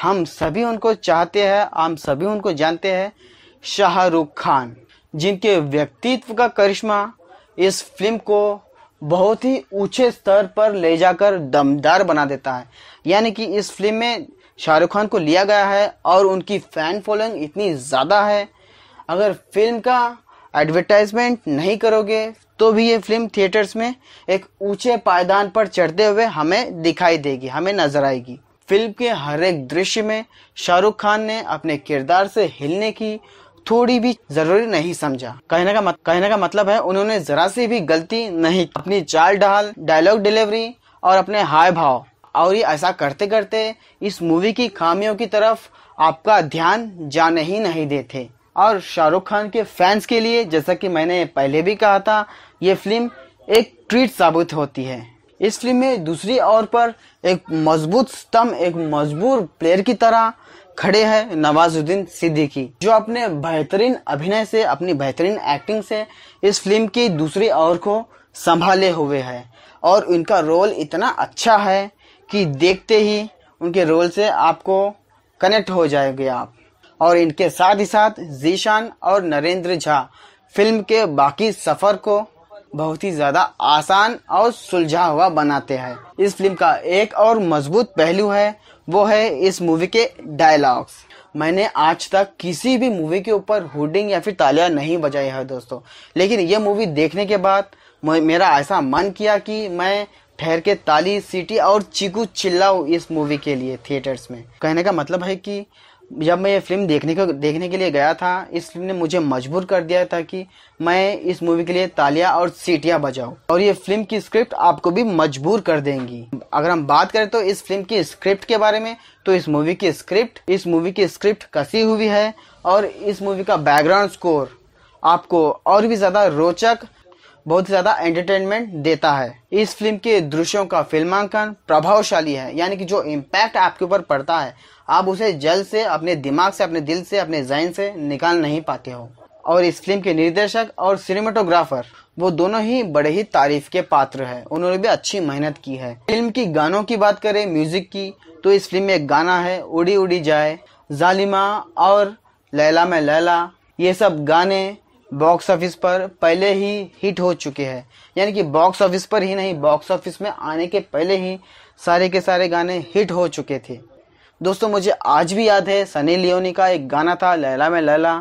हम सभी उनको चाहते हैं हम सभी उनको जानते हैं शाहरुख खान जिनके व्यक्तित्व का करिश्मा इस फिल्म को बहुत ही ऊंचे स्तर पर ले जाकर दमदार बना देता है यानी कि इस फिल्म में शाहरुख खान को लिया गया है और उनकी फैन फॉलोइंग इतनी ज़्यादा है अगर फिल्म का एडवर्टाइजमेंट नहीं करोगे तो भी ये फिल्म थिएटर्स में एक ऊंचे पायदान पर चढ़ते हुए हमें दिखाई देगी हमें नजर आएगी फिल्म के हर एक दृश्य में शाहरुख खान ने अपने किरदार से हिलने की थोड़ी भी जरूरी नहीं समझा कहने का मत, कहने का मतलब है उन्होंने जरा सी भी गलती नहीं अपनी चाल ढाल डायलॉग डिलीवरी और अपने हाय भाव और ये ऐसा करते करते इस मूवी की खामियों की तरफ आपका ध्यान जाने ही नहीं देते और शाहरुख खान के फैंस के लिए जैसा कि मैंने पहले भी कहा था ये फिल्म एक ट्रीट साबित होती है इस फिल्म में दूसरी ओर पर एक मजबूत स्तंभ एक मजबूर प्लेयर की तरह खड़े हैं नवाजुद्दीन सिद्दीकी जो अपने बेहतरीन अभिनय से अपनी बेहतरीन एक्टिंग से इस फिल्म की दूसरी ओर को संभाले हुए है और उनका रोल इतना अच्छा है कि देखते ही उनके रोल से आपको कनेक्ट हो जाएंगे आप और इनके साथ ही साथ जीशान और नरेंद्र झा फिल्म के बाकी सफर को बहुत ही ज्यादा आसान और सुलझा हुआ बनाते हैं इस फिल्म का एक और मजबूत पहलू है वो है इस मूवी के डायलॉग्स मैंने आज तक किसी भी मूवी के ऊपर हुडिंग या फिर तालियां नहीं बजाई है दोस्तों लेकिन ये मूवी देखने के बाद मेरा ऐसा मन किया कि मैं ठहर के ताली सीटी और चिकू चिल्लाओ इस मूवी के लिए थिएटर्स में कहने का मतलब है कि जब मैं ये फिल्म देखने को देखने के लिए गया था इस फिल्म ने मुझे मजबूर कर दिया था कि मैं इस मूवी के लिए तालियां और सीटियां बजाऊं और ये फिल्म की स्क्रिप्ट आपको भी मजबूर कर देंगी अगर हम बात करें तो इस फिल्म की स्क्रिप्ट के बारे में तो इस मूवी की स्क्रिप्ट इस मूवी की स्क्रिप्ट कसी हुई है और इस मूवी का बैकग्राउंड स्कोर आपको और भी ज़्यादा रोचक बहुत ज्यादा एंटरटेनमेंट देता है इस फिल्म के दृश्यों का फिल्मांकन प्रभावशाली है यानी कि जो इम्पैक्ट आपके ऊपर पड़ता है आप उसे जल्द से अपने दिमाग से अपने दिल से अपने जहन से निकाल नहीं पाते हो और इस फिल्म के निर्देशक और सिनेमाटोग्राफर वो दोनों ही बड़े ही तारीफ के पात्र हैं उन्होंने भी अच्छी मेहनत की है फिल्म की गानों की बात करें म्यूजिक की तो इस फिल्म में एक गाना है उड़ी उड़ी जाए जालिमा और लैला में लैला ये सब गाने बॉक्स ऑफिस पर पहले ही हिट हो चुके हैं यानी कि बॉक्स ऑफिस पर ही नहीं बॉक्स ऑफिस में आने के पहले ही सारे के सारे गाने हिट हो चुके थे दोस्तों मुझे आज भी याद है सनी लियोनी का एक गाना था लैला में लैला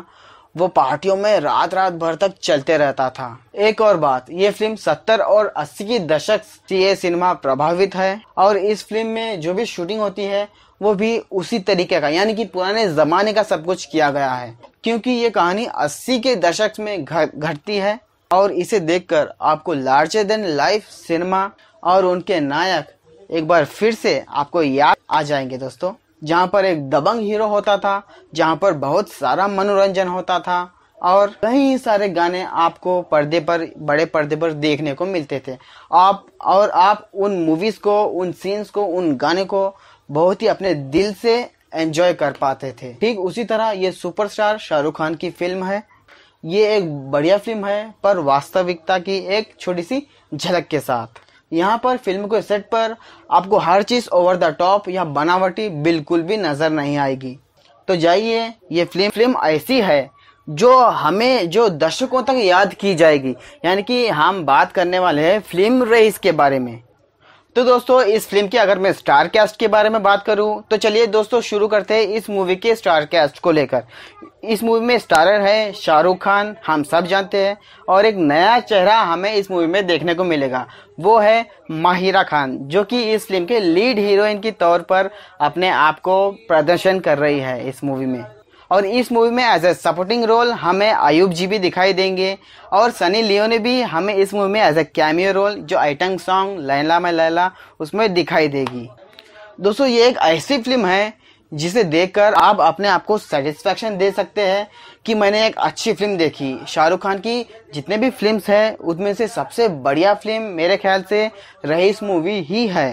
वो पार्टियों में रात रात भर तक चलते रहता था एक और बात ये फिल्म 70 और 80 की दशक से सिनेमा प्रभावित है और इस फिल्म में जो भी शूटिंग होती है वो भी उसी तरीके का यानी कि पुराने जमाने का सब कुछ किया गया है क्योंकि ये कहानी 80 के दशक में घटती है और इसे देखकर आपको लार्जर देन लाइफ सिनेमा और उनके नायक एक बार फिर से आपको याद आ जाएंगे दोस्तों जहाँ पर एक दबंग हीरो होता था जहाँ पर बहुत सारा मनोरंजन होता था और कई सारे गाने आपको पर्दे पर बड़े पर्दे पर देखने को मिलते थे आप और आप उन मूवीज़ को उन सीन्स को उन गाने को बहुत ही अपने दिल से एंजॉय कर पाते थे ठीक उसी तरह ये सुपरस्टार शाहरुख खान की फिल्म है ये एक बढ़िया फिल्म है पर वास्तविकता की एक छोटी सी झलक के साथ यहाँ पर फिल्म को सेट पर आपको हर चीज़ ओवर द टॉप या बनावटी बिल्कुल भी नज़र नहीं आएगी तो जाइए ये फिल्म फिल्म ऐसी है जो हमें जो दर्शकों तक याद की जाएगी यानी कि हम बात करने वाले हैं फिल्म रेस के बारे में तो दोस्तों इस फिल्म की अगर मैं स्टार कैस्ट के बारे में बात करूं तो चलिए दोस्तों शुरू करते हैं इस मूवी के स्टार कैस्ट को लेकर इस मूवी में स्टारर है शाहरुख खान हम सब जानते हैं और एक नया चेहरा हमें इस मूवी में देखने को मिलेगा वो है माहिरा खान जो कि इस फिल्म के लीड हीरोइन के तौर पर अपने आप को प्रदर्शन कर रही है इस मूवी में और इस मूवी में एज ए सपोर्टिंग रोल हमें आयुब जी भी दिखाई देंगे और सनी लियोन भी हमें इस मूवी में एज ए कैमियो रोल जो आइटंग सॉन्ग लैला में लैला उसमें दिखाई देगी दोस्तों ये एक ऐसी फिल्म है जिसे देखकर आप अपने आप को सेटिस्फेक्शन दे सकते हैं कि मैंने एक अच्छी फिल्म देखी शाहरुख खान की जितने भी फिल्म्स हैं उनमें से सबसे बढ़िया फिल्म मेरे ख्याल से रईस मूवी ही है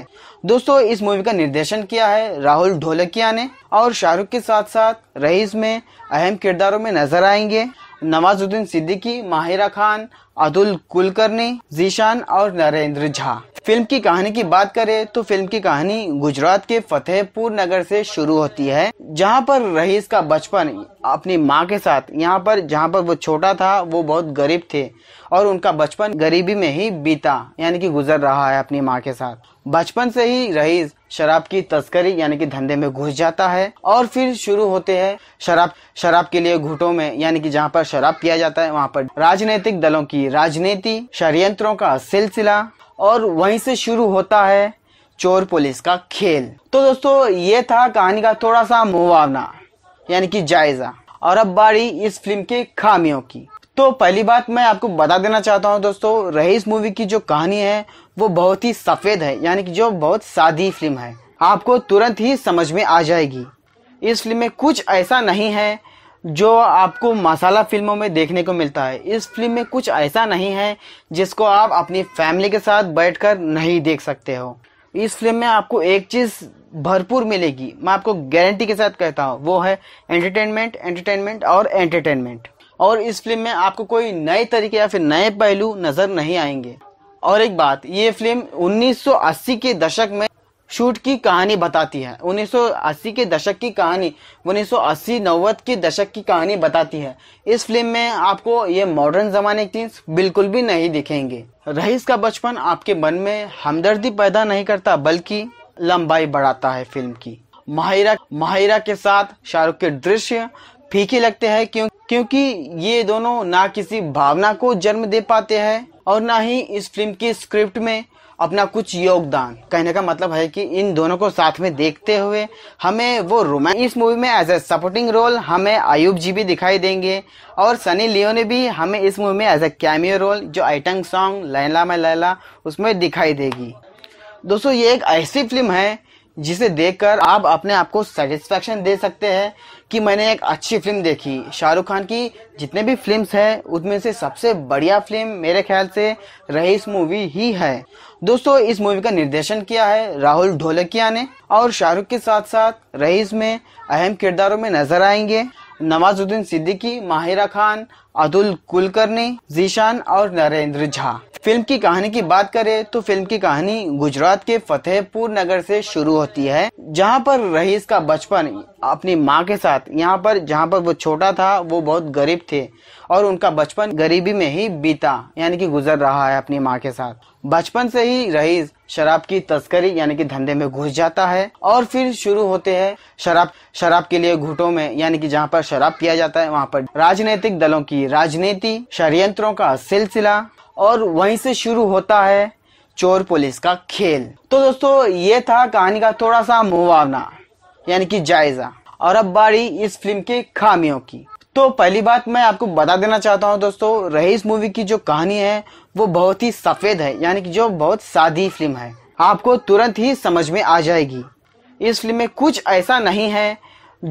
दोस्तों इस मूवी का निर्देशन किया है राहुल ढोलकिया ने और शाहरुख के साथ साथ रईस में अहम किरदारों में नजर आएंगे नवाजुद्दीन सिद्दीकी माहिरा खान अतुल कुलकर्णी जीशान और नरेंद्र झा फिल्म की कहानी की बात करें तो फिल्म की कहानी गुजरात के फतेहपुर नगर से शुरू होती है जहां पर रहीस का बचपन अपनी माँ के साथ यहाँ पर जहाँ पर वो छोटा था वो बहुत गरीब थे और उनका बचपन गरीबी में ही बीता यानी कि गुजर रहा है अपनी माँ के साथ बचपन से ही रईस शराब की तस्करी यानी कि धंधे में घुस जाता है और फिर शुरू होते हैं शराब शराब के लिए घुटों में यानी कि जहाँ पर शराब पिया जाता है वहाँ पर राजनीतिक दलों की राजनीति षडयंत्रों का सिलसिला और वहीं से शुरू होता है चोर पुलिस का खेल तो दोस्तों ये था कहानी का थोड़ा सा मुआवना यानी कि जायजा और अब बारी इस फिल्म के खामियों की तो पहली बात मैं आपको बता देना चाहता हूँ दोस्तों रईस मूवी की जो कहानी है वो बहुत ही सफ़ेद है यानी कि जो बहुत सादी फिल्म है आपको तुरंत ही समझ में आ जाएगी इस फिल्म में कुछ ऐसा नहीं है जो आपको मसाला फिल्मों में देखने को मिलता है इस फिल्म में कुछ ऐसा नहीं है जिसको आप अपनी फैमिली के साथ बैठकर नहीं देख सकते हो इस फिल्म में आपको एक चीज़ भरपूर मिलेगी मैं आपको गारंटी के साथ कहता हूँ वो है एंटरटेनमेंट एंटरटेनमेंट और एंटरटेनमेंट और इस फिल्म में आपको कोई नए तरीके या फिर नए पहलू नज़र नहीं आएंगे और एक बात ये फिल्म 1980 के दशक में शूट की कहानी बताती है 1980 के दशक की कहानी 1980 90 के दशक की कहानी बताती है इस फिल्म में आपको ये मॉडर्न जमाने की सीन्स बिल्कुल भी नहीं दिखेंगे रईस का बचपन आपके मन में हमदर्दी पैदा नहीं करता बल्कि लंबाई बढ़ाता है फिल्म की माहिरा माहिरा के साथ शाहरुख के दृश्य फीके लगते हैं क्यों क्योंकि ये दोनों ना किसी भावना को जन्म दे पाते हैं और ना ही इस फिल्म की स्क्रिप्ट में अपना कुछ योगदान कहने का मतलब है कि इन दोनों को साथ में देखते हुए हमें वो रोमांस इस मूवी में एज ए सपोर्टिंग रोल हमें आयुब जी भी दिखाई देंगे और सनी लियो ने भी हमें इस मूवी में एज ए कैमियो रोल जो आइटंग सॉन्ग लैला में लैला उसमें दिखाई देगी दोस्तों ये एक ऐसी फिल्म है जिसे देखकर आप अपने आप को सेटिस्फेक्शन दे सकते हैं कि मैंने एक अच्छी फिल्म देखी शाहरुख खान की जितने भी फिल्म्स हैं उनमें से सबसे बढ़िया फिल्म मेरे ख्याल से रईस मूवी ही है दोस्तों इस मूवी का निर्देशन किया है राहुल ढोलकिया ने और शाहरुख के साथ साथ रईस में अहम किरदारों में नजर आएंगे नवाजुद्दीन सिद्दीकी माहिरा खान अतुल कुलकर्णी जीशान और नरेंद्र झा फिल्म की कहानी की बात करें तो फिल्म की कहानी गुजरात के फतेहपुर नगर से शुरू होती है जहां पर रईस का बचपन अपनी माँ के साथ यहां पर जहां पर वो छोटा था वो बहुत गरीब थे और उनका बचपन गरीबी में ही बीता यानी कि गुजर रहा है अपनी माँ के साथ बचपन से ही रईस शराब की तस्करी यानी कि धंधे में घुस जाता है और फिर शुरू होते हैं शराब शराब के लिए घुटों में यानी कि जहां पर शराब पिया जाता है वहां पर राजनीतिक दलों की राजनीति षडयंत्रों का सिलसिला और वहीं से शुरू होता है चोर पुलिस का खेल तो दोस्तों ये था कहानी का थोड़ा सा मुआवना यानी कि जायजा और अब बारी इस फिल्म के खामियों की तो पहली बात मैं आपको बता देना चाहता हूँ दोस्तों रही मूवी की जो कहानी है वो बहुत ही सफ़ेद है यानी कि जो बहुत सादी फिल्म है आपको तुरंत ही समझ में आ जाएगी इस फिल्म में कुछ ऐसा नहीं है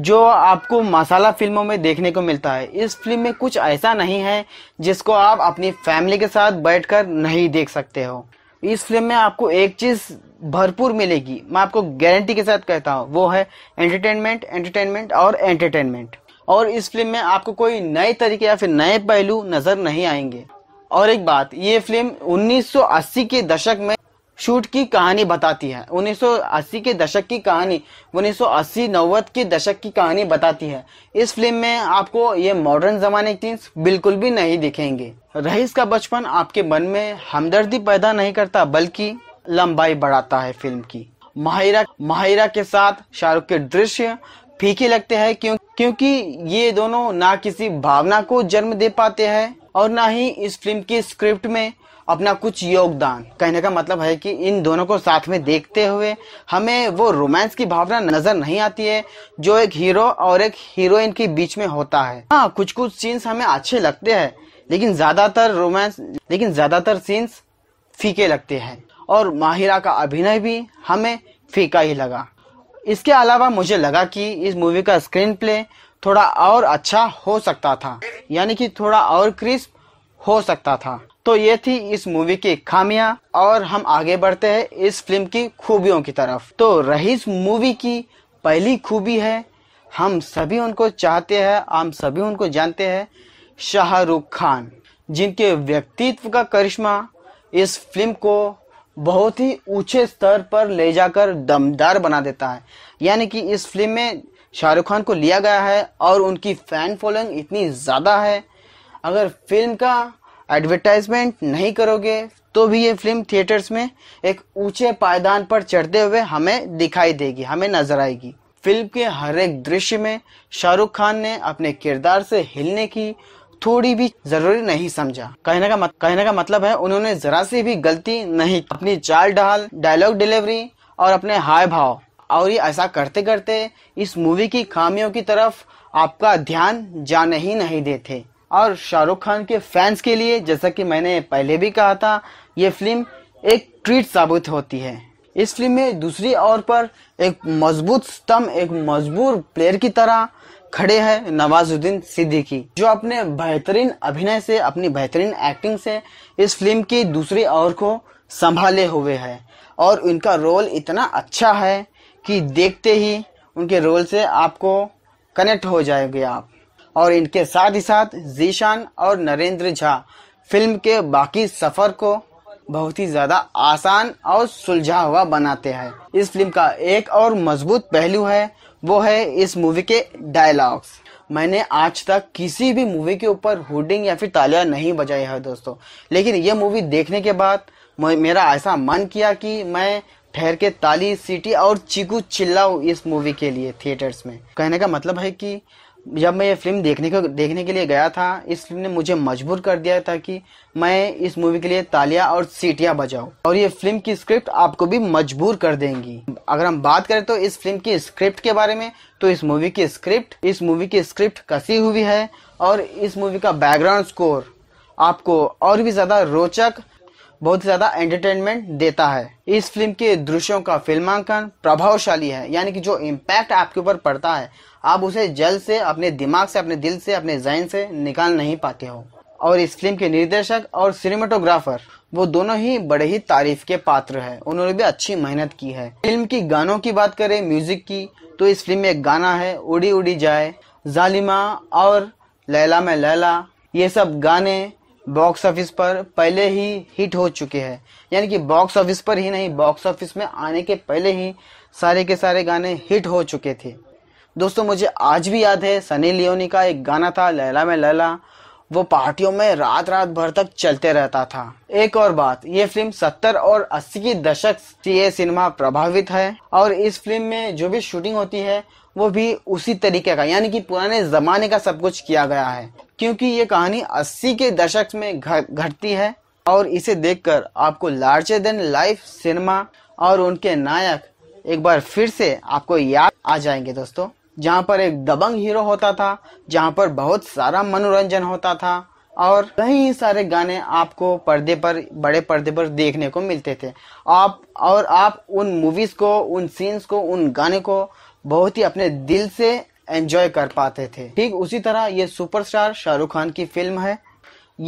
जो आपको मसाला फिल्मों में देखने को मिलता है इस फिल्म में कुछ ऐसा नहीं है जिसको आप अपनी फैमिली के साथ बैठकर नहीं देख सकते हो इस फिल्म में आपको एक चीज़ भरपूर मिलेगी मैं आपको गारंटी के साथ कहता हूँ वो है एंटरटेनमेंट एंटरटेनमेंट और एंटरटेनमेंट और इस फिल्म में आपको कोई नए तरीके या फिर नए पहलू नज़र नहीं आएंगे और एक बात ये फिल्म 1980 के दशक में शूट की कहानी बताती है 1980 के दशक की कहानी 1980 सौ के दशक की कहानी बताती है इस फिल्म में आपको ये मॉडर्न जमाने की चीज बिल्कुल भी नहीं दिखेंगे रईस का बचपन आपके मन में हमदर्दी पैदा नहीं करता बल्कि लंबाई बढ़ाता है फिल्म की माहिरा माहिरा के साथ शाहरुख के दृश्य फीके लगते हैं क्यों क्योंकि ये दोनों ना किसी भावना को जन्म दे पाते हैं और ना ही इस फिल्म की स्क्रिप्ट में अपना कुछ योगदान कहने का मतलब है कि इन दोनों को साथ में देखते हुए हमें वो रोमांस की भावना नजर नहीं आती है जो एक हीरो और एक हीरोइन के बीच में होता है हाँ कुछ कुछ सीन्स हमें अच्छे लगते हैं लेकिन ज्यादातर रोमांस लेकिन ज्यादातर सीन्स फीके लगते हैं और माहिरा का अभिनय भी हमें फीका ही लगा इसके अलावा मुझे लगा कि इस मूवी का स्क्रीन प्ले थोड़ा और अच्छा हो सकता था यानी कि थोड़ा और क्रिस्प हो सकता था तो ये थी इस मूवी की खामियां और हम आगे बढ़ते हैं इस फिल्म की खूबियों की तरफ तो रही मूवी की पहली खूबी है हम सभी उनको चाहते हैं हम सभी उनको जानते हैं शाहरुख खान जिनके व्यक्तित्व का करिश्मा इस फिल्म को बहुत ही ऊंचे स्तर पर ले जाकर दमदार बना देता है यानी कि इस फिल्म में शाहरुख खान को लिया गया है और उनकी फैन फॉलोइंग इतनी ज़्यादा है अगर फिल्म का एडवर्टाइजमेंट नहीं करोगे तो भी ये फिल्म थिएटर्स में एक ऊंचे पायदान पर चढ़ते हुए हमें दिखाई देगी हमें नजर आएगी फिल्म के हर एक दृश्य में शाहरुख खान ने अपने किरदार से हिलने की थोड़ी भी जरूरी नहीं समझा कहने का मत, कहने का मतलब है उन्होंने जरा सी भी गलती नहीं अपनी चाल ढाल डायलॉग डिलीवरी और अपने हाय भाव और ये ऐसा करते करते इस मूवी की खामियों की तरफ आपका ध्यान जाने ही नहीं देते और शाहरुख खान के फैंस के लिए जैसा कि मैंने पहले भी कहा था ये फिल्म एक ट्रीट साबित होती है इस फिल्म में दूसरी ओर पर एक मजबूत स्तंभ एक मजबूर प्लेयर की तरह खड़े हैं नवाजुद्दीन सिद्दीकी जो अपने बेहतरीन अभिनय से अपनी बेहतरीन एक्टिंग से इस फिल्म की दूसरी ओर को संभाले हुए है और उनका रोल इतना अच्छा है कि देखते ही उनके रोल से आपको कनेक्ट हो जाएंगे आप और इनके साथ ही साथ जीशान और नरेंद्र झा फिल्म के बाकी सफ़र को बहुत ही ज़्यादा आसान और सुलझा हुआ बनाते हैं इस फिल्म का एक और मजबूत पहलू है वो है इस मूवी के डायलॉग्स मैंने आज तक किसी भी मूवी के ऊपर होर्डिंग या फिर तालियां नहीं बजाई है दोस्तों लेकिन ये मूवी देखने के बाद मेरा ऐसा मन किया कि मैं ठहर के ताली सीटी और चिकू चिल्लाऊ इस मूवी के लिए थिएटर्स में कहने का मतलब है कि जब मैं ये फिल्म देखने को देखने के लिए गया था इस फिल्म ने मुझे मजबूर कर दिया था कि मैं इस मूवी के लिए तालियां और सीटियां बजाऊं और ये फिल्म की स्क्रिप्ट आपको भी मजबूर कर देंगी अगर हम बात करें तो इस फिल्म की स्क्रिप्ट के बारे में तो इस मूवी की स्क्रिप्ट इस मूवी की स्क्रिप्ट कसी हुई है और इस मूवी का बैकग्राउंड स्कोर आपको और भी ज़्यादा रोचक बहुत ज्यादा एंटरटेनमेंट देता है इस फिल्म के दृश्यों का फिल्मांकन प्रभावशाली है यानी कि जो इम्पैक्ट आपके ऊपर पड़ता है आप उसे जल्द से अपने दिमाग से अपने दिल से अपने जहन से निकाल नहीं पाते हो और इस फिल्म के निर्देशक और सिनेमाटोग्राफर वो दोनों ही बड़े ही तारीफ के पात्र है उन्होंने भी अच्छी मेहनत की है फिल्म की गानों की बात करें म्यूजिक की तो इस फिल्म में एक गाना है उड़ी उड़ी जाए जालिमा और लैला में लैला ये सब गाने बॉक्स ऑफिस पर पहले ही हिट हो चुके हैं यानी कि बॉक्स ऑफिस पर ही नहीं बॉक्स ऑफिस में आने के पहले ही सारे के सारे गाने हिट हो चुके थे दोस्तों मुझे आज भी याद है सनी लियोनी का एक गाना था लैला में लैला वो पार्टियों में रात रात भर तक चलते रहता था एक और बात ये फिल्म 70 और 80 की दशक से सिनेमा प्रभावित है और इस फिल्म में जो भी शूटिंग होती है वो भी उसी तरीके का यानी कि पुराने जमाने का सब कुछ किया गया है क्योंकि ये कहानी 80 के दशक में घटती है और इसे देखकर आपको लार्जर देन लाइफ सिनेमा और उनके नायक एक बार फिर से आपको याद आ जाएंगे दोस्तों जहाँ पर एक दबंग हीरो होता था जहाँ पर बहुत सारा मनोरंजन होता था और कई सारे गाने आपको पर्दे पर बड़े पर्दे पर देखने को मिलते थे आप और आप उन मूवीज़ को उन सीन्स को उन गाने को बहुत ही अपने दिल से एंजॉय कर पाते थे ठीक उसी तरह ये सुपरस्टार शाहरुख खान की फिल्म है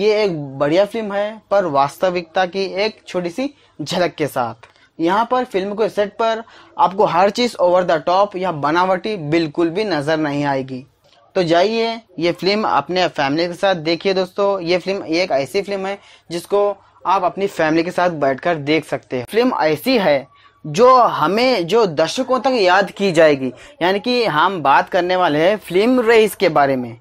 ये एक बढ़िया फिल्म है पर वास्तविकता की एक छोटी सी झलक के साथ यहाँ पर फिल्म के सेट पर आपको हर चीज़ ओवर द टॉप या बनावटी बिल्कुल भी नज़र नहीं आएगी तो जाइए ये फिल्म अपने फैमिली के साथ देखिए दोस्तों ये फिल्म एक ऐसी फिल्म है जिसको आप अपनी फैमिली के साथ बैठकर देख सकते हैं फिल्म ऐसी है जो हमें जो दर्शकों तक याद की जाएगी यानी कि हम बात करने वाले हैं फिल्म रेस के बारे में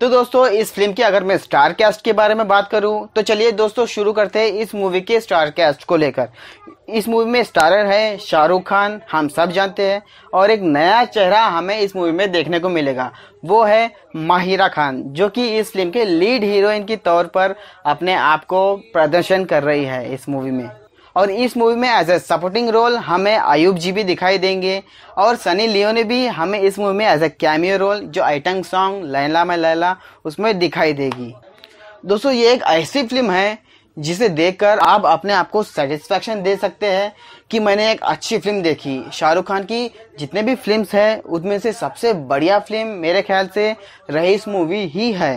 तो दोस्तों इस फिल्म की अगर मैं स्टार कास्ट के बारे में बात करूं तो चलिए दोस्तों शुरू करते हैं इस मूवी के स्टार कास्ट को लेकर इस मूवी में स्टारर है शाहरुख खान हम सब जानते हैं और एक नया चेहरा हमें इस मूवी में देखने को मिलेगा वो है माहिरा खान जो कि इस फिल्म के लीड हीरोइन के तौर पर अपने आप को प्रदर्शन कर रही है इस मूवी में और इस मूवी में एज ए सपोर्टिंग रोल हमें अयुब जी भी दिखाई देंगे और सनी लियो ने भी हमें इस मूवी में एज ए कैमियो रोल जो आइटंग सॉन्ग लैला में लैला उसमें दिखाई देगी दोस्तों ये एक ऐसी फिल्म है जिसे देखकर आप अपने आप को सेटिस्फेक्शन दे सकते हैं कि मैंने एक अच्छी फिल्म देखी शाहरुख खान की जितने भी फिल्म्स हैं उनमें से सबसे बढ़िया फिल्म मेरे ख्याल से रईस मूवी ही है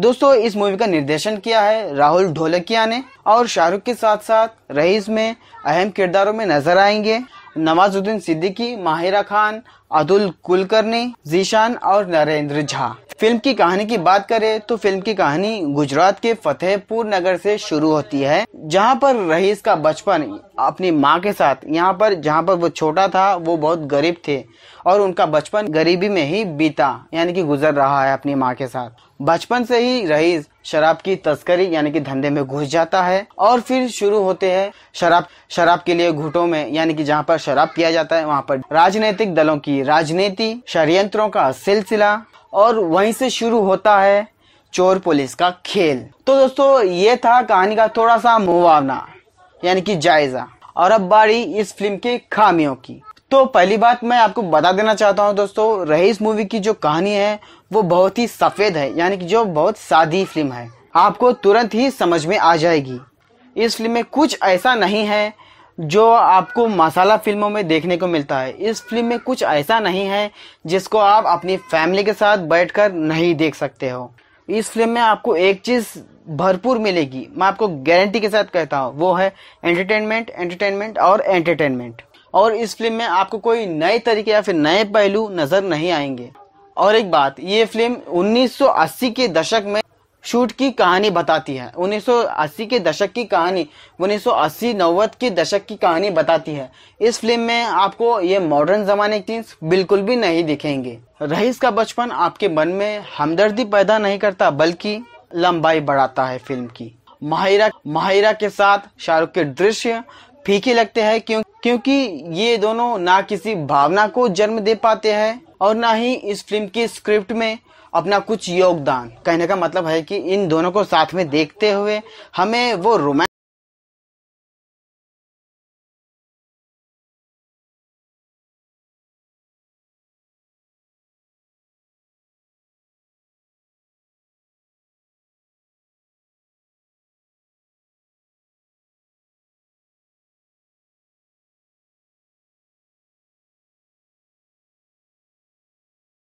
दोस्तों इस मूवी का निर्देशन किया है राहुल ढोलकिया ने और शाहरुख के साथ साथ रईस में अहम किरदारों में नजर आएंगे नवाजुद्दीन सिद्दीकी माहिरा खान अतुल कुलकर्णी जीशान और नरेंद्र झा फिल्म की कहानी की बात करें तो फिल्म की कहानी गुजरात के फतेहपुर नगर से शुरू होती है जहां पर रईस का बचपन अपनी माँ के साथ यहां पर जहां पर वो छोटा था वो बहुत गरीब थे और उनका बचपन गरीबी में ही बीता यानी कि गुजर रहा है अपनी माँ के साथ बचपन से ही रईस शराब की तस्करी यानी कि धंधे में घुस जाता है और फिर शुरू होते हैं शराब शराब के लिए घुटों में यानी कि जहां पर शराब पिया जाता है वहां पर राजनीतिक दलों की राजनीति षडयंत्रों का सिलसिला और वहीं से शुरू होता है चोर पुलिस का खेल तो दोस्तों ये था कहानी का थोड़ा सा मुआवना यानी कि जायजा और अब बारी इस फिल्म के खामियों की तो पहली बात मैं आपको बता देना चाहता हूँ दोस्तों रही मूवी की जो कहानी है वो बहुत ही सफ़ेद है यानी कि जो बहुत सादी फिल्म है आपको तुरंत ही समझ में आ जाएगी इस फिल्म में कुछ ऐसा नहीं है जो आपको मसाला फिल्मों में देखने को मिलता है इस फिल्म में कुछ ऐसा नहीं है जिसको आप अपनी फैमिली के साथ बैठकर नहीं देख सकते हो इस फिल्म में आपको एक चीज़ भरपूर मिलेगी मैं आपको गारंटी के साथ कहता हूँ वो है एंटरटेनमेंट एंटरटेनमेंट और एंटरटेनमेंट और इस फिल्म में आपको कोई नए तरीके या फिर नए पहलू नज़र नहीं आएंगे और एक बात ये फिल्म 1980 के दशक में शूट की कहानी बताती है 1980 के दशक की कहानी 1980 सौ के दशक की कहानी बताती है इस फिल्म में आपको ये मॉडर्न जमाने की सीन्स बिल्कुल भी नहीं दिखेंगे रईस का बचपन आपके मन में हमदर्दी पैदा नहीं करता बल्कि लंबाई बढ़ाता है फिल्म की माहिरा माहिरा के साथ शाहरुख के दृश्य फीके लगते हैं क्यों क्योंकि ये दोनों ना किसी भावना को जन्म दे पाते हैं और ना ही इस फिल्म की स्क्रिप्ट में अपना कुछ योगदान कहने का मतलब है कि इन दोनों को साथ में देखते हुए हमें वो रोमांस